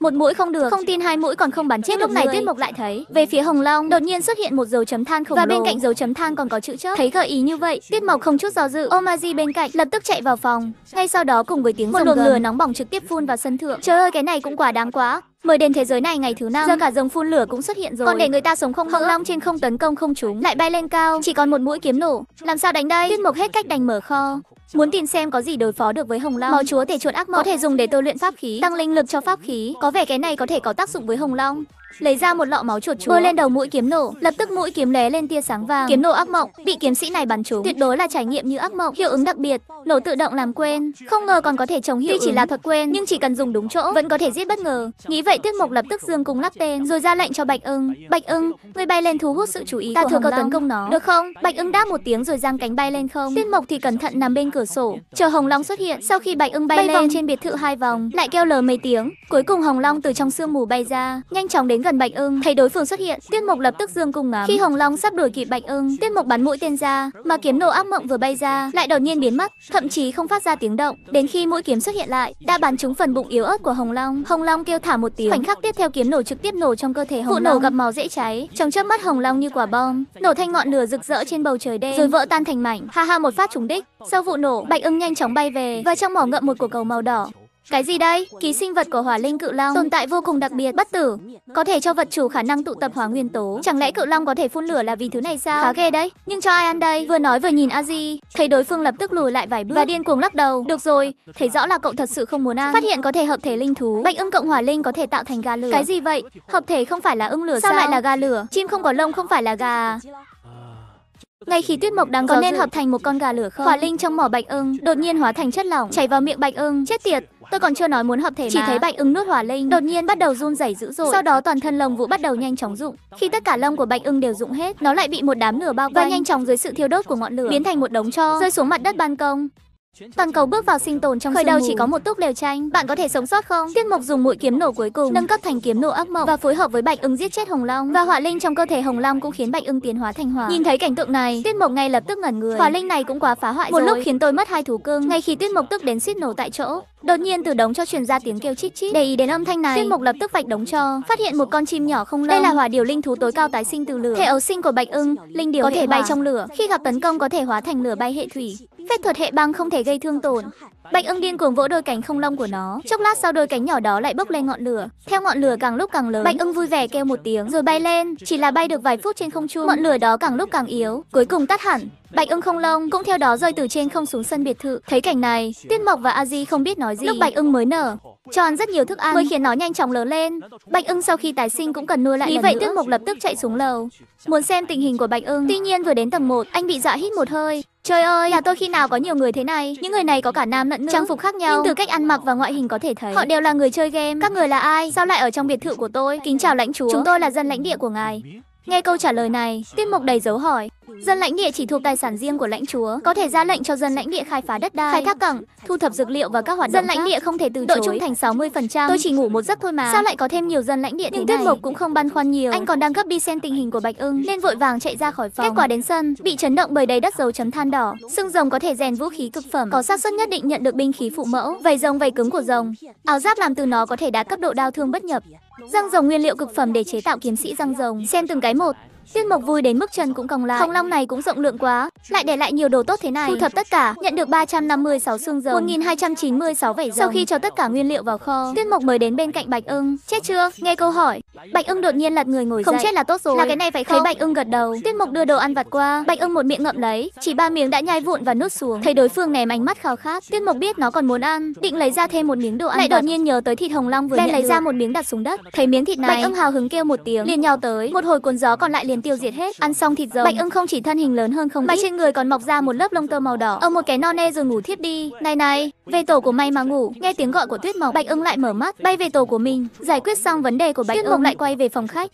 A: Một mũi không được, không tin hai mũi còn không bắn chết Lúc này Tuyết Mộc lại thấy, về phía Hồng Long đột nhiên xuất hiện một dấu chấm than khổng lồ và bên cạnh dấu chấm than còn có chữ chớp. Thấy gợi ý như vậy, Tuyết Mộc không chút do dự, Omaji bên cạnh lập tức chạy vào phòng. Ngay sau đó cùng với tiếng một luồng lửa nóng bỏng trực tiếp phun vào sân thượng. Trời ơi cái này cũng quả đáng quá. mời đến thế giới này ngày thứ năm Giờ cả rồng phun lửa cũng xuất hiện rồi Còn để người ta sống không Hồng Long trên không tấn công không trúng Lại bay lên cao Chỉ còn một mũi kiếm nổ Làm sao đánh đây Tuyết Mộc hết cách đành mở kho Muốn tìm xem có gì đối phó được với Hồng Long. Máu chúa thể chuột ác mộng có thể dùng để tôi luyện pháp khí, tăng linh lực cho pháp khí. Có vẻ cái này có thể có tác dụng với Hồng Long. Lấy ra một lọ máu chuột chúa, bôi lên đầu mũi kiếm nổ, lập tức mũi kiếm lé lên tia sáng vàng. Kiếm nổ ác mộng, bị kiếm sĩ này bắn trúng. Tuyệt đối là trải nghiệm như ác mộng, hiệu ứng đặc biệt, nổ tự động làm quên. Không ngờ còn có thể chống hiệu Tuy ứng. chỉ là thuật quên, nhưng chỉ cần dùng đúng chỗ vẫn có thể giết bất ngờ. Nghĩ vậy Tiết Mục lập tức dương cùng lắp tên, rồi ra lệnh cho Bạch Ưng. Bạch Ưng, người bay lên thu hút sự chú ý Ta của thừa cơ tấn công nó, được không? Bạch Ưng đáp một tiếng rồi giang cánh bay lên không. Tiết Mục thì cẩn thận nằm bên cửa cửa sổ, chờ Hồng Long xuất hiện. Sau khi Bạch Ưng bay, bay lên, vòng trên biệt thự hai vòng, lại kêu lờ mấy tiếng. Cuối cùng Hồng Long từ trong sương mù bay ra, nhanh chóng đến gần Bạch Ưng, thấy đối phương xuất hiện, Tiết mục lập tức dương cung ngắm. Khi Hồng Long sắp đuổi kịp Bạch Ưng, Tiết mục bắn mũi tên ra, mà kiếm nổ ác mộng vừa bay ra, lại đột nhiên biến mất, thậm chí không phát ra tiếng động. Đến khi mũi kiếm xuất hiện lại, đã bắn trúng phần bụng yếu ớt của Hồng Long. Hồng Long kêu thả một tiếng. Khoảnh khắc tiếp theo kiếm nổ trực tiếp nổ trong cơ thể Hồng Vụ Long. nổ gặp màu dễ cháy, trong chớp mắt Hồng Long như quả bom, nổ thanh ngọn lửa rực rỡ trên bầu trời đêm, rồi vỡ tan thành mảnh. Ha ha một phát trúng đích. Sau vụ nổ nổ, bạch ưng nhanh chóng bay về và trong mỏ ngậm một quả cầu màu đỏ. Cái gì đây? Ký sinh vật của Hỏa Linh Cự Long tồn tại vô cùng đặc biệt, bất tử, có thể cho vật chủ khả năng tụ tập hóa nguyên tố. Chẳng lẽ Cự Long có thể phun lửa là vì thứ này sao? Khá ghê đấy. Nhưng cho ai ăn đây? Vừa nói vừa nhìn Aji, thấy đối phương lập tức lùi lại vài bước và điên cuồng lắc đầu. Được rồi, thấy rõ là cậu thật sự không muốn ăn. Phát hiện có thể hợp thể linh thú, Bạch Ưng cộng Hỏa Linh có thể tạo thành gà lửa. Cái gì vậy? Hợp thể không phải là ưng lửa sao? Sao lại là gà lửa? Chim không có lông không phải là gà. Ngay khi Tuyết Mộc đang có nên hợp thành một con gà lửa không? Hỏa linh trong mỏ bạch ưng đột nhiên hóa thành chất lỏng chảy vào miệng bạch ưng. Chết tiệt, tôi còn chưa nói muốn hợp thể Chỉ mà. thấy bạch ưng nuốt hỏa linh, đột nhiên bắt đầu run rẩy dữ dội. Sau đó toàn thân lông vũ bắt đầu nhanh chóng rụng. Khi tất cả lông của bạch ưng đều rụng hết, nó lại bị một đám lửa bao quanh và nhanh chóng dưới sự thiêu đốt của ngọn lửa biến thành một đống tro rơi xuống mặt đất ban công. Toàn cầu bước vào sinh tồn trong Khởi đầu chỉ có một túc lều tranh, bạn có thể sống sót không? Tiết Mộc dùng mũi kiếm nổ cuối cùng, nâng cấp thành kiếm nổ ác mộng và phối hợp với Bạch Ưng giết chết Hồng Long và Hỏa Linh trong cơ thể Hồng Long cũng khiến Bạch Ưng tiến hóa thành hỏa. Nhìn thấy cảnh tượng này, Tiết Mộc ngay lập tức ngẩn người. Hỏa Linh này cũng quá phá hoại Một rồi. lúc khiến tôi mất hai thú cưng, ngay khi Tiết Mộc tức đến suýt nổ tại chỗ. Đột nhiên từ đống cho truyền ra tiếng kêu chít chít. Để ý đến âm thanh này, Tuyết Mộc lập tức vạch đống cho, phát hiện một con chim nhỏ không lông. Đây là hỏa điều linh thú tối cao tái sinh từ lửa. Thể ấu sinh của bạch ưng, linh điều có thể bay trong lửa. Khi gặp tấn công có thể hóa thành lửa bay hệ thủy. Phép thuật hệ băng không thể gây thương tổn. Bạch ưng điên cuồng vỗ đôi cánh không lông của nó. Chốc lát sau đôi cánh nhỏ đó lại bốc lên ngọn lửa. Theo ngọn lửa càng lúc càng lớn, Bạch ưng vui vẻ kêu một tiếng rồi bay lên. Chỉ là bay được vài phút trên không trung, ngọn lửa đó càng lúc càng yếu, cuối cùng tắt hẳn. Bạch Ưng không lông cũng theo đó rơi từ trên không xuống sân biệt thự. Thấy cảnh này, Tiết Mộc và A Di không biết nói gì. Lúc Bạch Ưng mới nở, tròn rất nhiều thức ăn mới khiến nó nhanh chóng lớn lên. Bạch Ưng sau khi tái sinh cũng cần nuôi lại. Vì vậy nữa. Tiết Mộc lập tức chạy xuống lầu, muốn xem tình hình của Bạch Ưng. Tuy nhiên vừa đến tầng 1, anh bị dọa hít một hơi. Trời ơi, nhà tôi khi nào có nhiều người thế này? Những người này có cả nam lẫn nữ, trang phục khác nhau. Nhưng từ cách ăn mặc và ngoại hình có thể thấy, họ đều là người chơi game. Các người là ai? Sao lại ở trong biệt thự của tôi? Kính chào lãnh chúa. Chúng tôi là dân lãnh địa của ngài. Nghe câu trả lời này, tiết mục đầy dấu hỏi. Dân lãnh địa chỉ thuộc tài sản riêng của lãnh chúa, có thể ra lệnh cho dân lãnh địa khai phá đất đai, khai thác cảng, thu thập dược liệu và các hoạt động Dân lãnh địa không thể từ chối. Đội trung thành 60%. Tôi chỉ ngủ một giấc thôi mà. Sao lại có thêm nhiều dân lãnh địa thế này? tiết này? mục cũng không băn khoăn nhiều. Anh còn đang gấp đi xem tình hình của Bạch Ưng nên vội vàng chạy ra khỏi phòng. Kết quả đến sân, bị chấn động bởi đầy đất dấu chấm than đỏ. Xương rồng có thể rèn vũ khí cực phẩm, có xác suất nhất định nhận được binh khí phụ mẫu, Vảy rồng vảy cứng của rồng. Áo giáp làm từ nó có thể đạt cấp độ đao thương bất nhập. Răng rồng nguyên liệu cực phẩm để chế tạo kiếm sĩ răng rồng. Xem từng cái một. Tiên Mộc vui đến mức chân cũng còng lại. Hồng long này cũng rộng lượng quá, lại để lại nhiều đồ tốt thế này. Thu thập tất cả, nhận được 356 xương rồng, 1296 vảy rồng. Sau khi cho tất cả nguyên liệu vào kho, Tiên Mộc mới đến bên cạnh Bạch Ưng. Chết chưa? Nghe câu hỏi, Bạch Ưng đột nhiên lật người ngồi không dậy. Không chết là tốt rồi. Là cái này phải không? Thấy Bạch Ưng gật đầu, Tiên Mộc đưa đồ ăn vặt qua, Bạch Ưng một miệng ngậm lấy, chỉ ba miếng đã nhai vụn và nuốt xuống. Thấy đối phương ném ánh mắt khao khát, Tiên Mộc biết nó còn muốn ăn, định lấy ra thêm một miếng đồ ăn. Lại đột nhiên nhớ tới thịt hồng long vừa lấy được. ra một miếng đặt xuống đất, thấy miếng thịt này, Bạch Ưng hào hứng kêu một tiếng, liền nhào tới. Một hồi cuốn gió còn lại liền liền tiêu diệt hết. Ăn xong thịt rồng, Bạch Ưng không chỉ thân hình lớn hơn không mà ít. trên người còn mọc ra một lớp lông tơ màu đỏ. ở một cái no nê rồi ngủ thiếp đi. Này này, về tổ của mày mà ngủ. Nghe tiếng gọi của Tuyết Mộc, Bạch Ưng lại mở mắt, bay về tổ của mình, giải quyết xong vấn đề của Bạch Tuyết Ưng lại quay về phòng khách.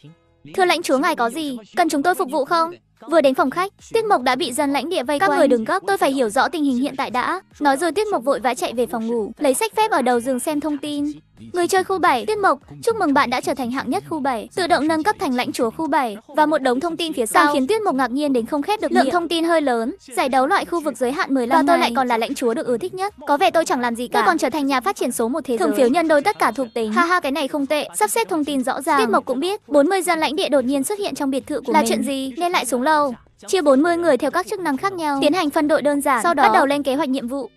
A: Thưa lãnh chúa ngài có gì? Cần chúng tôi phục vụ không? Vừa đến phòng khách, Tuyết Mộc đã bị dân lãnh địa vây Các quanh. người đừng gấp, tôi phải hiểu rõ tình hình hiện tại đã. Nói rồi Tuyết Mộc vội vã chạy về phòng ngủ, lấy sách phép ở đầu giường xem thông tin. Người chơi khu 7, Tiết Mộc, chúc mừng bạn đã trở thành hạng nhất khu 7, tự động nâng cấp thành lãnh chúa khu 7 và một đống thông tin phía sau Càng khiến Tiết Mộc ngạc nhiên đến không khép được lượng thông tin hơi lớn. Giải đấu loại khu vực giới hạn 15 và tôi ngày. lại còn là lãnh chúa được ưa thích nhất. Có vẻ tôi chẳng làm gì cả. Tôi còn trở thành nhà phát triển số một thế giới. Thưởng phiếu nhân đôi tất cả thuộc tính. Ha ha cái này không tệ, sắp xếp thông tin rõ ràng. Tiết Mộc cũng biết, 40 gian lãnh địa đột nhiên xuất hiện trong biệt thự của là mình. Là chuyện gì? Nên lại xuống lâu. Chia 40 người theo các chức năng khác nhau, tiến hành phân đội đơn giản, sau đó bắt đầu lên kế hoạch nhiệm vụ.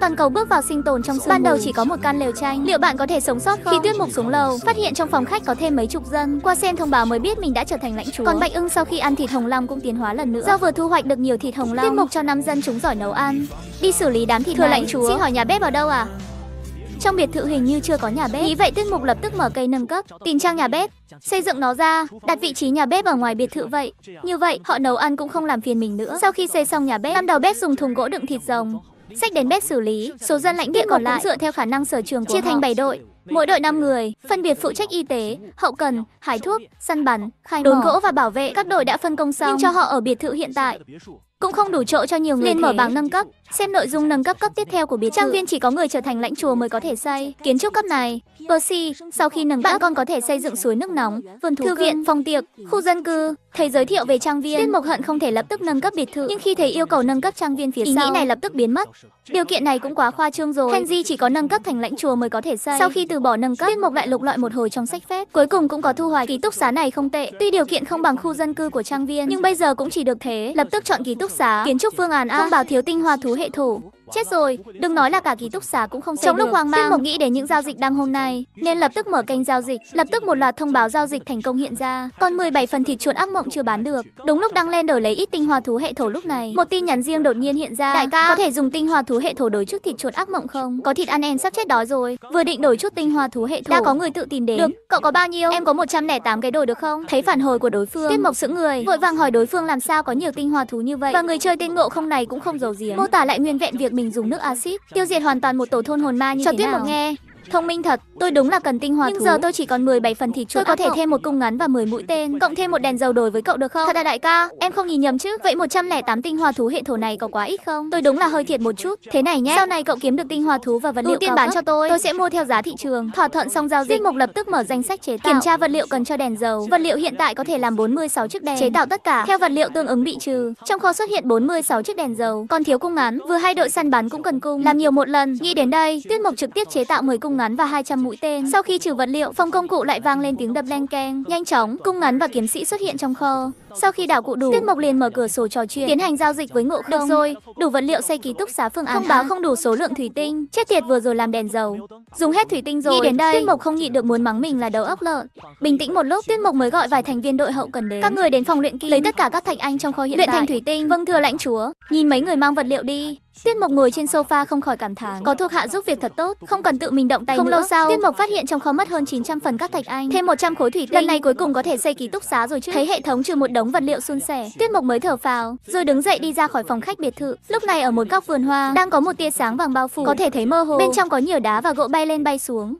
A: Toàn cầu bước vào sinh tồn trong sương Ban đầu chỉ có một căn lều tranh. Liệu bạn có thể sống sót không? Khi Tuyết Mục xuống lầu, phát hiện trong phòng khách có thêm mấy chục dân. Qua xem thông báo mới biết mình đã trở thành lãnh chúa. Còn Bạch Ưng sau khi ăn thịt hồng long cũng tiến hóa lần nữa. Do vừa thu hoạch được nhiều thịt hồng long, Tuyết Mục cho năm dân chúng giỏi nấu ăn. Đi xử lý đám thịt Thưa này. lãnh chúa, xin hỏi nhà bếp ở đâu à? Trong biệt thự hình như chưa có nhà bếp. Nghĩ vậy Tuyết Mục lập tức mở cây nâng cấp, tìm trang nhà bếp, xây dựng nó ra, đặt vị trí nhà bếp ở ngoài biệt thự vậy. Như vậy, họ nấu ăn cũng không làm phiền mình nữa. Sau khi xây xong nhà bếp, năm đầu bếp dùng thùng gỗ đựng thịt rồng, sách đến bếp xử lý. Số dân lãnh địa còn lại dựa theo khả năng sở trường chia thành 7 đội, mỗi đội 5 người, phân biệt phụ trách y tế, hậu cần, hải thuốc, săn bắn, khai đốn gỗ và bảo vệ. Các đội đã phân công xong nhưng cho họ ở biệt thự hiện tại cũng không đủ chỗ cho nhiều người nên mở bảng nâng cấp Xem nội dung nâng cấp cấp tiếp theo của biệt thự trang viên chỉ có người trở thành lãnh chùa mới có thể xây. Kiến trúc cấp này, Percy, sau khi nâng bạn còn có thể xây dựng suối nước nóng, vườn thú thư viện, phòng tiệc, khu dân cư. Thầy giới thiệu về trang viên, Tiết Mộc Hận không thể lập tức nâng cấp biệt thự, nhưng khi thầy yêu cầu nâng cấp trang viên phía sau Ý nghĩ này lập tức biến mất. Điều kiện này cũng quá khoa trương rồi. Kenji chỉ có nâng cấp thành lãnh chùa mới có thể xây. Sau khi từ bỏ nâng cấp, Tiết Mộc lại lục lọi một hồi trong sách phép, cuối cùng cũng có thu hoạch ký túc xá này không tệ. Tuy điều kiện không bằng khu dân cư của trang viên, nhưng bây giờ cũng chỉ được thế. Lập tức chọn ký túc xá, kiến trúc phương án A, không bảo thiếu tinh hoa thú hệ thổ, Chết rồi, đừng nói là cả ký túc xá cũng không Trong lúc hoang mang, Mộc nghĩ đến những giao dịch đang hôm nay, nên lập tức mở kênh giao dịch, lập tức một loạt thông báo giao dịch thành công hiện ra. Còn 17 phần thịt chuột ác mộng chưa bán được. Đúng lúc đang lên đờ lấy ít tinh hoa thú hệ thổ lúc này, một tin nhắn riêng đột nhiên hiện ra. Đại ca, có thể dùng tinh hoa thú hệ thổ đổi chút thịt chuột ác mộng không? Có thịt ăn em sắp chết đói rồi. Vừa định đổi chút tinh hoa thú hệ thổ, đã có người tự tìm đến. Được, cậu có bao nhiêu? Em có 108 cái đổi được không? Thấy phản hồi của đối phương, Tiết Mộc sững người, vội vàng hỏi đối phương làm sao có nhiều tinh hoa thú như vậy. Và người chơi tên ngộ không này cũng không giấu giếm, mô tả lại nguyên vẹn việc mình dùng nước axit tiêu diệt hoàn toàn một tổ thôn hồn ma như Cho thế nào? Tuyết Mộc nghe, Thông minh thật, tôi đúng là cần tinh hoa Nhưng thú. giờ tôi chỉ còn 17 phần thịt chuột. Tôi có thể thêm một cung ngắn và 10 mũi tên, cộng thêm một đèn dầu đổi với cậu được không? Thật là đại ca, em không nhìn nhầm chứ? Vậy 108 tinh hoa thú hệ thổ này có quá ít không? Tôi đúng là hơi thiệt một chút. Thế này nhé, sau này cậu kiếm được tinh hoa thú và vật liệu tiên bán cho tôi, tôi sẽ mua theo giá thị trường. Thỏa thuận xong giao dịch, Diên Mục lập tức mở danh sách chế tạo. Kiểm tra vật liệu cần cho đèn dầu. Vật liệu hiện tại có thể làm 46 chiếc đèn. Chế tạo tất cả theo vật liệu tương ứng bị trừ. Trong kho xuất hiện 46 chiếc đèn dầu, còn thiếu cung ngắn. Vừa hai đội săn bắn cũng cần cung. Làm nhiều một lần. Nghĩ đến đây, Tuyết Mộc trực tiếp chế tạo 10 cung ngắn và 200 mũi tên. Sau khi trừ vật liệu, phòng công cụ lại vang lên tiếng đập leng keng. Nhanh chóng, cung ngắn và kiếm sĩ xuất hiện trong kho. Sau khi đảo cụ đủ, Tuyết Mộc liền mở cửa sổ trò chuyện, tiến hành giao dịch với Ngộ Không. Được rồi, đủ vật liệu xây ký túc xá phương án. Không báo không đủ số lượng thủy tinh, chết tiệt vừa rồi làm đèn dầu. Dùng hết thủy tinh rồi. Nghĩ đến đây, Tuyết Mộc không nhịn được muốn mắng mình là đầu óc lợn. Bình tĩnh một lúc, Tuyết Mộc mới gọi vài thành viên đội hậu cần đến. Các người đến phòng luyện kim, lấy tất cả các thạch anh trong kho hiện luyện tại. thành thủy tinh. Vâng thưa lãnh chúa. Nhìn mấy người mang vật liệu đi. Tiết Mộc ngồi trên sofa không khỏi cảm thán, có thuộc hạ giúp việc thật tốt, không cần tự mình động tay Không nữa. lâu sau, Tiết Mộc phát hiện trong kho mất hơn 900 phần các thạch anh, thêm 100 khối thủy tinh. Lần này cuối cùng có thể xây ký túc xá rồi chứ. Thấy hệ thống trừ một đống vật liệu suôn sẻ, Tiết Mộc mới thở phào, rồi đứng dậy đi ra khỏi phòng khách biệt thự. Lúc này ở một góc vườn hoa, đang có một tia sáng vàng bao phủ, có thể thấy mơ hồ. Bên trong có nhiều đá và gỗ bay lên bay xuống.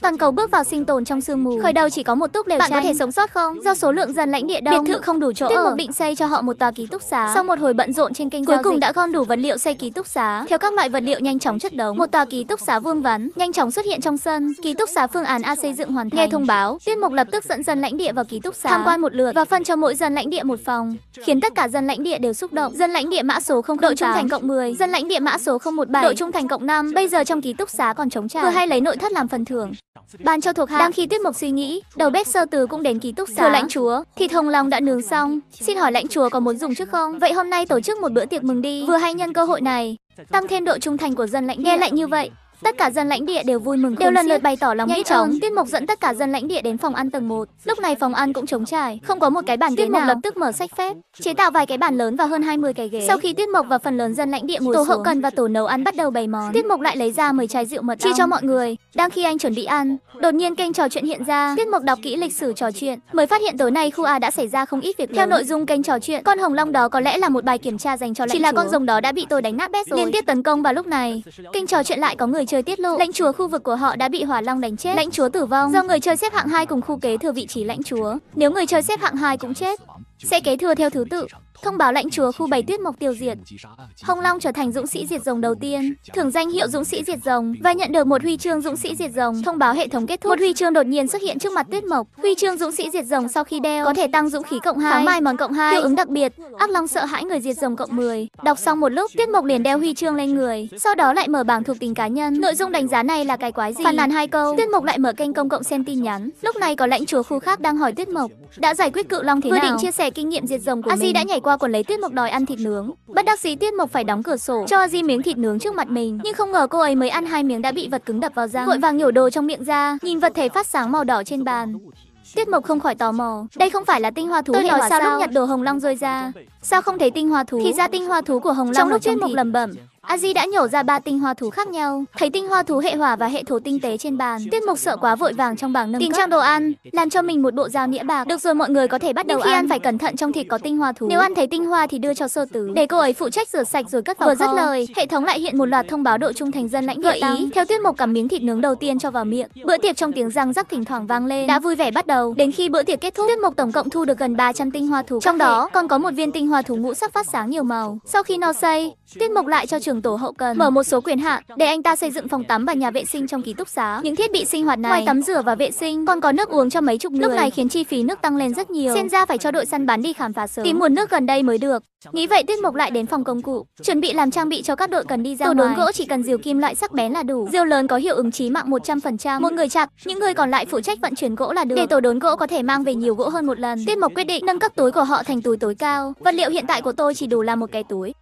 A: Toàn cầu bước vào sinh tồn trong sương mù. Khởi đầu chỉ có một túc lều Bạn có thể sống sót không? Do số lượng dân lãnh địa đông, biệt thự không đủ chỗ Tuyết ở. Mục định xây cho họ một tòa ký túc xá. Sau một hồi bận rộn trên kênh cuối cùng dịch. đã gom đủ vật liệu xây ký túc xá. Theo các loại vật liệu nhanh chóng chất đống, một tòa ký túc xá vuông vắn nhanh chóng xuất hiện trong sân. Ký túc xá phương án A xây dựng hoàn thành. Nghe thông báo, Tuyết Mục lập tức dẫn dân lãnh địa vào ký túc xá, tham quan một lượt và phân cho mỗi dân lãnh địa một phòng, khiến tất cả dân lãnh địa đều xúc động. Dân lãnh địa mã số không đội trung thành cộng 10, dân lãnh địa mã số 017, đội trung thành cộng 5. Bây giờ trong ký túc xá còn trống trải. Vừa hay lấy nội thất làm phần thưởng thưởng. Ban cho thuộc hạ. Đang khi Tuyết Mộc suy nghĩ, đầu bếp sơ từ cũng đến ký túc xá. Thưa lãnh chúa, thịt hồng lòng đã nướng xong. Xin hỏi lãnh chúa có muốn dùng trước không? Vậy hôm nay tổ chức một bữa tiệc mừng đi. Vừa hay nhân cơ hội này, tăng thêm độ trung thành của dân lãnh. Nghe lại như vậy, Tất cả dân lãnh địa đều vui mừng đều lần lượt bày tỏ lòng biết ơn. Tiết Mục dẫn tất cả dân lãnh địa đến phòng ăn tầng 1. Lúc này phòng ăn cũng trống trải, không có một cái bàn ghế nào. lập tức mở sách phép, chế tạo vài cái bàn lớn và hơn 20 cái ghế. Sau khi Tiết Mục và phần lớn dân lãnh địa ngồi tổ hậu cần và tổ nấu ăn bắt đầu bày món. Tiết Mục lại lấy ra 10 chai rượu mật chia cho mọi người. Đang khi anh chuẩn bị ăn, đột nhiên kênh trò chuyện hiện ra. Tiết Mục đọc kỹ lịch sử trò chuyện, mới phát hiện tối nay khu A đã xảy ra không ít việc. Theo nội dung kênh trò chuyện, con hồng long đó có lẽ là một bài kiểm tra dành cho lãnh Chỉ là con rồng đó đã bị tôi đánh nát bét rồi. Liên tiếp tấn công vào lúc này, kênh trò chuyện lại có người chơi tiết lộ, lãnh chúa khu vực của họ đã bị hỏa long đánh chết. Lãnh chúa tử vong do người chơi xếp hạng 2 cùng khu kế thừa vị trí lãnh chúa. Nếu người chơi xếp hạng 2 cũng chết, sẽ kế thừa theo thứ tự thông báo lãnh chúa khu bảy tuyết mộc tiêu diệt. Hồng Long trở thành dũng sĩ diệt rồng đầu tiên, thưởng danh hiệu dũng sĩ diệt rồng và nhận được một huy chương dũng sĩ diệt rồng. Thông báo hệ thống kết thúc, một huy chương đột nhiên xuất hiện trước mặt tuyết mộc. Huy chương dũng sĩ diệt rồng sau khi đeo có thể tăng dũng khí cộng hai, phá mai mòn cộng hai, hiệu ứng đặc biệt. Ác Long sợ hãi người diệt rồng cộng 10. Đọc xong một lúc, tuyết mộc liền đeo huy chương lên người, sau đó lại mở bảng thuộc tính cá nhân. Nội dung đánh giá này là cái quái gì? Phản nàn hai câu. Tuyết mộc lại mở kênh công cộng xem tin nhắn. Lúc này có lãnh chúa khu khác đang hỏi tuyết mộc đã giải quyết cự long thế nào? Vừa định chia sẻ kinh nghiệm diệt rồng của Azi mình. đã nhảy qua qua còn lấy Tiết Mộc đòi ăn thịt nướng. Bất đắc dĩ Tiết Mộc phải đóng cửa sổ cho Di miếng thịt nướng trước mặt mình, nhưng không ngờ cô ấy mới ăn hai miếng đã bị vật cứng đập vào răng. Vội vàng nhổ đồ trong miệng ra, nhìn vật thể phát sáng màu đỏ trên bàn. Tiết Mộc không khỏi tò mò, đây không phải là tinh hoa thú Tôi hệ nói sao, sao lúc nhặt đồ Hồng Long rơi ra, sao không thấy tinh hoa thú? Thì ra tinh hoa thú của Hồng Long trong lúc Tiết Mộc lẩm bẩm, Aji đã nhổ ra ba tinh hoa thú khác nhau. Thấy tinh hoa thú hệ hỏa và hệ thổ tinh tế trên bàn, Tiết Mục sợ quá vội vàng trong bảng nâng Tìm trang đồ ăn, làm cho mình một bộ dao nĩa bạc. Được rồi mọi người có thể bắt đầu Nhưng khi ăn. ăn phải cẩn thận trong thịt có tinh hoa thú. Nếu ăn thấy tinh hoa thì đưa cho sơ tứ, để cô ấy phụ trách rửa sạch rồi cất vào. Vừa dứt lời, hệ thống lại hiện một loạt thông báo độ trung thành dân lãnh địa tăng. Theo Tiết Mục cầm miếng thịt nướng đầu tiên cho vào miệng. Bữa tiệc trong tiếng răng rắc thỉnh thoảng vang lên. Đã vui vẻ bắt đầu. Đến khi bữa tiệc kết thúc, Tiết Mục tổng cộng thu được gần 300 tinh hoa thú. Trong đó còn có một viên tinh hoa thú ngũ sắc phát sáng nhiều màu. Sau khi no say, Tiết Mộc lại cho trưởng tổ hậu cần mở một số quyền hạn để anh ta xây dựng phòng tắm và nhà vệ sinh trong ký túc xá. Những thiết bị sinh hoạt này ngoài tắm rửa và vệ sinh còn có nước uống cho mấy chục người. Lúc này khiến chi phí nước tăng lên rất nhiều. Xem ra phải cho đội săn bắn đi khám phá sớm, tìm nguồn nước gần đây mới được. Nghĩ vậy Tiết Mộc lại đến phòng công cụ, chuẩn bị làm trang bị cho các đội cần đi ra Tổ đốn gỗ chỉ cần diều kim loại sắc bén là đủ. Diều lớn có hiệu ứng chí mạng 100%. Một người chặt, những người còn lại phụ trách vận chuyển gỗ là được. Để tổ đốn gỗ có thể mang về nhiều gỗ hơn một lần. Tiết Mộc quyết định nâng các túi của họ thành túi tối cao. Vật liệu hiện tại của tôi chỉ đủ làm một cái túi.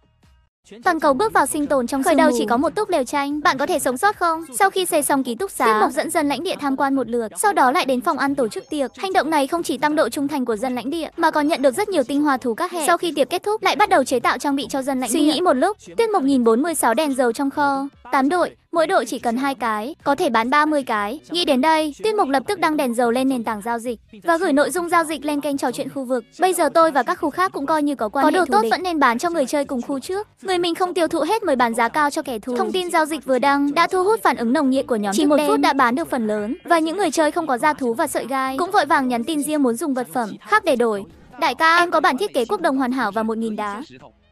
A: Toàn cầu bước vào sinh tồn trong Khởi đầu chỉ có một túc lều tranh, bạn có thể sống sót không? Sau khi xây xong ký túc xá, tiết mục dẫn dân lãnh địa tham quan một lượt, sau đó lại đến phòng ăn tổ chức tiệc. Hành động này không chỉ tăng độ trung thành của dân lãnh địa mà còn nhận được rất nhiều tinh hoa thú các hệ. Sau khi tiệc kết thúc, lại bắt đầu chế tạo trang bị cho dân lãnh địa. Suy nghĩ một lúc, tiết mục 1046 đèn dầu trong kho, 8 đội, mỗi đội chỉ cần hai cái, có thể bán 30 cái. Nghĩ đến đây, Tuyết Mục lập tức đăng đèn dầu lên nền tảng giao dịch và gửi nội dung giao dịch lên kênh trò chuyện khu vực. Bây giờ tôi và các khu khác cũng coi như có quan hệ Có đồ tốt địch. vẫn nên bán cho người chơi cùng khu trước. Người mình không tiêu thụ hết mới bán giá cao cho kẻ thù. Thông tin giao dịch vừa đăng đã thu hút phản ứng nồng nhiệt của nhóm Chỉ một đen. phút đã bán được phần lớn và những người chơi không có gia thú và sợi gai cũng vội vàng nhắn tin riêng muốn dùng vật phẩm khác để đổi. Đại ca, em có bản thiết kế quốc đồng hoàn hảo và một nghìn đá.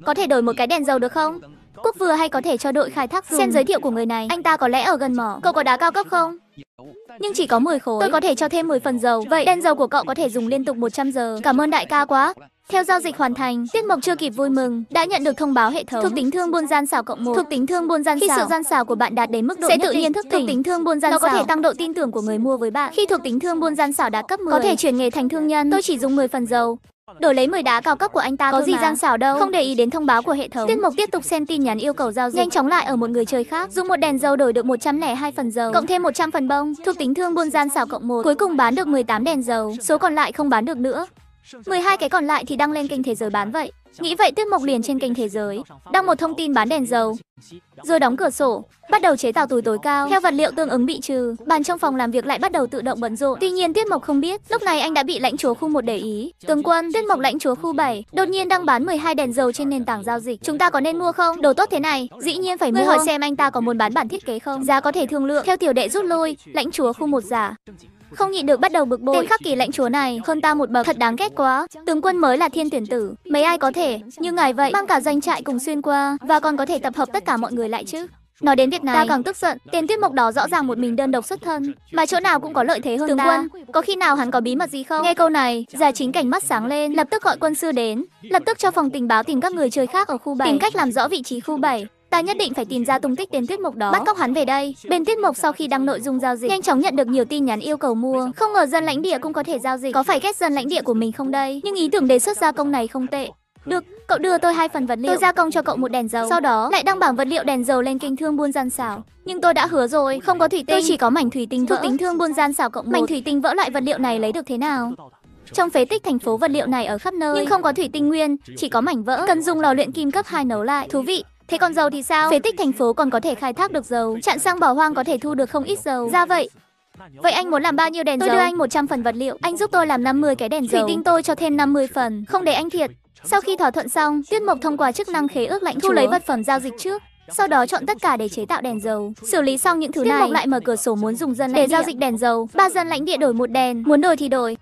A: Có thể đổi một cái đèn dầu được không? Quốc vừa hay có thể cho đội khai thác rừng. Xem giới thiệu của người này, anh ta có lẽ ở gần mỏ. Cậu có đá cao cấp không? Nhưng chỉ có 10 khối. Tôi có thể cho thêm 10 phần dầu. Vậy đen dầu của cậu có thể dùng liên tục 100 giờ. Cảm ơn đại ca quá. Theo giao dịch hoàn thành, Tiết Mộc chưa kịp vui mừng, đã nhận được thông báo hệ thống thuộc tính thương buôn gian xảo cộng 1. Thuộc tính thương buôn gian xảo. Khi sự gian xảo của bạn đạt đến mức độ sẽ tự nhiên thức tỉnh. Thuộc tính thương buôn gian xảo. Nó có thể tăng độ tin tưởng của người mua với bạn. Khi thuộc tính thương buôn gian xảo đạt cấp 10, có thể chuyển nghề thành thương nhân. Tôi chỉ dùng 10 phần dầu. Đổi lấy 10 đá cao cấp của anh ta Có gì mà. gian xảo đâu Không để ý đến thông báo của hệ thống Tiết mục tiếp tục xem tin nhắn yêu cầu giao dịch Nhanh chóng lại ở một người chơi khác Dùng một đèn dầu đổi được 102 phần dầu Cộng thêm 100 phần bông Thuộc tính thương buôn gian xảo cộng 1 Cuối cùng bán được 18 đèn dầu Số còn lại không bán được nữa 12 cái còn lại thì đăng lên kênh Thế giới bán vậy. Nghĩ vậy Tuyết Mộc liền trên kênh Thế giới, đăng một thông tin bán đèn dầu. Rồi đóng cửa sổ, bắt đầu chế tạo túi tối cao. Theo vật liệu tương ứng bị trừ, bàn trong phòng làm việc lại bắt đầu tự động bận rộn. Tuy nhiên Tuyết Mộc không biết, lúc này anh đã bị lãnh chúa khu 1 để ý. Tướng quân, Tuyết Mộc lãnh chúa khu 7, đột nhiên đăng bán 12 đèn dầu trên nền tảng giao dịch. Chúng ta có nên mua không? Đồ tốt thế này, dĩ nhiên phải mua. Người hỏi xem anh ta có muốn bán bản thiết kế không? Giá có thể thương lượng. Theo tiểu đệ rút lui, lãnh chúa khu 1 giả. Không nhịn được bắt đầu bực bội. Tên khắc kỳ lãnh chúa này hơn ta một bậc, thật đáng ghét quá. Tướng quân mới là thiên tuyển tử, mấy ai có thể như ngài vậy mang cả doanh trại cùng xuyên qua và còn có thể tập hợp tất cả mọi người lại chứ? Nói đến việc này, ta càng tức giận, tên tuyết mộc đó rõ ràng một mình đơn độc xuất thân, mà chỗ nào cũng có lợi thế hơn Tướng ta. quân, có khi nào hắn có bí mật gì không? Nghe câu này, già chính cảnh mắt sáng lên, lập tức gọi quân sư đến, lập tức cho phòng tình báo tìm các người chơi khác ở khu 7, tìm cách làm rõ vị trí khu 7. Ta nhất định phải tìm ra tung tích tên tiết mục đó Bắt cóc hắn về đây Bên tiết mục sau khi đăng nội dung giao dịch Nhanh chóng nhận được nhiều tin nhắn yêu cầu mua Không ngờ dân lãnh địa cũng có thể giao dịch Có phải ghét dân lãnh địa của mình không đây Nhưng ý tưởng đề xuất gia công này không tệ được, cậu đưa tôi hai phần vật liệu. Tôi gia công cho cậu một đèn dầu. Sau đó lại đăng bảng vật liệu đèn dầu lên kinh thương buôn gian xảo. Nhưng tôi đã hứa rồi, không có thủy tinh. Tôi chỉ có mảnh thủy tinh vỡ. Thuộc tính thương buôn gian xảo cộng một. Mảnh thủy tinh vỡ loại vật liệu này lấy được thế nào? Trong phế tích thành phố vật liệu này ở khắp nơi, nhưng không có thủy tinh nguyên, chỉ có mảnh vỡ. Cần dùng lò luyện kim cấp 2 nấu lại. Thú vị, Thế còn dầu thì sao? Phế tích thành phố còn có thể khai thác được dầu, chặn xăng bỏ hoang có thể thu được không ít dầu. Ra vậy, Vậy anh muốn làm bao nhiêu đèn tôi dầu? Tôi đưa anh 100 phần vật liệu, anh giúp tôi làm 50 cái đèn dầu. Thủy tinh tôi cho thêm 50 phần, không để anh thiệt. Sau khi thỏa thuận xong, Tuyết Mộc thông qua chức năng khế ước lãnh thu lấy vật phẩm giao dịch trước. Sau đó chọn tất cả để chế tạo đèn dầu. Xử lý xong những thứ Tuyết này, Mộc lại mở cửa sổ muốn dùng dân để giao dịch đèn dầu. Ba dân lãnh địa đổi một đèn, muốn đổi thì đổi.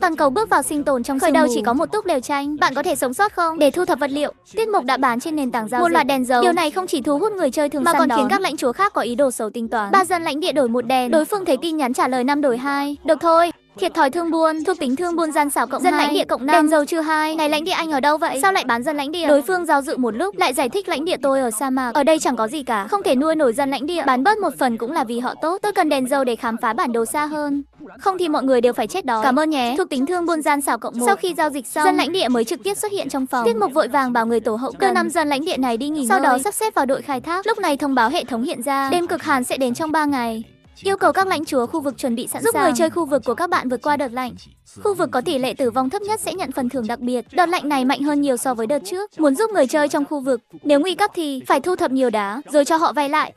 A: Toàn cầu bước vào sinh tồn trong khởi đầu chỉ có một túp lều tranh, bạn có thể sống sót không? Để thu thập vật liệu, tiết mục đã bán trên nền tảng giao dịch. Một loạt đèn dầu. Điều này không chỉ thu hút người chơi thường mà còn đó. khiến các lãnh chúa khác có ý đồ xấu tính toán. Ba dân lãnh địa đổi một đèn, đối phương thấy tin nhắn trả lời năm đổi hai. Được thôi, Thiệt thòi thương buôn, thuộc tính thương buôn gian xảo cộng dân 2. lãnh địa cộng năm Đèn dầu chưa hai Này lãnh địa anh ở đâu vậy? Sao lại bán dân lãnh địa? Đối phương giao dự một lúc lại giải thích lãnh địa tôi ở sa mạc, ở đây chẳng có gì cả, không thể nuôi nổi dân lãnh địa, bán bớt một phần cũng là vì họ tốt. Tôi cần đèn dầu để khám phá bản đồ xa hơn. Không thì mọi người đều phải chết đó. Cảm ơn nhé. Thuộc tính thương buôn gian xảo cộng một Sau khi giao dịch xong, dân lãnh địa mới trực tiếp xuất hiện trong phòng. Tiết mục vội vàng bảo người tổ hậu cần năm dân lãnh địa này đi nghỉ Sau ngơi. đó sắp xếp vào đội khai thác. Lúc này thông báo hệ thống hiện ra, đêm cực hàn sẽ đến trong ba ngày. Yêu cầu các lãnh chúa khu vực chuẩn bị sẵn giúp người chơi khu vực của các bạn vượt qua đợt lạnh. Khu vực có tỷ lệ tử vong thấp nhất sẽ nhận phần thưởng đặc biệt. Đợt lạnh này mạnh hơn nhiều so với đợt trước. Muốn giúp người chơi trong khu vực, nếu nguy cấp thì phải thu thập nhiều đá rồi cho họ vay lại.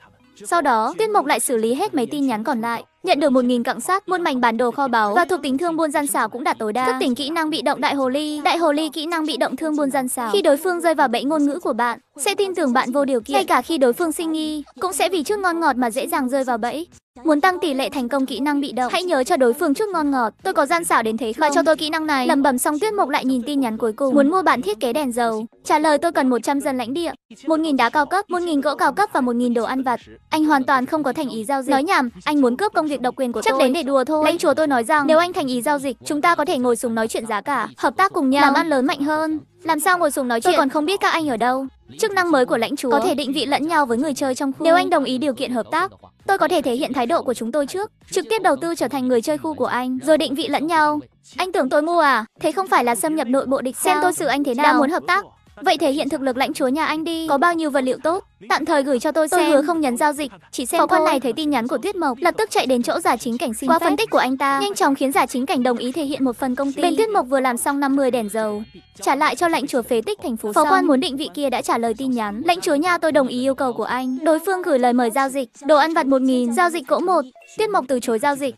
A: Sau đó, Tuyết Mộc lại xử lý hết mấy tin nhắn còn lại, nhận được 1000 cặng sắt, muôn mảnh bản đồ kho báu và thuộc tính thương buôn gian xảo cũng đạt tối đa. Thức tỉnh kỹ năng bị động đại hồ ly, đại hồ ly kỹ năng bị động thương buôn gian xảo. Khi đối phương rơi vào bẫy ngôn ngữ của bạn, sẽ tin tưởng bạn vô điều kiện, ngay cả khi đối phương sinh nghi, cũng sẽ vì chút ngon ngọt mà dễ dàng rơi vào bẫy. Muốn tăng tỷ lệ thành công kỹ năng bị động, hãy nhớ cho đối phương chút ngon ngọt. Tôi có gian xảo đến thế không? Và cho tôi kỹ năng này. Lầm bầm xong Tuyết Mộc lại nhìn tin nhắn cuối cùng. Muốn mua bản thiết kế đèn dầu. Trả lời tôi cần 100 dân lãnh địa, 1000 đá cao cấp, 1000 gỗ cao cấp và 1000 đồ ăn vặt. Anh hoàn toàn không có thành ý giao dịch. Nói nhảm, anh muốn cướp công việc độc quyền của Chắc tôi. Chắc đến để đùa thôi. Lãnh chúa tôi nói rằng nếu anh thành ý giao dịch, chúng ta có thể ngồi xuống nói chuyện giá cả, hợp tác cùng nhau, làm ăn lớn mạnh hơn. Làm sao ngồi xuống nói chuyện? Tôi còn không biết các anh ở đâu. Chức năng mới của lãnh chúa có thể định vị lẫn nhau với người chơi trong khu. Nếu anh đồng ý điều kiện hợp tác, tôi có thể thể hiện thái độ của chúng tôi trước, trực tiếp đầu tư trở thành người chơi khu của anh, rồi định vị lẫn nhau. Anh tưởng tôi ngu à? Thế không phải là xâm nhập nội bộ địch sao? Xem tôi xử anh thế nào. Đã muốn hợp tác, Vậy thể hiện thực lực lãnh chúa nhà anh đi. Có bao nhiêu vật liệu tốt? Tạm thời gửi cho tôi xem. Tôi hứa không nhấn giao dịch, chỉ xem Phó quan này thấy tin nhắn của Tuyết Mộc, lập tức chạy đến chỗ giả chính cảnh xin Qua phép. phân tích của anh ta, nhanh chóng khiến giả chính cảnh đồng ý thể hiện một phần công ty. Bên Tuyết Mộc vừa làm xong 50 đèn dầu, trả lại cho lãnh chúa phế tích thành phố. Phó xong. quan muốn định vị kia đã trả lời tin nhắn. Lãnh chúa nhà tôi đồng ý yêu cầu của anh. Đối phương gửi lời mời giao dịch, đồ ăn vặt 1000, giao dịch cỗ một. Tuyết Mộc từ chối giao dịch.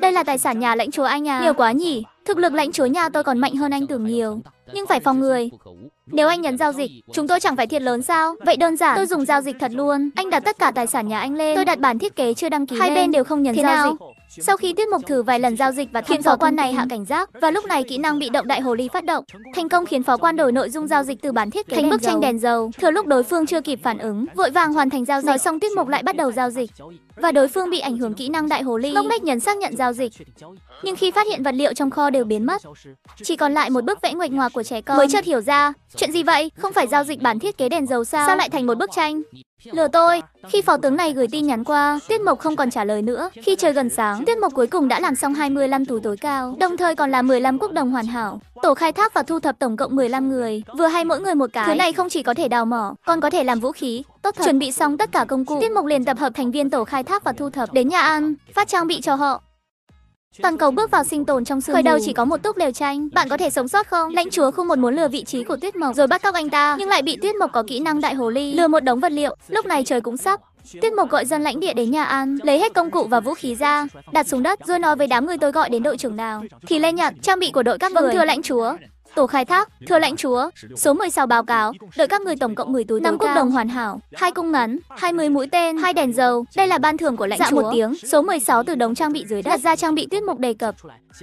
A: Đây là tài sản nhà lãnh chúa anh à? Nhiều quá nhỉ? Thực lực lãnh chúa nhà tôi còn mạnh hơn anh tưởng nhiều, nhưng phải phòng người. Nếu anh nhấn giao dịch, chúng tôi chẳng phải thiệt lớn sao? Vậy đơn giản, tôi dùng giao dịch thật luôn. Anh đặt tất cả tài sản nhà anh lên. Tôi đặt bản thiết kế chưa đăng ký Hai lên. bên đều không nhấn Thế giao nào? dịch. Sau khi tiết mục thử vài lần giao dịch và khiến phó quan này hạ cảnh giác, và lúc này kỹ năng bị động đại hồ ly phát động, thành công khiến phó quan đổi nội dung giao dịch từ bản thiết kế thành bức tranh đèn dầu. Thừa lúc đối phương chưa kịp phản ứng, vội vàng hoàn thành giao dịch. Nói xong tiết mục lại bắt đầu giao dịch và đối phương bị ảnh hưởng kỹ năng đại hồ ly. Ngốc Bách nhấn xác nhận giao dịch, nhưng khi phát hiện vật liệu trong kho đều biến mất, chỉ còn lại một bức vẽ nguệch ngoạc của trẻ con. Mới chợt hiểu ra, chuyện gì vậy? Không phải giao dịch bản thiết kế đèn dầu sao? Sao lại thành một bức tranh? Lừa tôi, khi phó tướng này gửi tin nhắn qua, Tiết Mộc không còn trả lời nữa. Khi trời gần sáng, Tiết Mộc cuối cùng đã làm xong 25 tù tối cao, đồng thời còn là 15 quốc đồng hoàn hảo. Tổ khai thác và thu thập tổng cộng 15 người, vừa hay mỗi người một cái. Thứ này không chỉ có thể đào mỏ, còn có thể làm vũ khí. Tốt thật. Chuẩn bị xong tất cả công cụ, Tiết Mộc liền tập hợp thành viên tổ khai thác và thu thập đến nhà An, phát trang bị cho họ. Toàn cầu bước vào sinh tồn trong sương Khởi đầu chỉ có một túc lều tranh, bạn có thể sống sót không? Lãnh chúa không một muốn lừa vị trí của Tuyết Mộc rồi bắt cóc anh ta, nhưng lại bị Tuyết Mộc có kỹ năng đại hồ ly lừa một đống vật liệu. Lúc này trời cũng sắp, Tuyết Mộc gọi dân lãnh địa đến nhà An, lấy hết công cụ và vũ khí ra, đặt xuống đất, rồi nói với đám người tôi gọi đến đội trưởng nào. Thì lên nhận trang bị của đội các người. Vâng thưa lãnh chúa, Tổ khai thác, thưa lãnh chúa, số 16 báo cáo, đợi các người tổng cộng 10 túi năm quốc đồng hoàn hảo, hai cung ngắn, 20 mũi tên, hai đèn dầu. Đây là ban thưởng của lãnh dạ chúa. một tiếng, số 16 từ đống trang bị dưới đất. Đặt ra trang bị tuyết mục đề cập,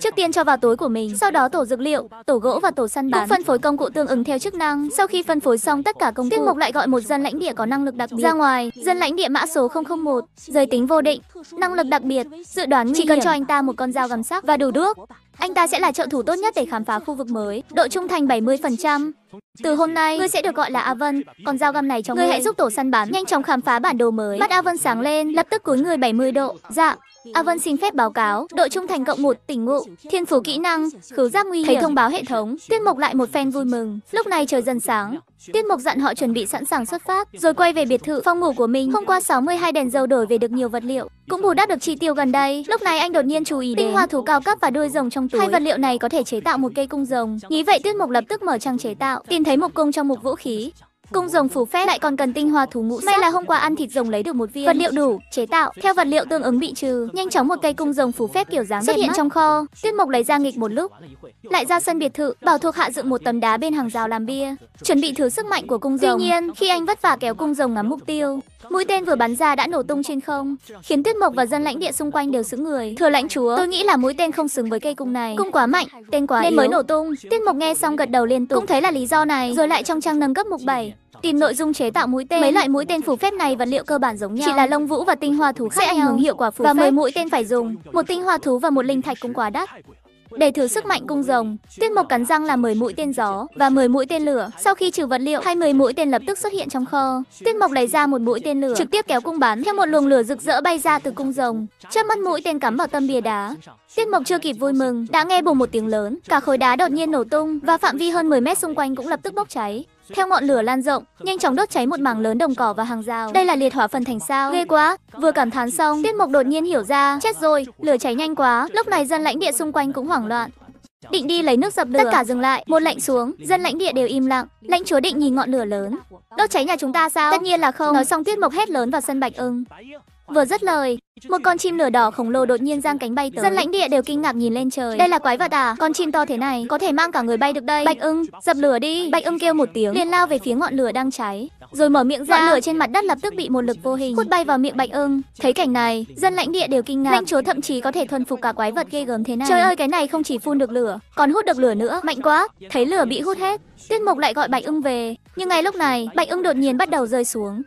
A: Trước tiên cho vào túi của mình, sau đó tổ dược liệu, tổ gỗ và tổ săn bán cũng phân phối công cụ tương ứng theo chức năng. Sau khi phân phối xong tất cả công cụ, tiết mục lại gọi một dân lãnh địa có năng lực đặc biệt ra ngoài, dân lãnh địa mã số 001, giới tính vô định, năng lực đặc biệt, dự đoán chỉ cần cho anh ta một con dao găm sắc và đủ đuốc. Anh ta sẽ là trợ thủ tốt nhất để khám phá khu vực mới, độ trung thành 70%. Từ hôm nay, ngươi sẽ được gọi là A Vân, còn dao găm này cho ngươi. Ngươi hãy giúp tổ săn bắn nhanh chóng khám phá bản đồ mới. Mắt A Vân sáng lên, lập tức cúi người 70 độ. Dạ, A à Vân xin phép báo cáo, đội trung thành cộng 1 tỉnh ngụ, thiên phú kỹ năng, khứu giác nguy hiểm. Thấy thông báo hệ thống, Tiết Mộc lại một phen vui mừng. Lúc này trời dần sáng, Tiết Mộc dặn họ chuẩn bị sẵn sàng xuất phát, rồi quay về biệt thự phòng ngủ của mình. hôm qua 62 đèn dầu đổi về được nhiều vật liệu, cũng bù đắp được chi tiêu gần đây. Lúc này anh đột nhiên chú ý đến tinh hoa thú cao cấp và đuôi rồng trong túi. Hai vật liệu này có thể chế tạo một cây cung rồng. Nghĩ vậy Tiết Mộc lập tức mở trang chế tạo, tìm thấy một cung trong một vũ khí. Cung rồng phủ phép lại còn cần tinh hoa thú ngũ sắc. May là hôm qua ăn thịt rồng lấy được một viên. Vật liệu đủ, chế tạo theo vật liệu tương ứng bị trừ. Nhanh chóng một cây cung rồng phủ phép kiểu dáng xuất hiện mắt. trong kho. tuyết Mộc lấy ra nghịch một lúc, lại ra sân biệt thự, bảo thuộc hạ dựng một tấm đá bên hàng rào làm bia, chuẩn bị thử sức mạnh của cung rồng. Tuy nhiên, khi anh vất vả kéo cung rồng ngắm mục tiêu, Mũi tên vừa bắn ra đã nổ tung trên không, khiến Tuyết Mộc và dân lãnh địa xung quanh đều sững người. Thừa lãnh chúa, tôi nghĩ là mũi tên không xứng với cây cung này. Cung quá mạnh, tên quá nên yếu. mới nổ tung. Tuyết Mộc nghe xong gật đầu liên tục, cũng thấy là lý do này. Rồi lại trong trang nâng cấp mục 7, tìm nội dung chế tạo mũi tên. Mấy loại mũi tên phù phép này vật liệu cơ bản giống nhau, chỉ là lông vũ và tinh hoa thú khác sẽ ảnh hưởng hiệu quả phù và phép. Và 10 mũi tên phải dùng, một tinh hoa thú và một linh thạch cũng quá đắt để thử sức mạnh cung rồng. Tiết mục cắn răng là 10 mũi tên gió và 10 mũi tên lửa. Sau khi trừ vật liệu, hai 20 mũi tên lập tức xuất hiện trong kho. Tiết mục lấy ra một mũi tên lửa, trực tiếp kéo cung bắn theo một luồng lửa rực rỡ bay ra từ cung rồng. Chớp mắt mũi tên cắm vào tâm bìa đá. Tiết mục chưa kịp vui mừng, đã nghe bùng một tiếng lớn, cả khối đá đột nhiên nổ tung và phạm vi hơn 10 mét xung quanh cũng lập tức bốc cháy. Theo ngọn lửa lan rộng, nhanh chóng đốt cháy một mảng lớn đồng cỏ và hàng rào. Đây là liệt hỏa phần thành sao. Ghê quá. Vừa cảm thán xong, Tiết Mộc đột nhiên hiểu ra, chết rồi, lửa cháy nhanh quá. Lúc này dân lãnh địa xung quanh cũng hoảng loạn. Định đi lấy nước dập lửa. Tất cả dừng lại, một lệnh xuống, dân lãnh địa đều im lặng. Lãnh chúa định nhìn ngọn lửa lớn. Đốt cháy nhà chúng ta sao? Tất nhiên là không. Nói xong Tiết Mộc hét lớn vào sân Bạch Ưng. Vừa dứt lời, một con chim lửa đỏ khổng lồ đột nhiên giang cánh bay tới. Dân lãnh địa đều kinh ngạc nhìn lên trời. Đây là quái vật à? Con chim to thế này có thể mang cả người bay được đây. Bạch ưng, dập lửa đi. Bạch ưng kêu một tiếng, liền lao về phía ngọn lửa đang cháy, rồi mở miệng ra. Ngọn lửa trên mặt đất lập tức bị một lực vô hình hút bay vào miệng Bạch ưng. Thấy cảnh này, dân lãnh địa đều kinh ngạc. Lãnh chúa thậm chí có thể thuần phục cả quái vật ghê gớm thế này. Trời ơi, cái này không chỉ phun được lửa, còn hút được lửa nữa. Mạnh quá. Thấy lửa bị hút hết, Tuyết Mộc lại gọi Bạch ưng về, nhưng ngay lúc này, Bạch ưng đột nhiên bắt đầu rơi xuống.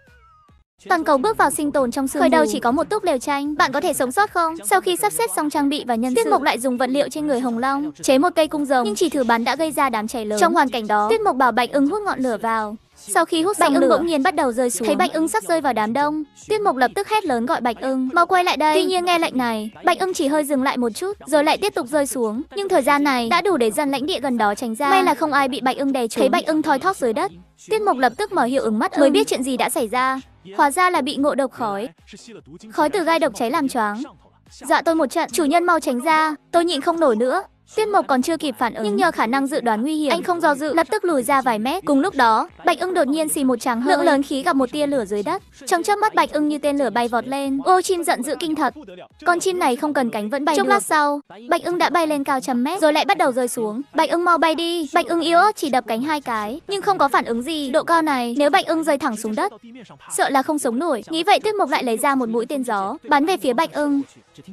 A: Toàn cầu bước vào sinh tồn trong sương Khởi đầu chỉ có một túp lều tranh, bạn có thể sống sót không? Sau khi sắp xếp xong trang bị và nhân Tiết Mộc lại dùng vật liệu trên người Hồng Long, chế một cây cung rồng, nhưng chỉ thử bắn đã gây ra đám cháy lớn. Trong hoàn cảnh đó, Tiết Mộc bảo Bạch Ưng hút ngọn lửa vào, sau khi hút Bạch ưng bỗng nhiên bắt đầu rơi xuống. Thấy Bạch ưng sắp rơi vào đám đông, tuyết Mộc lập tức hét lớn gọi Bạch ưng, mau quay lại đây. Tuy nhiên nghe lệnh này, Bạch ưng chỉ hơi dừng lại một chút, rồi lại tiếp tục rơi xuống. Nhưng thời gian này đã đủ để dân lãnh địa gần đó tránh ra. May là không ai bị Bạch ưng đè trúng. Thấy Bạch ưng thoi thóp dưới đất, tuyết Mộc lập tức mở hiệu ứng mắt mới biết chuyện gì đã xảy ra. Hóa ra là bị ngộ độc khói. Khói từ gai độc cháy làm choáng. dọa dạ tôi một trận, chủ nhân mau tránh ra, tôi nhịn không nổi nữa. Tiết Mộc còn chưa kịp phản ứng, nhưng nhờ khả năng dự đoán nguy hiểm, anh không do dự, lập tức lùi ra vài mét. Cùng lúc đó, Bạch Ưng đột nhiên xì một tràng hơi, lượng lớn khí gặp một tia lửa dưới đất. Trong chớp mắt Bạch Ưng như tên lửa bay vọt lên. Ô chim giận dữ kinh thật. Con chim này không cần cánh vẫn bay Trong được. lát sau, Bạch Ưng đã bay lên cao trăm mét rồi lại bắt đầu rơi xuống. Bạch Ưng mau bay đi. Bạch Ưng yếu chỉ đập cánh hai cái, nhưng không có phản ứng gì. Độ cao này, nếu Bạch Ưng rơi thẳng xuống đất, sợ là không sống nổi. Nghĩ vậy Tiết Mộc lại lấy ra một mũi tên gió, bắn về phía Bạch Ưng.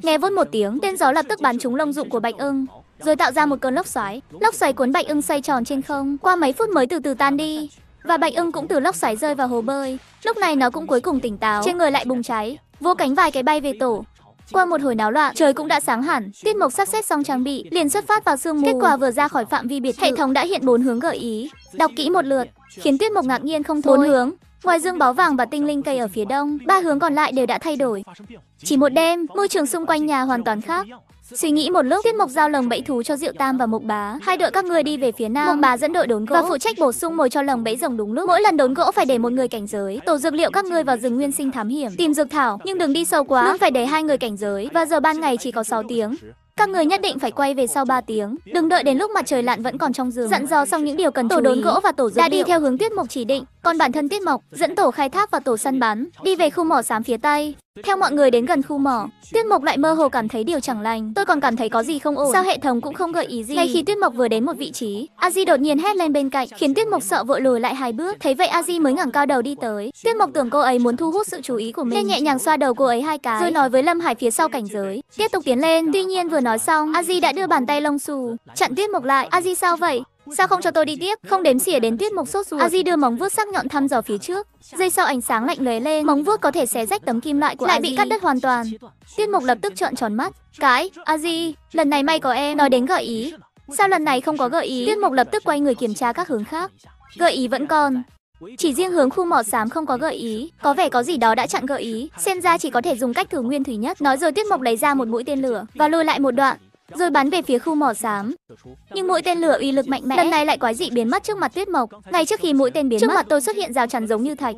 A: Nghe vút một tiếng, tên gió lập tức bắn trúng lông dụng của Bạch Ưng rồi tạo ra một cơn lốc xoáy. Lốc xoáy cuốn Bạch Ưng xoay tròn trên không, qua mấy phút mới từ từ tan đi. Và Bạch Ưng cũng từ lốc xoáy rơi vào hồ bơi. Lúc này nó cũng cuối cùng tỉnh táo, trên người lại bùng cháy, vô cánh vài cái bay về tổ. Qua một hồi náo loạn, trời cũng đã sáng hẳn. Tiết Mộc sắp xếp xong trang bị, liền xuất phát vào sương mù. Kết quả vừa ra khỏi phạm vi biệt thự, hệ thống đã hiện bốn hướng gợi ý. Đọc kỹ một lượt, khiến Tiết Mộc ngạc nhiên không thôi. Bốn hướng, Ngoài dương báo vàng và tinh linh cây ở phía đông, ba hướng còn lại đều đã thay đổi. Chỉ một đêm, môi trường xung quanh nhà hoàn toàn khác. Suy nghĩ một lúc, Tiết Mộc giao lồng bẫy thú cho Diệu Tam và Mộc Bá. Hai đội các người đi về phía nam. Mộc Bá dẫn đội đốn gỗ và phụ trách bổ sung mồi cho lồng bẫy rồng đúng lúc. Mỗi lần đốn gỗ phải để một người cảnh giới. Tổ dược liệu các ngươi vào rừng nguyên sinh thám hiểm, tìm dược thảo, nhưng đừng đi sâu quá, luôn phải để hai người cảnh giới. Và giờ ban ngày chỉ có 6 tiếng. Các người nhất định phải quay về sau 3 tiếng, đừng đợi đến lúc mặt trời lặn vẫn còn trong rừng Dặn dò xong những điều cần tổ chú ý. đốn gỗ và tổ dược đã đi theo hướng Tiết Mộc chỉ định, còn bản thân Tiết Mộc dẫn tổ khai thác và tổ săn bắn, đi về khu mỏ xám phía tây. Theo mọi người đến gần khu mỏ, Tuyết Mộc lại mơ hồ cảm thấy điều chẳng lành. Tôi còn cảm thấy có gì không ổn. Sao hệ thống cũng không gợi ý gì? Ngay khi Tuyết Mộc vừa đến một vị trí, Aji đột nhiên hét lên bên cạnh, khiến Tuyết Mộc sợ vội lùi lại hai bước. Thấy vậy Aji mới ngẩng cao đầu đi tới. Tuyết Mộc tưởng cô ấy muốn thu hút sự chú ý của mình, nên nhẹ nhàng xoa đầu cô ấy hai cái, rồi nói với Lâm Hải phía sau cảnh giới, tiếp tục tiến lên. Tuy nhiên vừa nói xong, Aji đã đưa bàn tay lông xù chặn Tuyết Mộc lại. Aji sao vậy? Sao không cho tôi đi tiếp? Không đếm xỉa đến tuyết Mục sốt ruột. Aji đưa móng vuốt sắc nhọn thăm dò phía trước. Dây sau ánh sáng lạnh lóe lên, móng vuốt có thể xé rách tấm kim loại của lại Aji. bị cắt đứt hoàn toàn. Tuyết Mục lập tức trợn tròn mắt. Cái, Aji, lần này may có em. Nói đến gợi ý. Sao lần này không có gợi ý? Tuyết Mục lập tức quay người kiểm tra các hướng khác. Gợi ý vẫn còn. Chỉ riêng hướng khu mỏ xám không có gợi ý, có vẻ có gì đó đã chặn gợi ý, xem ra chỉ có thể dùng cách thử nguyên thủy nhất. Nói rồi Tuyết Mục lấy ra một mũi tên lửa và lùi lại một đoạn, rồi bắn về phía khu mỏ xám. Nhưng mũi tên lửa uy lực mạnh mẽ lần này lại quái dị biến mất trước mặt Tuyết Mộc. Ngay trước khi mũi tên biến trước mất, mặt tôi xuất hiện rào chắn giống như thạch.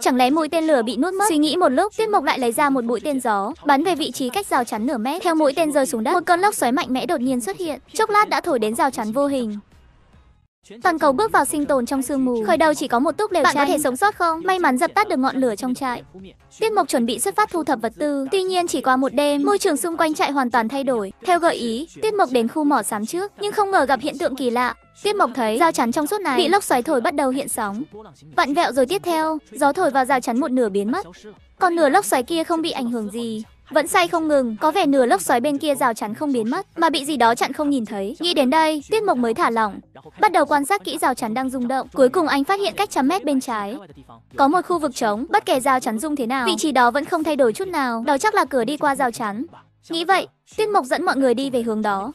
A: Chẳng lẽ mũi tên lửa bị nuốt mất? Suy nghĩ một lúc, Tuyết Mộc lại lấy ra một mũi tên gió, bắn về vị trí cách rào chắn nửa mét. Theo mũi tên rơi xuống đất, một cơn lốc xoáy mạnh mẽ đột nhiên xuất hiện, chốc lát đã thổi đến rào chắn vô hình. Toàn cầu bước vào sinh tồn trong sương mù. Khởi đầu chỉ có một túp lều Bạn tranh. có thể sống sót không? May mắn dập tắt được ngọn lửa trong trại. Tiết Mộc chuẩn bị xuất phát thu thập vật tư. Tuy nhiên chỉ qua một đêm, môi trường xung quanh trại hoàn toàn thay đổi. Theo gợi ý, Tiết Mộc đến khu mỏ xám trước, nhưng không ngờ gặp hiện tượng kỳ lạ. Tiết Mộc thấy dao chắn trong suốt này bị lốc xoáy thổi bắt đầu hiện sóng. Vặn vẹo rồi tiếp theo, gió thổi vào dao chắn một nửa biến mất. Còn nửa lốc xoáy kia không bị ảnh hưởng gì. Vẫn say không ngừng, có vẻ nửa lốc xoáy bên kia rào chắn không biến mất, mà bị gì đó chặn không nhìn thấy. Nghĩ đến đây, Tiết Mộc mới thả lỏng, bắt đầu quan sát kỹ rào chắn đang rung động. Cuối cùng anh phát hiện cách trăm mét bên trái, có một khu vực trống, bất kể rào chắn rung thế nào, vị trí đó vẫn không thay đổi chút nào. Đó chắc là cửa đi qua rào chắn. Nghĩ vậy, Tiết Mộc dẫn mọi người đi về hướng đó.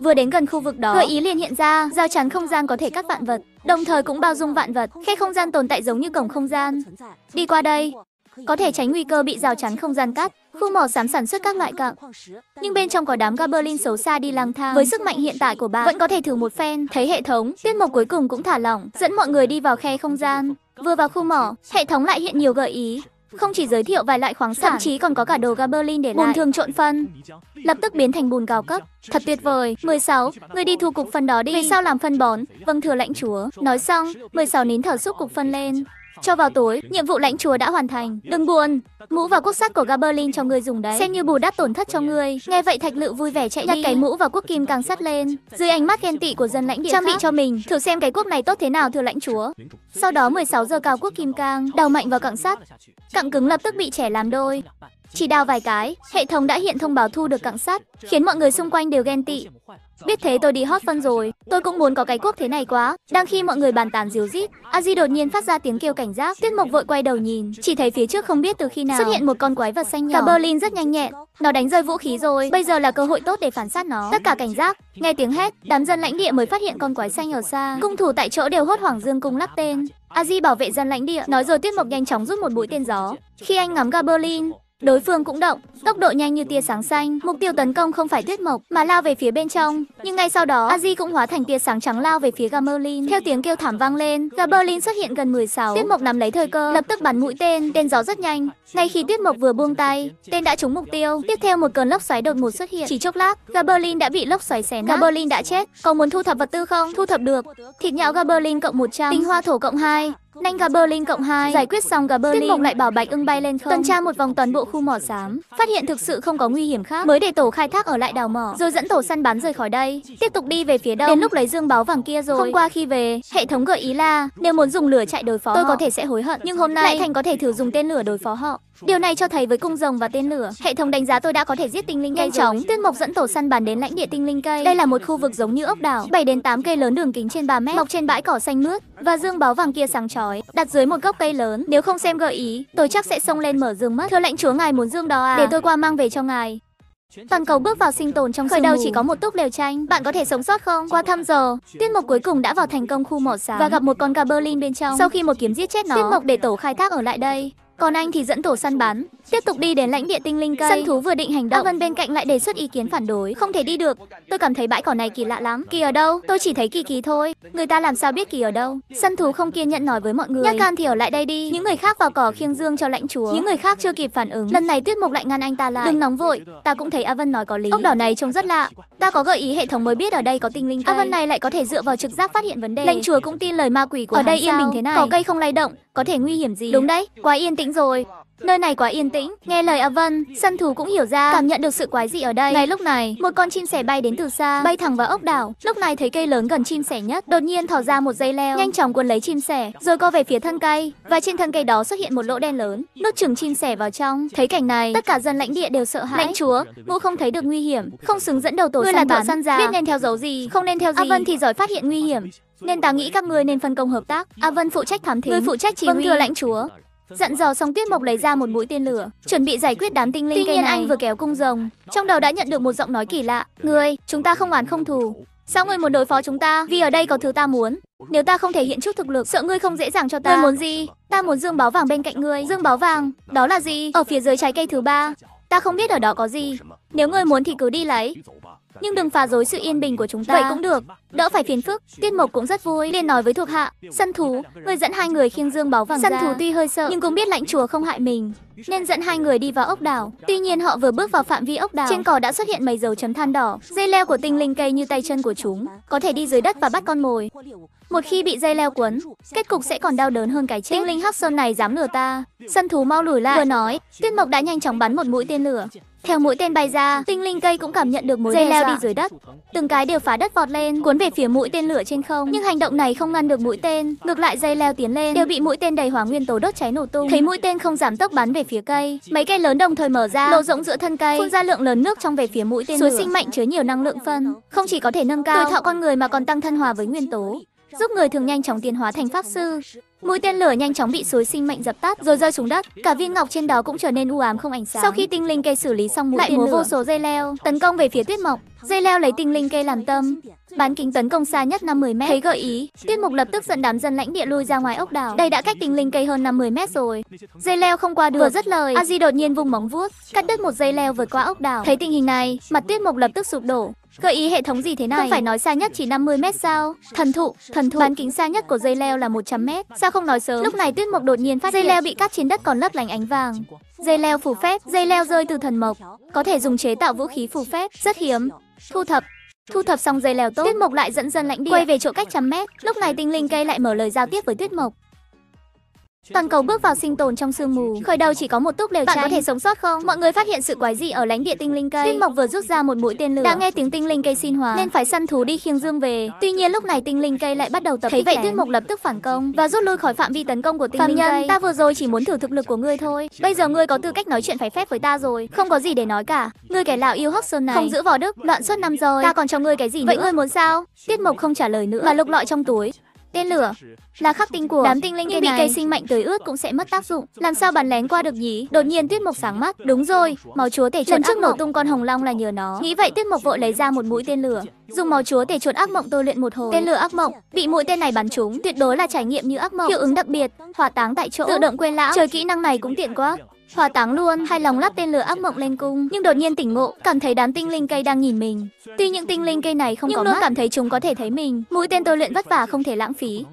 A: Vừa đến gần khu vực đó, gợi ý liền hiện ra, rào chắn không gian có thể cắt vạn vật, đồng thời cũng bao dung vạn vật, khe không gian tồn tại giống như cổng không gian. Đi qua đây, có thể tránh nguy cơ bị rào chắn không gian cắt. Khu mỏ dám sản xuất các loại cặn. nhưng bên trong có đám goblin xấu xa đi lang thang. Với sức mạnh hiện tại của bạn, vẫn có thể thử một phen. Thấy hệ thống, tiết mục cuối cùng cũng thả lỏng, dẫn mọi người đi vào khe không gian. Vừa vào khu mỏ, hệ thống lại hiện nhiều gợi ý. Không chỉ giới thiệu vài loại khoáng sản, thậm chí còn có cả đồ Gaberlin để lại. Bùn thường trộn phân, lập tức biến thành bùn cao cấp. Thật tuyệt vời. 16. Người đi thu cục phân đó đi. Về sao làm phân bón? Vâng thưa lãnh chúa. Nói xong, 16 nín thở xúc cục phân lên. Cho vào túi, nhiệm vụ lãnh chúa đã hoàn thành. Đừng buồn, mũ và quốc sắt của Gaberlin cho ngươi dùng đấy, xem như bù đắp tổn thất cho ngươi. Nghe vậy Thạch Lự vui vẻ chạy đặt đi. cái mũ và quốc kim càng sắt lên. Dưới ánh mắt ghen tị của dân lãnh địa trang bị cho mình, thử xem cái quốc này tốt thế nào thưa lãnh chúa. Sau đó 16 giờ cao quốc kim càng đào mạnh vào cặng sắt. Cặng cứng lập tức bị trẻ làm đôi. Chỉ đào vài cái, hệ thống đã hiện thông báo thu được cặng sắt, khiến mọi người xung quanh đều ghen tị. Biết thế tôi đi hot phân rồi, tôi cũng muốn có cái quốc thế này quá. Đang khi mọi người bàn tán díu dít, Aji đột nhiên phát ra tiếng kêu cảnh giác. Tiết Mộc vội quay đầu nhìn, chỉ thấy phía trước không biết từ khi nào xuất hiện một con quái vật xanh nhỏ. Cả Berlin rất nhanh nhẹn, nó đánh rơi vũ khí rồi, bây giờ là cơ hội tốt để phản sát nó. Tất cả cảnh giác, nghe tiếng hét, đám dân lãnh địa mới phát hiện con quái xanh ở xa. Cung thủ tại chỗ đều hốt hoảng dương cung lắp tên. Aji bảo vệ dân lãnh địa, nói rồi Tiết Mộc nhanh chóng rút một mũi tên gió. Khi anh ngắm Gaberlin, Đối phương cũng động, tốc độ nhanh như tia sáng xanh, mục tiêu tấn công không phải Tuyết Mộc mà lao về phía bên trong, nhưng ngay sau đó Aji cũng hóa thành tia sáng trắng lao về phía Gamerlin. Theo tiếng kêu thảm vang lên, Gamerlin xuất hiện gần 16. Tuyết Mộc nắm lấy thời cơ, lập tức bắn mũi tên, tên gió rất nhanh. Ngay khi Tuyết Mộc vừa buông tay, tên đã trúng mục tiêu. Tiếp theo một cơn lốc xoáy đột ngột xuất hiện, chỉ chốc lát, Gamerlin đã bị lốc xoáy xé nát. Gamerlin đã chết. Còn muốn thu thập vật tư không? Thu thập được. Thịt nhão Gamerlin cộng 100, tinh hoa thổ cộng 2 nhanh gà Berlin cộng 2 Giải quyết xong gà Berlin Tuyết Mộng lại bảo Bạch ưng bay lên không Tuần tra một vòng toàn bộ khu mỏ xám Phát hiện thực sự không có nguy hiểm khác Mới để tổ khai thác ở lại đào mỏ Rồi dẫn tổ săn bắn rời khỏi đây Tiếp tục đi về phía đông Đến lúc lấy dương báo vàng kia rồi Hôm qua khi về Hệ thống gợi ý là Nếu muốn dùng lửa chạy đối phó Tôi họ. có thể sẽ hối hận Nhưng hôm nay Lại thành có thể thử dùng tên lửa đối phó họ Điều này cho thấy với cung rồng và tên lửa, hệ thống đánh giá tôi đã có thể giết tinh linh nhanh chóng. Tuyết Mộc dẫn tổ săn bản đến lãnh địa tinh linh cây. Đây là một khu vực giống như ốc đảo, 7 đến 8 cây lớn đường kính trên 3 mét, mọc trên bãi cỏ xanh mướt và dương báo vàng kia sáng chói, đặt dưới một gốc cây lớn. Nếu không xem gợi ý, tôi chắc sẽ xông lên mở rừng mất. Thưa lãnh chúa ngài muốn dương đó à? Để tôi qua mang về cho ngài. Toàn cầu bước vào sinh tồn trong Khởi đầu chỉ có một túc lều tranh, bạn có thể sống sót không? Qua thăm dò, Tiết Mộc cuối cùng đã vào thành công khu mỏ sáng và gặp một con gà Berlin bên trong. Sau khi một kiếm giết chết nó, Tiết Mộc để tổ khai thác ở lại đây. Còn anh thì dẫn tổ săn bắn, tiếp tục đi đến lãnh địa tinh linh cây. Săn thú vừa định hành động, A Vân bên cạnh lại đề xuất ý kiến phản đối, không thể đi được. Tôi cảm thấy bãi cỏ này kỳ lạ lắm. Kỳ ở đâu? Tôi chỉ thấy kỳ kỳ thôi. Người ta làm sao biết kỳ ở đâu? Săn thú không kiên nhẫn nói với mọi người. Nhắc can thì ở lại đây đi. Những người khác vào cỏ khiêng dương cho lãnh chúa. Những người khác chưa kịp phản ứng. Lần này Tuyết Mục lại ngăn anh ta lại. Đừng nóng vội, ta cũng thấy A Vân nói có lý. Ốc đỏ này trông rất lạ. Ta có gợi ý hệ thống mới biết ở đây có tinh linh cây. A Vân này lại có thể dựa vào trực giác phát hiện vấn đề. Lãnh chúa cũng tin lời ma quỷ của Ở đây sao? yên bình thế này. Có cây không lay động, có thể nguy hiểm gì? Đúng đấy, quá yên tĩnh tĩnh rồi. Nơi này quá yên tĩnh, nghe lời A Vân, săn thú cũng hiểu ra, cảm nhận được sự quái dị ở đây. Ngay lúc này, một con chim sẻ bay đến từ xa, bay thẳng vào ốc đảo. Lúc này thấy cây lớn gần chim sẻ nhất, đột nhiên thò ra một dây leo, nhanh chóng cuốn lấy chim sẻ, rồi co về phía thân cây, và trên thân cây đó xuất hiện một lỗ đen lớn, nuốt chửng chim sẻ vào trong. Thấy cảnh này, tất cả dân lãnh địa đều sợ hãi. Lãnh chúa, ngũ không thấy được nguy hiểm, không xứng dẫn đầu tổ ngươi là tổ săn già, biết nên theo dấu gì, không nên theo gì. A Vân thì giỏi phát hiện nguy hiểm, nên ta nghĩ các ngươi nên phân công hợp tác. A Vân phụ trách thám thính, người phụ trách chỉ vâng, huy. Vâng thưa lãnh chúa. Dặn dò xong Tuyết Mộc lấy ra một mũi tên lửa, chuẩn bị giải quyết đám tinh linh Tuy nhiên này. anh vừa kéo cung rồng, trong đầu đã nhận được một giọng nói kỳ lạ. Ngươi, chúng ta không oán không thù. Sao ngươi muốn đối phó chúng ta? Vì ở đây có thứ ta muốn. Nếu ta không thể hiện chút thực lực, sợ ngươi không dễ dàng cho ta. Ngươi muốn gì? Ta muốn dương báo vàng bên cạnh ngươi. Dương báo vàng, đó là gì? Ở phía dưới trái cây thứ ba. Ta không biết ở đó có gì. Nếu ngươi muốn thì cứ đi lấy nhưng đừng phá rối sự yên bình của chúng ta. Vậy cũng được, đỡ phải phiền phức. Tiết Mộc cũng rất vui, liền nói với thuộc hạ, săn thú, người dẫn hai người khiêng dương báo vàng Săn ra. thú tuy hơi sợ, nhưng cũng biết lãnh chùa không hại mình, nên dẫn hai người đi vào ốc đảo. Tuy nhiên họ vừa bước vào phạm vi ốc đảo, trên cỏ đã xuất hiện mấy dầu chấm than đỏ, dây leo của tinh linh cây như tay chân của chúng, có thể đi dưới đất và bắt con mồi. Một khi bị dây leo quấn kết cục sẽ còn đau đớn hơn cái chết. Tinh linh hắc sơn này dám lừa ta. Săn thú mau lùi lại. Vừa nói, Tuyết Mộc đã nhanh chóng bắn một mũi tên lửa, theo mũi tên bay ra, tinh linh cây cũng cảm nhận được mối Dây đe leo đi dưới đất. Từng cái đều phá đất vọt lên, cuốn về phía mũi tên lửa trên không. Nhưng hành động này không ngăn được mũi tên, ngược lại dây leo tiến lên, đều bị mũi tên đầy hỏa nguyên tố đốt cháy nổ tung. Thấy mũi tên không giảm tốc bắn về phía cây, mấy cây lớn đồng thời mở ra, lỗ rỗng giữa thân cây, phun ra lượng lớn nước trong về phía mũi tên. Suối sinh mạnh chứa nhiều năng lượng phân, không chỉ có thể nâng cao tuổi thọ con người mà còn tăng thân hòa với nguyên tố giúp người thường nhanh chóng tiến hóa thành pháp sư. Mũi tên lửa nhanh chóng bị suối sinh mệnh dập tắt rồi rơi xuống đất, cả viên ngọc trên đó cũng trở nên u ám không ánh sáng. Sau khi tinh linh cây xử lý xong mũi lại lửa vô số dây leo, tấn công về phía Tuyết Mộc. Dây leo lấy tinh linh cây làm tâm, bán kính tấn công xa nhất 50 m. Thấy gợi ý, Tuyết Mộc lập tức dẫn đám dân lãnh địa lui ra ngoài ốc đảo. Đây đã cách tinh linh cây hơn 50 m rồi. Dây leo không qua được. Vừa dứt lời, Aji đột nhiên vung móng vuốt, cắt đứt một dây leo vượt qua ốc đảo. Thấy tình hình này, mặt Tuyết Mộc lập tức sụp đổ. Gợi ý hệ thống gì thế này? Không phải nói xa nhất chỉ 50 mét sao? Thần thụ, thần thụ. Bán kính xa nhất của dây leo là 100 mét. Sao không nói sớm? Lúc này Tuyết Mộc đột nhiên phát dây hiện. leo bị cắt trên đất còn lấp lánh ánh vàng. Dây leo phù phép, dây leo rơi từ thần mộc, có thể dùng chế tạo vũ khí phù phép, rất hiếm. Thu thập, Thu thập xong dây leo tốt, Tuyết Mộc lại dẫn dân lãnh đi, quay về chỗ cách trăm mét. Lúc này tinh linh cây lại mở lời giao tiếp với Tuyết Mộc. Toàn cầu bước vào sinh tồn trong sương mù. Khởi đầu chỉ có một túp lều Bạn tranh. có thể sống sót không? Mọi người phát hiện sự quái dị ở lãnh địa tinh linh cây. Tuyết Mộc vừa rút ra một mũi tên lửa. Đã nghe tiếng tinh linh cây xin hòa, nên phải săn thú đi khiêng dương về. Tuy nhiên lúc này tinh linh cây lại bắt đầu tập Thấy vậy Tuyết Mộc lập tức phản công và rút lui khỏi phạm vi tấn công của tinh Phạm linh nhân, cây. ta vừa rồi chỉ muốn thử thực lực của ngươi thôi. Bây giờ ngươi có tư cách nói chuyện phải phép với ta rồi, không có gì để nói cả. Ngươi kẻ lão yêu hắc sơn này, không giữ vỏ đức, loạn suốt năm rồi. Ta còn cho ngươi cái gì vậy nữa? ngươi muốn sao? Tiết Mộc không trả lời nữa mà lục lọi trong túi, Tên lửa là khắc tinh của đám tinh linh Nhưng bị cây sinh mệnh tới ướt cũng sẽ mất tác dụng. Làm sao bắn lén qua được nhỉ? Đột nhiên Tuyết Mộc sáng mắt, đúng rồi, máu chúa thể chuột trước nổ tung con hồng long là nhờ nó. Nghĩ vậy Tuyết Mộc vội lấy ra một mũi tên lửa, dùng máu chúa thể chuột ác mộng tôi luyện một hồi. Tên lửa ác mộng bị mũi tên này bắn trúng, tuyệt đối là trải nghiệm như ác mộng. Hiệu ứng đặc biệt, hỏa táng tại chỗ, tự động quên lãng. Trời kỹ năng này cũng tiện quá. Hòa táng luôn, hai lòng lắp tên lửa ác mộng lên cung, nhưng đột nhiên tỉnh ngộ, cảm thấy đám tinh linh cây đang nhìn mình. Tuy những tinh linh cây này không nhưng có mắt, cảm thấy chúng có thể thấy mình. Mũi tên tôi luyện vất vả không thể lãng phí.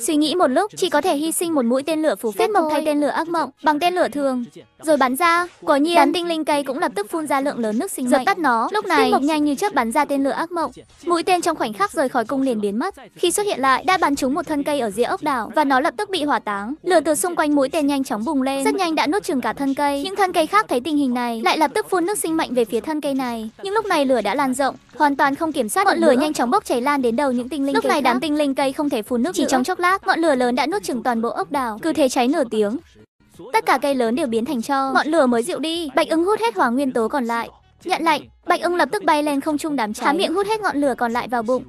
A: Suy nghĩ một lúc, chỉ có thể hy sinh một mũi tên lửa phù phép mộng thay tên lửa ác mộng bằng tên lửa thường, rồi bắn ra. Quả nhiên, đám tinh linh cây cũng lập tức phun ra lượng lớn nước sinh mệnh. Dập tắt nó. Lúc này, mộng nhanh như chớp bắn ra tên lửa ác mộng. Mũi tên trong khoảnh khắc rời khỏi cung liền biến mất. Khi xuất hiện lại, đã bắn trúng một thân cây ở rìa ốc đảo và nó lập tức bị hỏa táng. Lửa từ xung quanh mũi tên nhanh chóng bùng lên, rất nhanh đã nuốt chửng cả thân cây. Những thân cây khác thấy tình hình này, lại lập tức phun nước sinh mệnh về phía thân cây này. Nhưng lúc này lửa đã lan rộng, hoàn toàn không kiểm soát. Ngọn lửa nhanh chóng bốc cháy lan đến đầu những tinh linh. Lúc này đám tinh linh cây không thể phun nước chỉ trong chốc lát phát, ngọn lửa lớn đã nuốt chửng toàn bộ ốc đảo, cứ thế cháy nửa tiếng. Tất cả cây lớn đều biến thành tro, ngọn lửa mới dịu đi, Bạch Ưng hút hết hỏa nguyên tố còn lại. Nhận lệnh, Bạch Ưng lập tức bay lên không trung đám cháy, há miệng hút hết ngọn lửa còn lại vào bụng.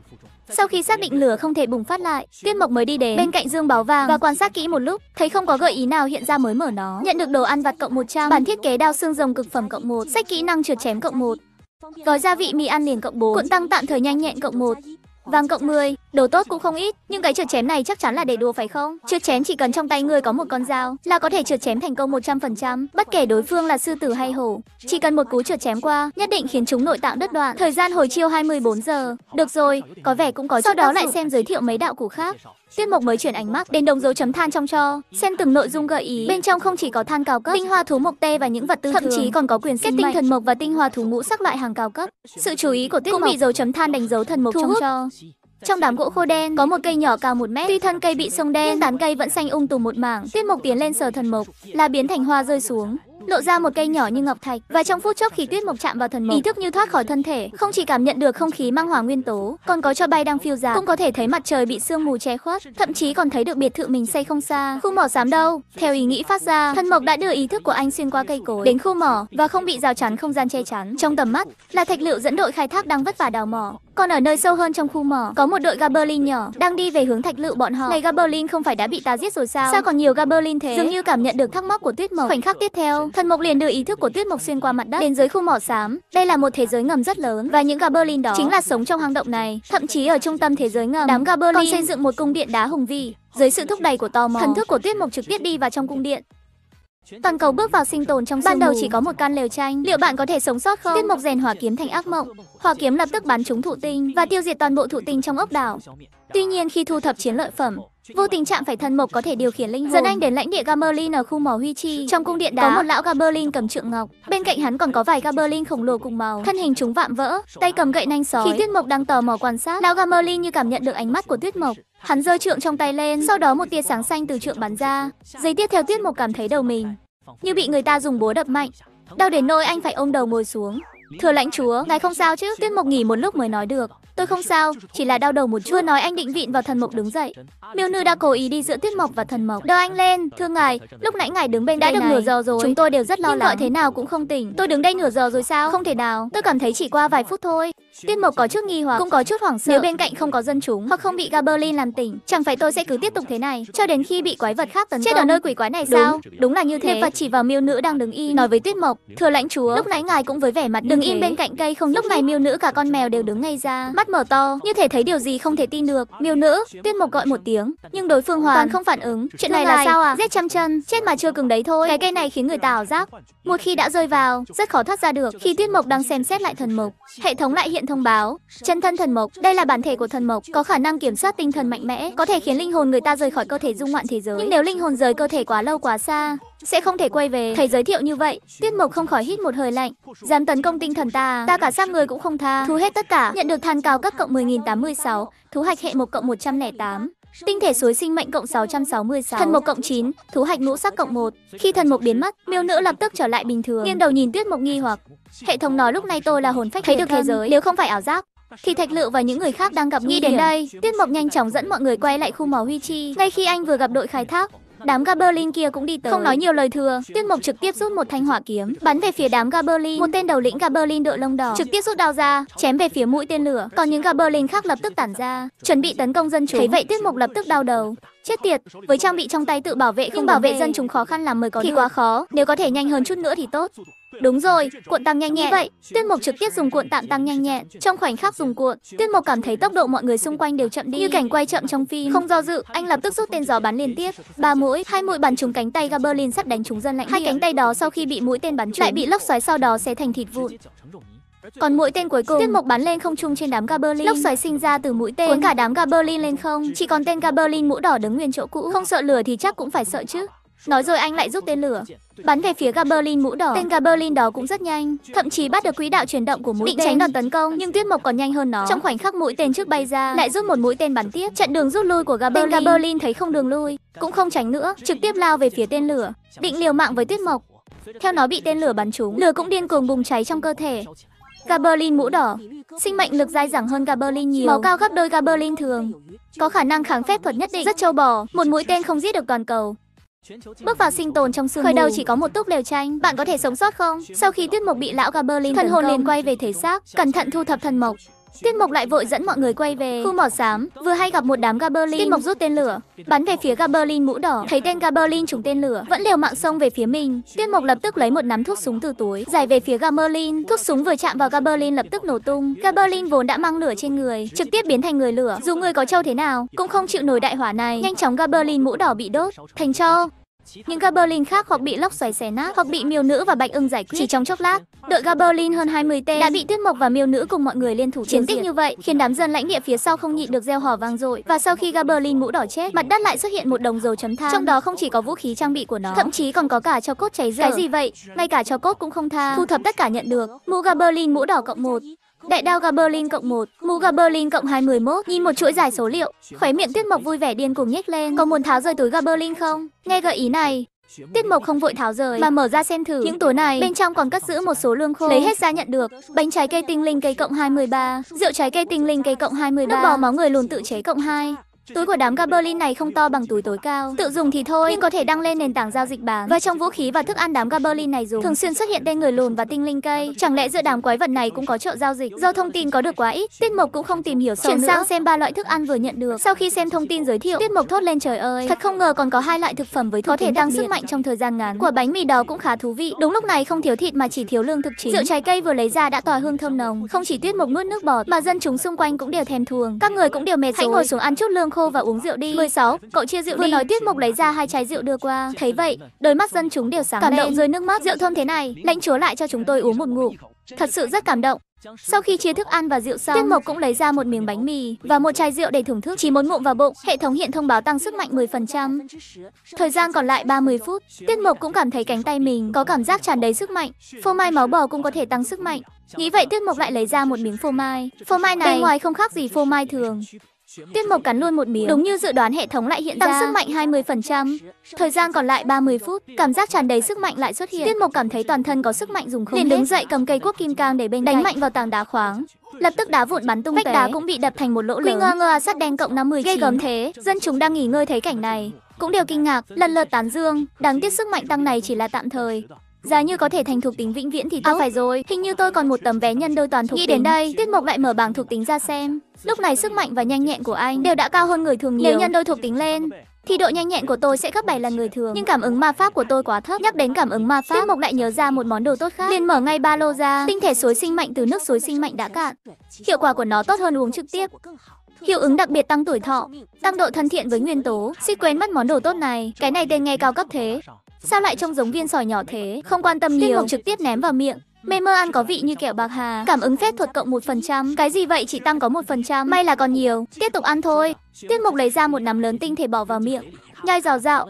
A: Sau khi xác định lửa không thể bùng phát lại, Tuyết Mộc mới đi đến bên cạnh dương báo vàng và quan sát kỹ một lúc, thấy không có gợi ý nào hiện ra mới mở nó. Nhận được đồ ăn vặt cộng 100, bản thiết kế đao xương rồng cực phẩm cộng 1, sách kỹ năng trượt chém cộng 1. Gói gia vị mì ăn liền cộng 4, cuộn tăng tạm thời nhanh nhẹn cộng 1. Vàng cộng 10, đồ tốt cũng không ít, nhưng cái trượt chém này chắc chắn là để đùa phải không? Trượt chém chỉ cần trong tay người có một con dao là có thể trượt chém thành công 100%, bất kể đối phương là sư tử hay hổ. Chỉ cần một cú trượt chém qua, nhất định khiến chúng nội tạng đứt đoạn. Thời gian hồi chiêu 24 giờ. Được rồi, có vẻ cũng có Sau đó lại xem giới thiệu mấy đạo cụ khác. Tiết mục mới chuyển ánh mắt đến đồng dấu chấm than trong cho, xem từng nội dung gợi ý. Bên trong không chỉ có than cao cấp, tinh hoa thú mộc tê và những vật tư thậm thường. chí còn có quyền kết tinh thần mộc và tinh hoa thú ngũ sắc loại hàng cao cấp. Sự chú ý của tiết cũng mộc. bị dấu chấm than đánh dấu thần mộc Thu trong hút. cho. Trong đám gỗ khô đen có một cây nhỏ cao một mét, tuy thân cây bị sông đen, tán cây vẫn xanh ung um tùm một mảng. Tiết mục tiến lên sờ thần mộc là biến thành hoa rơi xuống lộ ra một cây nhỏ như ngọc thạch và trong phút chốc khí tuyết mộc chạm vào thần mộc ý thức như thoát khỏi thân thể không chỉ cảm nhận được không khí mang hỏa nguyên tố còn có cho bay đang phiêu dạt cũng có thể thấy mặt trời bị sương mù che khuất thậm chí còn thấy được biệt thự mình xây không xa khu mỏ dám đâu theo ý nghĩ phát ra thần mộc đã đưa ý thức của anh xuyên qua cây cối đến khu mỏ và không bị rào chắn không gian che chắn trong tầm mắt là thạch liệu dẫn đội khai thác đang vất vả đào mỏ còn ở nơi sâu hơn trong khu mỏ, có một đội Gaberlin nhỏ đang đi về hướng thạch lự bọn họ. Này Gaberlin không phải đã bị ta giết rồi sao? Sao còn nhiều Gaberlin thế? Dường như cảm nhận được thắc mắc của Tuyết Mộc. Khoảnh khắc tiếp theo, Thần Mộc liền đưa ý thức của Tuyết Mộc xuyên qua mặt đất đến dưới khu mỏ xám. Đây là một thế giới ngầm rất lớn và những Gaberlin đó chính là sống trong hang động này. Thậm chí ở trung tâm thế giới ngầm, đám Gaberlin còn xây dựng một cung điện đá hùng vĩ. Dưới sự thúc đẩy của tò mò, thần thức của Tuyết Mộc trực tiếp đi vào trong cung điện. Toàn cầu bước vào sinh tồn trong Ban đầu chỉ có một căn lều tranh, liệu bạn có thể sống sót không? Tiết mục rèn hỏa kiếm thành ác mộng. Hỏa kiếm lập tức bắn trúng thụ tinh và tiêu diệt toàn bộ thụ tinh trong ốc đảo. Tuy nhiên khi thu thập chiến lợi phẩm, Vô tình chạm phải thần mộc có thể điều khiển linh hồn. Dẫn anh đến lãnh địa Gamerlin ở khu mỏ Huy Chi. Trong cung điện đá có một lão Gamerlin cầm trượng ngọc. Bên cạnh hắn còn có vài Gamerlin khổng lồ cùng màu. Thân hình chúng vạm vỡ, tay cầm gậy nanh sói. Khi Tuyết Mộc đang tò mò quan sát, lão Gamerlin như cảm nhận được ánh mắt của Tuyết Mộc. Hắn giơ trượng trong tay lên, sau đó một tia sáng xanh từ trượng bắn ra. Giây tiếp theo Tuyết Mộc cảm thấy đầu mình như bị người ta dùng búa đập mạnh, đau đến nỗi anh phải ôm đầu ngồi xuống. Thưa lãnh chúa, ngài không sao chứ? Tuyết Mộc nghỉ một lúc mới nói được. Tôi không sao, chỉ là đau đầu một chút. nói anh định vịn vào thần mộc đứng dậy. Miêu nữ đã cố ý đi giữa tuyết mộc và thần mộc. Đỡ anh lên, thưa ngài, lúc nãy ngài đứng bên đã đây được này. nửa giờ rồi. Chúng tôi đều rất lo Nhưng lắng. gọi thế nào cũng không tỉnh. Tôi đứng đây nửa giờ rồi sao? Không thể nào. Tôi cảm thấy chỉ qua vài phút thôi. Tuyết mộc có chút nghi hoặc, cũng có chút hoảng sợ. Nếu bên cạnh không có dân chúng hoặc không bị Gaberlin làm tỉnh, chẳng phải tôi sẽ cứ tiếp tục thế này cho đến khi bị quái vật khác tấn công. Chết ở nơi quỷ quái này sao? Đúng là như thế. Niệm Phật chỉ vào miêu nữ đang đứng im, nói với Tuyết Mộc, "Thưa lãnh chúa, lúc nãy ngài cũng với vẻ mặt đứng im bên cạnh cây không lúc này miêu nữ cả con mèo đều đứng ngay ra, mắt mở to, như thể thấy điều gì không thể tin được. Miêu nữ, Tuyết Mộc gọi một tiếng, nhưng đối phương hoàn toàn không phản ứng. Chuyện này là sao à? Giết trăm chân, chết mà chưa cứng đấy thôi. Cái cây này khiến người tào giác. Một khi đã rơi vào, rất khó thoát ra được. Khi Tuyết Mộc đang xem xét lại thần mộc, hệ thống lại hiện thông báo, chân thân thần mộc, đây là bản thể của thần mộc, có khả năng kiểm soát tinh thần mạnh mẽ, có thể khiến linh hồn người ta rời khỏi cơ thể dung ngoạn thế giới. Nhưng nếu linh hồn rời cơ thể quá lâu quá xa, sẽ không thể quay về. thầy giới thiệu như vậy, Tiết Mộc không khỏi hít một hơi lạnh. Dám tấn công tinh thần ta, ta cả xác người cũng không tha. thú hết tất cả, nhận được than cao cấp cộng 10.086, thú hạch hệ một cộng 108. Tinh thể suối sinh mệnh cộng 666, thần mộc cộng 9, thú hạch ngũ sắc cộng 1. Khi thần mộc biến mất, miêu nữ lập tức trở lại bình thường, nghiêng đầu nhìn Tuyết Mộc nghi hoặc. Hệ thống nói lúc này tôi là hồn phách thấy được thế giới, nếu không phải ảo giác, thì thạch lựu và những người khác đang gặp nghĩ đến đây tiết mộc nhanh chóng dẫn mọi người quay lại khu mỏ huy chi ngay khi anh vừa gặp đội khai thác Đám Gaberlin kia cũng đi tới. Không nói nhiều lời thừa, Tuyết Mộc trực tiếp rút một thanh hỏa kiếm, bắn về phía đám Gaberlin. Một tên đầu lĩnh Gaberlin đội lông đỏ trực tiếp rút đao ra, chém về phía mũi tên lửa. Còn những Gaberlin khác lập tức tản ra, chuẩn bị tấn công dân chúng. Thấy vậy Tuyết Mộc lập tức đau đầu, Chết tiệt, với trang bị trong tay tự bảo vệ không bảo vệ dân chúng khó khăn làm mới có thì được. quá khó, nếu có thể nhanh hơn chút nữa thì tốt. Đúng rồi, cuộn tăng nhanh nhẹn. vậy, Tuyết Mộc trực tiếp dùng cuộn tạm tăng nhanh nhẹn. Trong khoảnh khắc dùng cuộn, Tuyết Mộc cảm thấy tốc độ mọi người xung quanh đều chậm đi, như cảnh quay chậm trong phim. Không do dự, anh lập tức rút tên gió bắn liên tiếp, ba mũi, hai mũi bắn trúng cánh tay Gaberlin sắp đánh trúng dân lạnh. Hai cánh tay đó sau khi bị mũi tên bắn trúng lại bị lốc xoáy sau đó xé thành thịt vụn. Còn mũi tên cuối cùng, tiết mộc bắn lên không trung trên đám Gaberlin. Lốc xoáy sinh ra từ mũi tên, cuốn cả đám Gaberlin lên không. Chỉ còn tên Gaberlin mũ đỏ đứng nguyên chỗ cũ, không sợ lửa thì chắc cũng phải sợ chứ. Nói rồi anh lại rút tên lửa, bắn về phía Gaberlin mũ đỏ. Tên Gaberlin đó cũng rất nhanh, thậm chí bắt được quỹ đạo chuyển động của mũi Định tên. tránh đòn tấn công, nhưng Tuyết Mộc còn nhanh hơn nó. Trong khoảnh khắc mũi tên trước bay ra, lại rút một mũi tên bắn tiếp. Chặn đường rút lui của Gaberlin. Tên Gaberlin thấy không đường lui, cũng không tránh nữa, trực tiếp lao về phía tên lửa, định liều mạng với Tuyết Mộc. Theo nó bị tên lửa bắn trúng, lửa cũng điên cuồng bùng cháy trong cơ thể, Gabberlin mũ đỏ, sinh mệnh lực dai dẳng hơn Gabberlin nhiều, máu cao gấp đôi Gabberlin thường, có khả năng kháng phép thuật nhất định, rất trâu bò, một mũi tên không giết được toàn cầu. Bước vào sinh tồn trong sương Khởi đầu chỉ có một túc lều tranh, bạn có thể sống sót không? Sau khi Tuyết Mộc bị lão Gabberlin, thần hồn liền quay về thể xác, cẩn thận thu thập thần mộc. Tiết Mộc lại vội dẫn mọi người quay về khu mỏ xám, vừa hay gặp một đám Gaberlin. Tiết Mộc rút tên lửa, bắn về phía Gaberlin mũ đỏ, thấy tên Gaberlin trúng tên lửa, vẫn liều mạng xông về phía mình. Tiết Mộc lập tức lấy một nắm thuốc súng từ túi, giải về phía Gaberlin. Thuốc súng vừa chạm vào Gaberlin lập tức nổ tung. Gaberlin vốn đã mang lửa trên người, trực tiếp biến thành người lửa. Dù người có trâu thế nào, cũng không chịu nổi đại hỏa này. Nhanh chóng Gaberlin mũ đỏ bị đốt thành tro. Những Gaberlin khác hoặc bị lốc xoáy xé nát hoặc bị miêu nữ và bạch ưng giải quyết. Chỉ trong chốc lát, đội Gaberlin hơn 20 tên đã bị tuyết mộc và miêu nữ cùng mọi người liên thủ chiến tích như vậy khiến đám dân lãnh địa phía sau không nhịn được gieo hò vang dội. Và sau khi Gaberlin mũ đỏ chết, mặt đất lại xuất hiện một đồng dầu chấm than. Trong đó không chỉ có vũ khí trang bị của nó, thậm chí còn có cả cho cốt cháy dở. Cái gì vậy? Ngay cả cho cốt cũng không tha. Thu thập tất cả nhận được. Mũ Gaberlin mũ đỏ cộng một. Đại đao Gaberlin cộng 1, mũ Gaberlin cộng 21, nhìn một chuỗi dài số liệu, khóe miệng Tuyết Mộc vui vẻ điên cùng nhếch lên, có muốn tháo rời túi Gaberlin không? Nghe gợi ý này, Tiết Mộc không vội tháo rời mà mở ra xem thử. Những túi này bên trong còn cất giữ một số lương khô. Lấy hết ra nhận được, bánh trái cây tinh linh cây cộng 23, rượu trái cây tinh linh cây cộng 23, nước bò máu người lùn tự chế cộng 2. Túi của đám Gaberlin này không to bằng túi tối cao, tự dùng thì thôi, nhưng có thể đăng lên nền tảng giao dịch bán. Và trong vũ khí và thức ăn đám Gaberlin này dùng, thường xuyên xuất hiện tên người lùn và tinh linh cây. Chẳng lẽ giữa đám quái vật này cũng có chợ giao dịch? Do thông tin có được quá ít, Tiết Mộc cũng không tìm hiểu sâu Chuyển nữa. sang xem ba loại thức ăn vừa nhận được. Sau khi xem thông tin giới thiệu, Tiết Mộc thốt lên trời ơi, thật không ngờ còn có hai loại thực phẩm với có thể tăng sức mạnh trong thời gian ngắn. Quả bánh mì đó cũng khá thú vị. Đúng lúc này không thiếu thịt mà chỉ thiếu lương thực chính. Rượu trái cây vừa lấy ra đã tỏa hương thơm nồng, không chỉ Tuyết Mộc nuốt nước bọt mà dân chúng xung quanh cũng đều thèm thuồng. Các người cũng đều mệt Hãy rồi. Hãy ngồi xuống ăn chút lương khô và uống rượu đi. 16. Cậu chia rượu Vừa đi. nói Tiết Mộc lấy ra hai chai rượu đưa qua. Thấy vậy, đôi mắt dân chúng đều sáng Cảm lên. động rơi nước mắt. Rượu thơm thế này, lãnh chúa lại cho chúng tôi uống một ngụm. Thật sự rất cảm động. Sau khi chia thức ăn và rượu xong, Tiết Mộc cũng lấy ra một miếng bánh mì và một chai rượu để thưởng thức. Chỉ muốn ngụm vào bụng, hệ thống hiện thông báo tăng sức mạnh 10%. Thời gian còn lại 30 phút, Tiết Mộc cũng cảm thấy cánh tay mình có cảm giác tràn đầy sức mạnh. Phô mai máu bò cũng có thể tăng sức mạnh. Nghĩ vậy Tiết Mộc lại lấy ra một miếng phô mai. Phô mai này bên ngoài không khác gì phô mai thường, Tiết Mộc cắn luôn một miếng. Đúng như dự đoán hệ thống lại hiện Tăng ra. Tăng sức mạnh 20%. Thời gian còn lại 30 phút. Cảm giác tràn đầy sức mạnh lại xuất hiện. Tiết Mộc cảm thấy toàn thân có sức mạnh dùng không hết. Liền đứng dậy cầm cây quốc kim cang để bên Đánh cạnh. mạnh vào tảng đá khoáng. Lập tức đá vụn bắn tung Vách đá cũng bị đập thành một lỗ lớn. Quy ngơ ngơ sắt đen cộng 50 Gây gớm thế. Dân chúng đang nghỉ ngơi thấy cảnh này. Cũng đều kinh ngạc, lần lượt tán dương. Đáng tiếc sức mạnh tăng này chỉ là tạm thời. Giá như có thể thành thuộc tính vĩnh viễn thì tốt. À phải rồi, hình như tôi còn một tấm vé nhân đôi toàn thuộc Nghĩ tính. đến đây, Tiết Mộc lại mở bảng thuộc tính ra xem. Lúc này sức mạnh và nhanh nhẹn của anh đều đã cao hơn người thường nhiều. Nếu nhân đôi thuộc tính lên, thì độ nhanh nhẹn của tôi sẽ gấp bảy lần người thường. Nhưng cảm ứng ma pháp của tôi quá thấp. Nhắc đến cảm ứng ma pháp, Tiết Mộc lại nhớ ra một món đồ tốt khác. Liền mở ngay ba lô ra, tinh thể suối sinh mạnh từ nước suối sinh mạnh đã cạn. Hiệu quả của nó tốt hơn uống trực tiếp. Hiệu ứng đặc biệt tăng tuổi thọ, tăng độ thân thiện với nguyên tố. Xích quên mất món đồ tốt này, cái này tên nghe cao cấp thế. Sao lại trông giống viên sỏi nhỏ thế? Không quan tâm Tiết Mộc trực tiếp ném vào miệng. Mê mơ ăn có vị như kẹo bạc hà Cảm ứng phép thuật cộng một phần trăm. Cái gì vậy chỉ tăng có một phần trăm. May là còn nhiều Tiếp tục ăn thôi Tiết mục lấy ra một nắm lớn tinh thể bỏ vào miệng Nhai rào rạo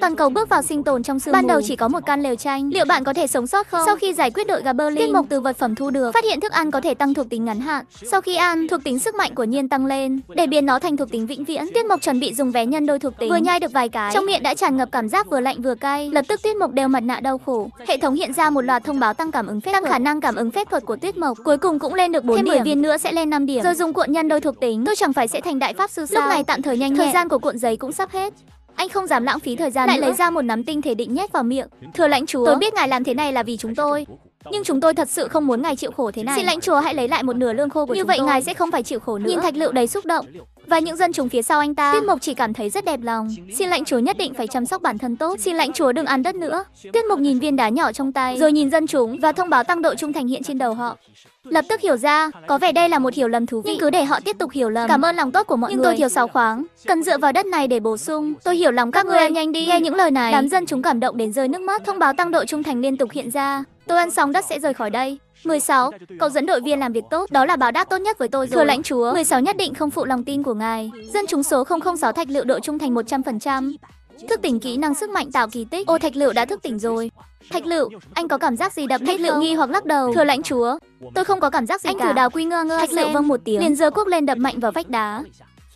A: Toàn cầu bước vào sinh tồn trong sương Ban đầu chỉ có một căn lều tranh. Liệu bạn có thể sống sót không? Sau khi giải quyết đội gà Berlin, tiết mục từ vật phẩm thu được, phát hiện thức ăn có thể tăng thuộc tính ngắn hạn. Sau khi ăn, thuộc tính sức mạnh của nhiên tăng lên để biến nó thành thuộc tính vĩnh viễn. Tiết mục chuẩn bị dùng vé nhân đôi thuộc tính. Vừa nhai được vài cái, trong miệng đã tràn ngập cảm giác vừa lạnh vừa cay. Lập tức tiết mục đeo mặt nạ đau khổ. Hệ thống hiện ra một loạt thông báo tăng cảm ứng phép tăng khả năng cảm ứng phép thuật của tiết mục. Cuối cùng cũng lên được 4 Thêm điểm. 10 viên nữa sẽ lên 5 điểm. Rồi dùng cuộn nhân đôi thuộc tính, tôi chẳng phải sẽ thành đại pháp sư sao? Lúc này tạm thời nhanh Thời gian của cuộn giấy cũng sắp hết. Anh không dám lãng phí thời gian Lại nữa. lấy ra một nắm tinh thể định nhét vào miệng. Thưa lãnh chúa, tôi biết ngài làm thế này là vì chúng tôi nhưng chúng tôi thật sự không muốn ngài chịu khổ thế này. Xin lãnh chúa hãy lấy lại một nửa lương khô của Như chúng vậy tôi. ngài sẽ không phải chịu khổ nữa. Nhìn Thạch Lựu đầy xúc động và những dân chúng phía sau anh ta, Tiết mục chỉ cảm thấy rất đẹp lòng. Xin lãnh chúa nhất định phải chăm sóc bản thân tốt. Xin lãnh chúa đừng ăn đất nữa. Tiết mục nhìn viên đá nhỏ trong tay, rồi nhìn dân chúng và thông báo tăng độ trung thành hiện trên đầu họ. Lập tức hiểu ra, có vẻ đây là một hiểu lầm thú vị. Nhưng cứ để họ tiếp tục hiểu lầm. Cảm ơn lòng tốt của mọi Nhưng người. Nhưng tôi thiếu sáu khoáng, cần dựa vào đất này để bổ sung. Tôi hiểu lòng các, các ngươi, nhanh đi. Nghe những lời này, đám dân chúng cảm động đến rơi nước mắt. Thông báo tăng độ trung thành liên tục hiện ra. Tôi ăn xong đất sẽ rời khỏi đây. 16. Cậu dẫn đội viên làm việc tốt, đó là báo đáp tốt nhất với tôi rồi. Thưa lãnh chúa, 16 nhất định không phụ lòng tin của ngài. Dân chúng số 006 thạch lựu độ trung thành 100%. Thức tỉnh kỹ năng sức mạnh tạo kỳ tích. Ô thạch lựu đã thức tỉnh rồi. Thạch lựu, anh có cảm giác gì đập thạch lựu nghi hoặc lắc đầu. Thưa lãnh chúa, tôi không có cảm giác gì anh cả. Anh thử đào quy ngơ ngơ. Thạch lựu vâng một tiếng, liền giơ cuốc lên đập mạnh vào vách đá.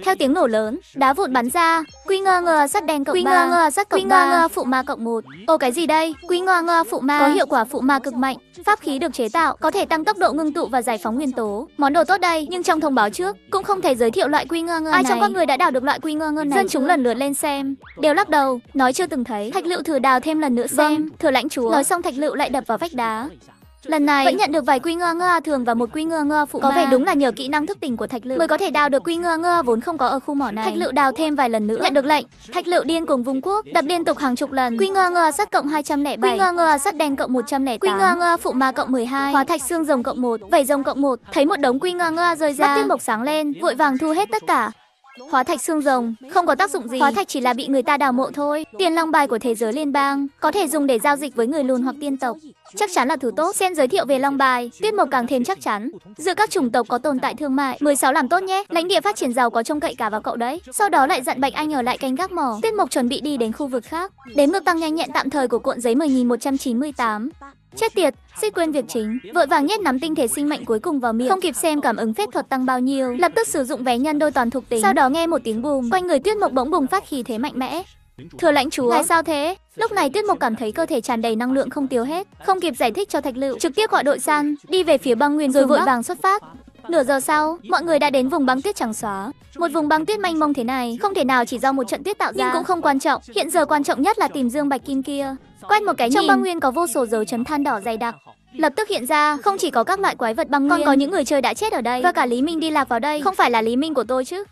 A: Theo tiếng nổ lớn, đá vụn bắn ra. Quy ngơ ngơ sắt đen cộng Quy ngơ ngơ sắt cộng Quy ngơ ngơ phụ ma cộng một. ô cái gì đây? Quy ngơ ngơ phụ ma có hiệu quả phụ ma cực mạnh. Pháp khí được chế tạo có thể tăng tốc độ ngưng tụ và giải phóng nguyên tố. Món đồ tốt đây, nhưng trong thông báo trước cũng không thể giới thiệu loại quy ngơ ngơ Ai này. Ai trong các người đã đào được loại quy ngơ ngơ này? Dân chúng lần lượt lên xem, đều lắc đầu, nói chưa từng thấy. Thạch Lựu thử đào thêm lần nữa vâng, xem. Vâng. Thưa lãnh chúa. Nói xong Thạch Lựu lại đập vào vách đá. Lần này vẫn nhận được vài quy ngơ ngơ thường và một quy ngơ ngơ phụ Có ma. vẻ đúng là nhờ kỹ năng thức tỉnh của Thạch Lự mới có thể đào được quy ngơ ngơ vốn không có ở khu mỏ này. Thạch Lự đào thêm vài lần nữa. Nhận được lệnh, Thạch Lự điên cuồng vùng quốc, đập liên tục hàng chục lần. Quy ngơ ngơ sắt cộng 207, quy ngơ ngơ sắt đen cộng 108, quy ngơ ngơ phụ ma cộng 12, hóa thạch xương rồng cộng 1, vảy rồng cộng 1. Thấy một đống quy ngơ ngơ rơi ra, mắt tiên mộc sáng lên, vội vàng thu hết tất cả. Hóa thạch xương rồng không có tác dụng gì, hóa thạch chỉ là bị người ta đào mộ thôi. Tiền long bài của thế giới liên bang có thể dùng để giao dịch với người lùn hoặc tiên tộc, chắc chắn là thứ tốt. Sen giới thiệu về long bài, Tuyết mộc càng thêm chắc chắn. Giữa các chủng tộc có tồn tại thương mại, 16 làm tốt nhé. Lãnh địa phát triển giàu có trông cậy cả vào cậu đấy. Sau đó lại dặn Bạch Anh ở lại canh gác mỏ. Tuyết mộc chuẩn bị đi đến khu vực khác. Đếm ngược tăng nhanh nhẹn tạm thời của cuộn giấy 10198. Chết tiệt, suýt quên việc chính, vội vàng nhét nắm tinh thể sinh mệnh cuối cùng vào miệng, không kịp xem cảm ứng phép thuật tăng bao nhiêu, lập tức sử dụng vé nhân đôi toàn thuộc tính. Sau đó nghe một tiếng bùm, quanh người Tuyết Mộc bỗng bùng phát khí thế mạnh mẽ. Thưa lãnh chúa, tại sao thế? Lúc này Tuyết Mộc cảm thấy cơ thể tràn đầy năng lượng không tiêu hết, không kịp giải thích cho Thạch Lựu, trực tiếp gọi đội San đi về phía băng nguyên rồi vội vàng xuất phát. Nửa giờ sau, mọi người đã đến vùng băng tuyết trắng xóa. Một vùng băng tuyết manh mông thế này, không thể nào chỉ do một trận tuyết tạo ra, nhưng cũng không quan trọng. Hiện giờ quan trọng nhất là tìm Dương Bạch Kim kia. Quét một cái Trong băng nguyên có vô số dấu chấm than đỏ dày đặc. Lập tức hiện ra, không chỉ có các loại quái vật băng nguyên, còn có những người chơi đã chết ở đây. Và cả Lý Minh đi lạc vào đây, không phải là Lý Minh của tôi chứ.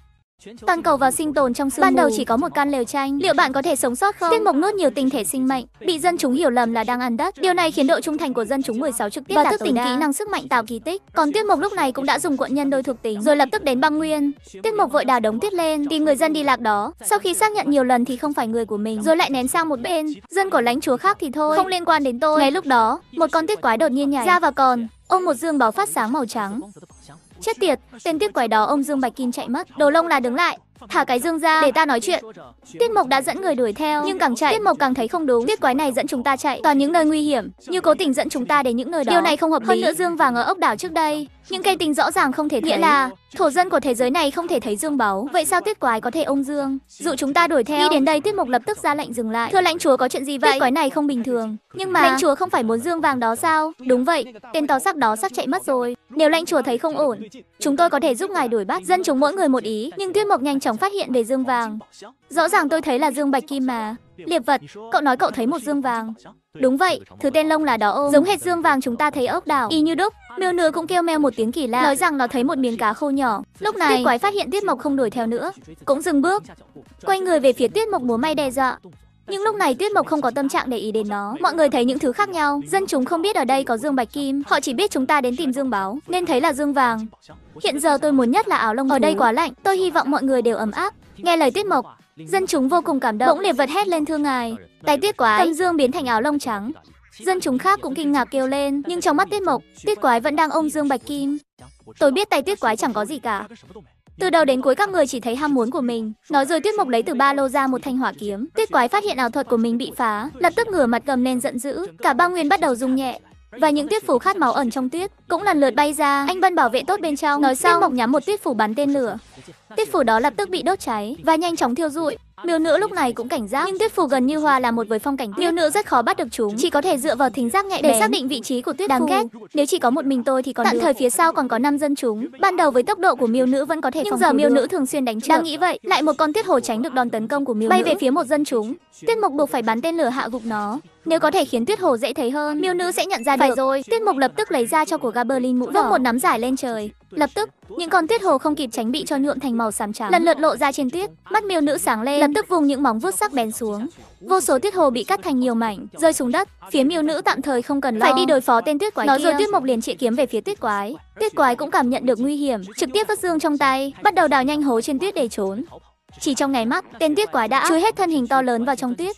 A: Toàn cầu vào sinh tồn trong sương Ban đầu chỉ có một căn lều tranh, liệu bạn có thể sống sót không? Tiết mục nuốt nhiều tinh thể sinh mệnh, bị dân chúng hiểu lầm là đang ăn đất. Điều này khiến độ trung thành của dân chúng 16 trực tiếp và thức tỉnh kỹ năng sức mạnh tạo kỳ tích. Còn tiết mục lúc này cũng đã dùng cuộn nhân đôi thuộc tính, rồi lập tức đến băng nguyên. Tiết mục vội đào đống tiết lên, tìm người dân đi lạc đó. Sau khi xác nhận nhiều lần thì không phải người của mình, rồi lại ném sang một bên. Dân của lãnh chúa khác thì thôi, không liên quan đến tôi. Ngay lúc đó, một con tiết quái đột nhiên nhảy ra và còn ôm một dương báo phát sáng màu trắng. Chết tiệt, tên tiết quái đó ông Dương Bạch Kim chạy mất. Đồ lông là đứng lại, thả cái dương ra để ta nói chuyện. Tiết Mộc đã dẫn người đuổi theo, nhưng càng chạy, Tiết Mộc càng thấy không đúng. Tiết quái này dẫn chúng ta chạy toàn những nơi nguy hiểm, như cố tình dẫn chúng ta đến những nơi đó. Điều này không hợp lý. Hơn nữa Dương Vàng ở ốc đảo trước đây nhưng cây tình rõ ràng không thể nghĩa là thổ dân của thế giới này không thể thấy dương báu. Vậy sao tiết quái có thể ôm dương? Dụ chúng ta đổi theo. Đi đến đây tiết mục lập tức ra lệnh dừng lại. Thưa lãnh chúa có chuyện gì vậy? Tiết quái này không bình thường. Nhưng mà lãnh chúa không phải muốn dương vàng đó sao? Đúng vậy, tên tò sắc đó sắc chạy mất rồi. Nếu lãnh chúa thấy không ổn, chúng tôi có thể giúp ngài đổi bắt. Dân chúng mỗi người một ý, nhưng tuyết mục nhanh chóng phát hiện về dương vàng. Rõ ràng tôi thấy là dương bạch kim mà. Liệp vật, cậu nói cậu thấy một dương vàng. Đúng vậy, thứ tên lông là đó ôm, giống hệt dương vàng chúng ta thấy ốc đảo, y như đúc. Miêu nửa cũng kêu meo một tiếng kỳ lạ, nói rằng nó thấy một miếng cá khô nhỏ. Lúc này, Tuyết quái phát hiện Tiết Mộc không đuổi theo nữa, cũng dừng bước, quay người về phía Tiết Mộc múa may đe dọa. Nhưng lúc này Tuyết Mộc không có tâm trạng để ý đến nó. Mọi người thấy những thứ khác nhau. Dân chúng không biết ở đây có Dương Bạch Kim. Họ chỉ biết chúng ta đến tìm Dương Báo, nên thấy là Dương Vàng. Hiện giờ tôi muốn nhất là áo lông Ở đây quá lạnh, tôi hy vọng mọi người đều ấm áp. Nghe lời Tuyết Mộc, Dân chúng vô cùng cảm động, bỗng liệt vật hét lên thương ngài. Ờ, vâng, tài tiết vâng, vâng. quái, tâm dương biến thành áo lông trắng. Dân chúng khác cũng kinh ngạc kêu lên, nhưng trong mắt tiết mộc, tiết quái vẫn đang ôm dương bạch kim. Tôi biết tài tiết quái chẳng có gì cả. Từ đầu đến cuối các người chỉ thấy ham muốn của mình. Nói rồi Tuyết Mộc lấy từ ba lô ra một thanh hỏa kiếm. Tuyết Quái phát hiện ảo thuật của mình bị phá, lập tức ngửa mặt gầm lên giận dữ. Cả ba nguyên bắt đầu rung nhẹ. Và những tuyết phủ khát máu ẩn trong tuyết cũng lần lượt bay ra. Anh Bân bảo vệ tốt bên trong. Nói xong, Tuyết Mộc nhắm một tuyết phủ bắn tên lửa. Tuyết phủ đó lập tức bị đốt cháy và nhanh chóng thiêu rụi. Miêu nữ lúc này cũng cảnh giác, nhưng tuyết phù gần như hòa là một với phong cảnh tuyết. Miêu nữ rất khó bắt được chúng, chỉ có thể dựa vào thính giác nhạy bén để xác định vị trí của tuyết Đáng phù. ghét, nếu chỉ có một mình tôi thì còn Tạm được. thời phía sau còn có năm dân chúng. Ban đầu với tốc độ của miêu nữ vẫn có thể nhưng giờ miêu nữ thường xuyên đánh trượt. Đang nghĩ vậy, lại một con tuyết hồ tránh được đòn tấn công của miêu nữ. bay về phía một dân chúng. Tuyết Mục buộc phải bắn tên lửa hạ gục nó. Nếu có thể khiến tuyết hồ dễ thấy hơn, miêu nữ sẽ nhận ra phải được. rồi. Tuyết Mục lập tức lấy ra cho của Gaberlin mũ vốc một nắm giải lên trời. Lập tức, những con tuyết hồ không kịp tránh bị cho nhuộm thành màu xám trắng, lần lượt lộ ra trên tuyết. Mắt miêu nữ sáng lên lập tức vùng những móng vuốt sắc bén xuống. Vô số tuyết hồ bị cắt thành nhiều mảnh, rơi xuống đất. Phía miêu nữ tạm thời không cần lo. Phải đi đối phó tên tuyết quái Nói kia. rồi tuyết mộc liền chĩa kiếm về phía tuyết quái. Tuyết quái cũng cảm nhận được nguy hiểm, trực tiếp vắt dương trong tay, bắt đầu đào nhanh hố trên tuyết để trốn. Chỉ trong ngày mắt, tên tuyết quái đã chui hết thân hình to lớn vào trong tuyết.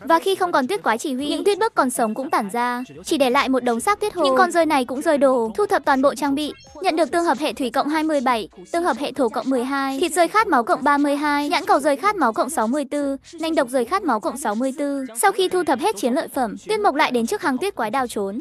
A: Và khi không còn tuyết quái chỉ huy, những tuyết bước còn sống cũng tản ra, chỉ để lại một đống xác tuyết hồ. Những con rơi này cũng rơi đồ, thu thập toàn bộ trang bị, nhận được tương hợp hệ thủy cộng 27, tương hợp hệ thổ cộng 12, thịt rơi khát máu cộng 32, nhãn cầu rơi khát máu cộng 64, nanh độc rơi khát máu cộng 64. Sau khi thu thập hết chiến lợi phẩm, tuyết mộc lại đến trước hàng tuyết quái đào trốn.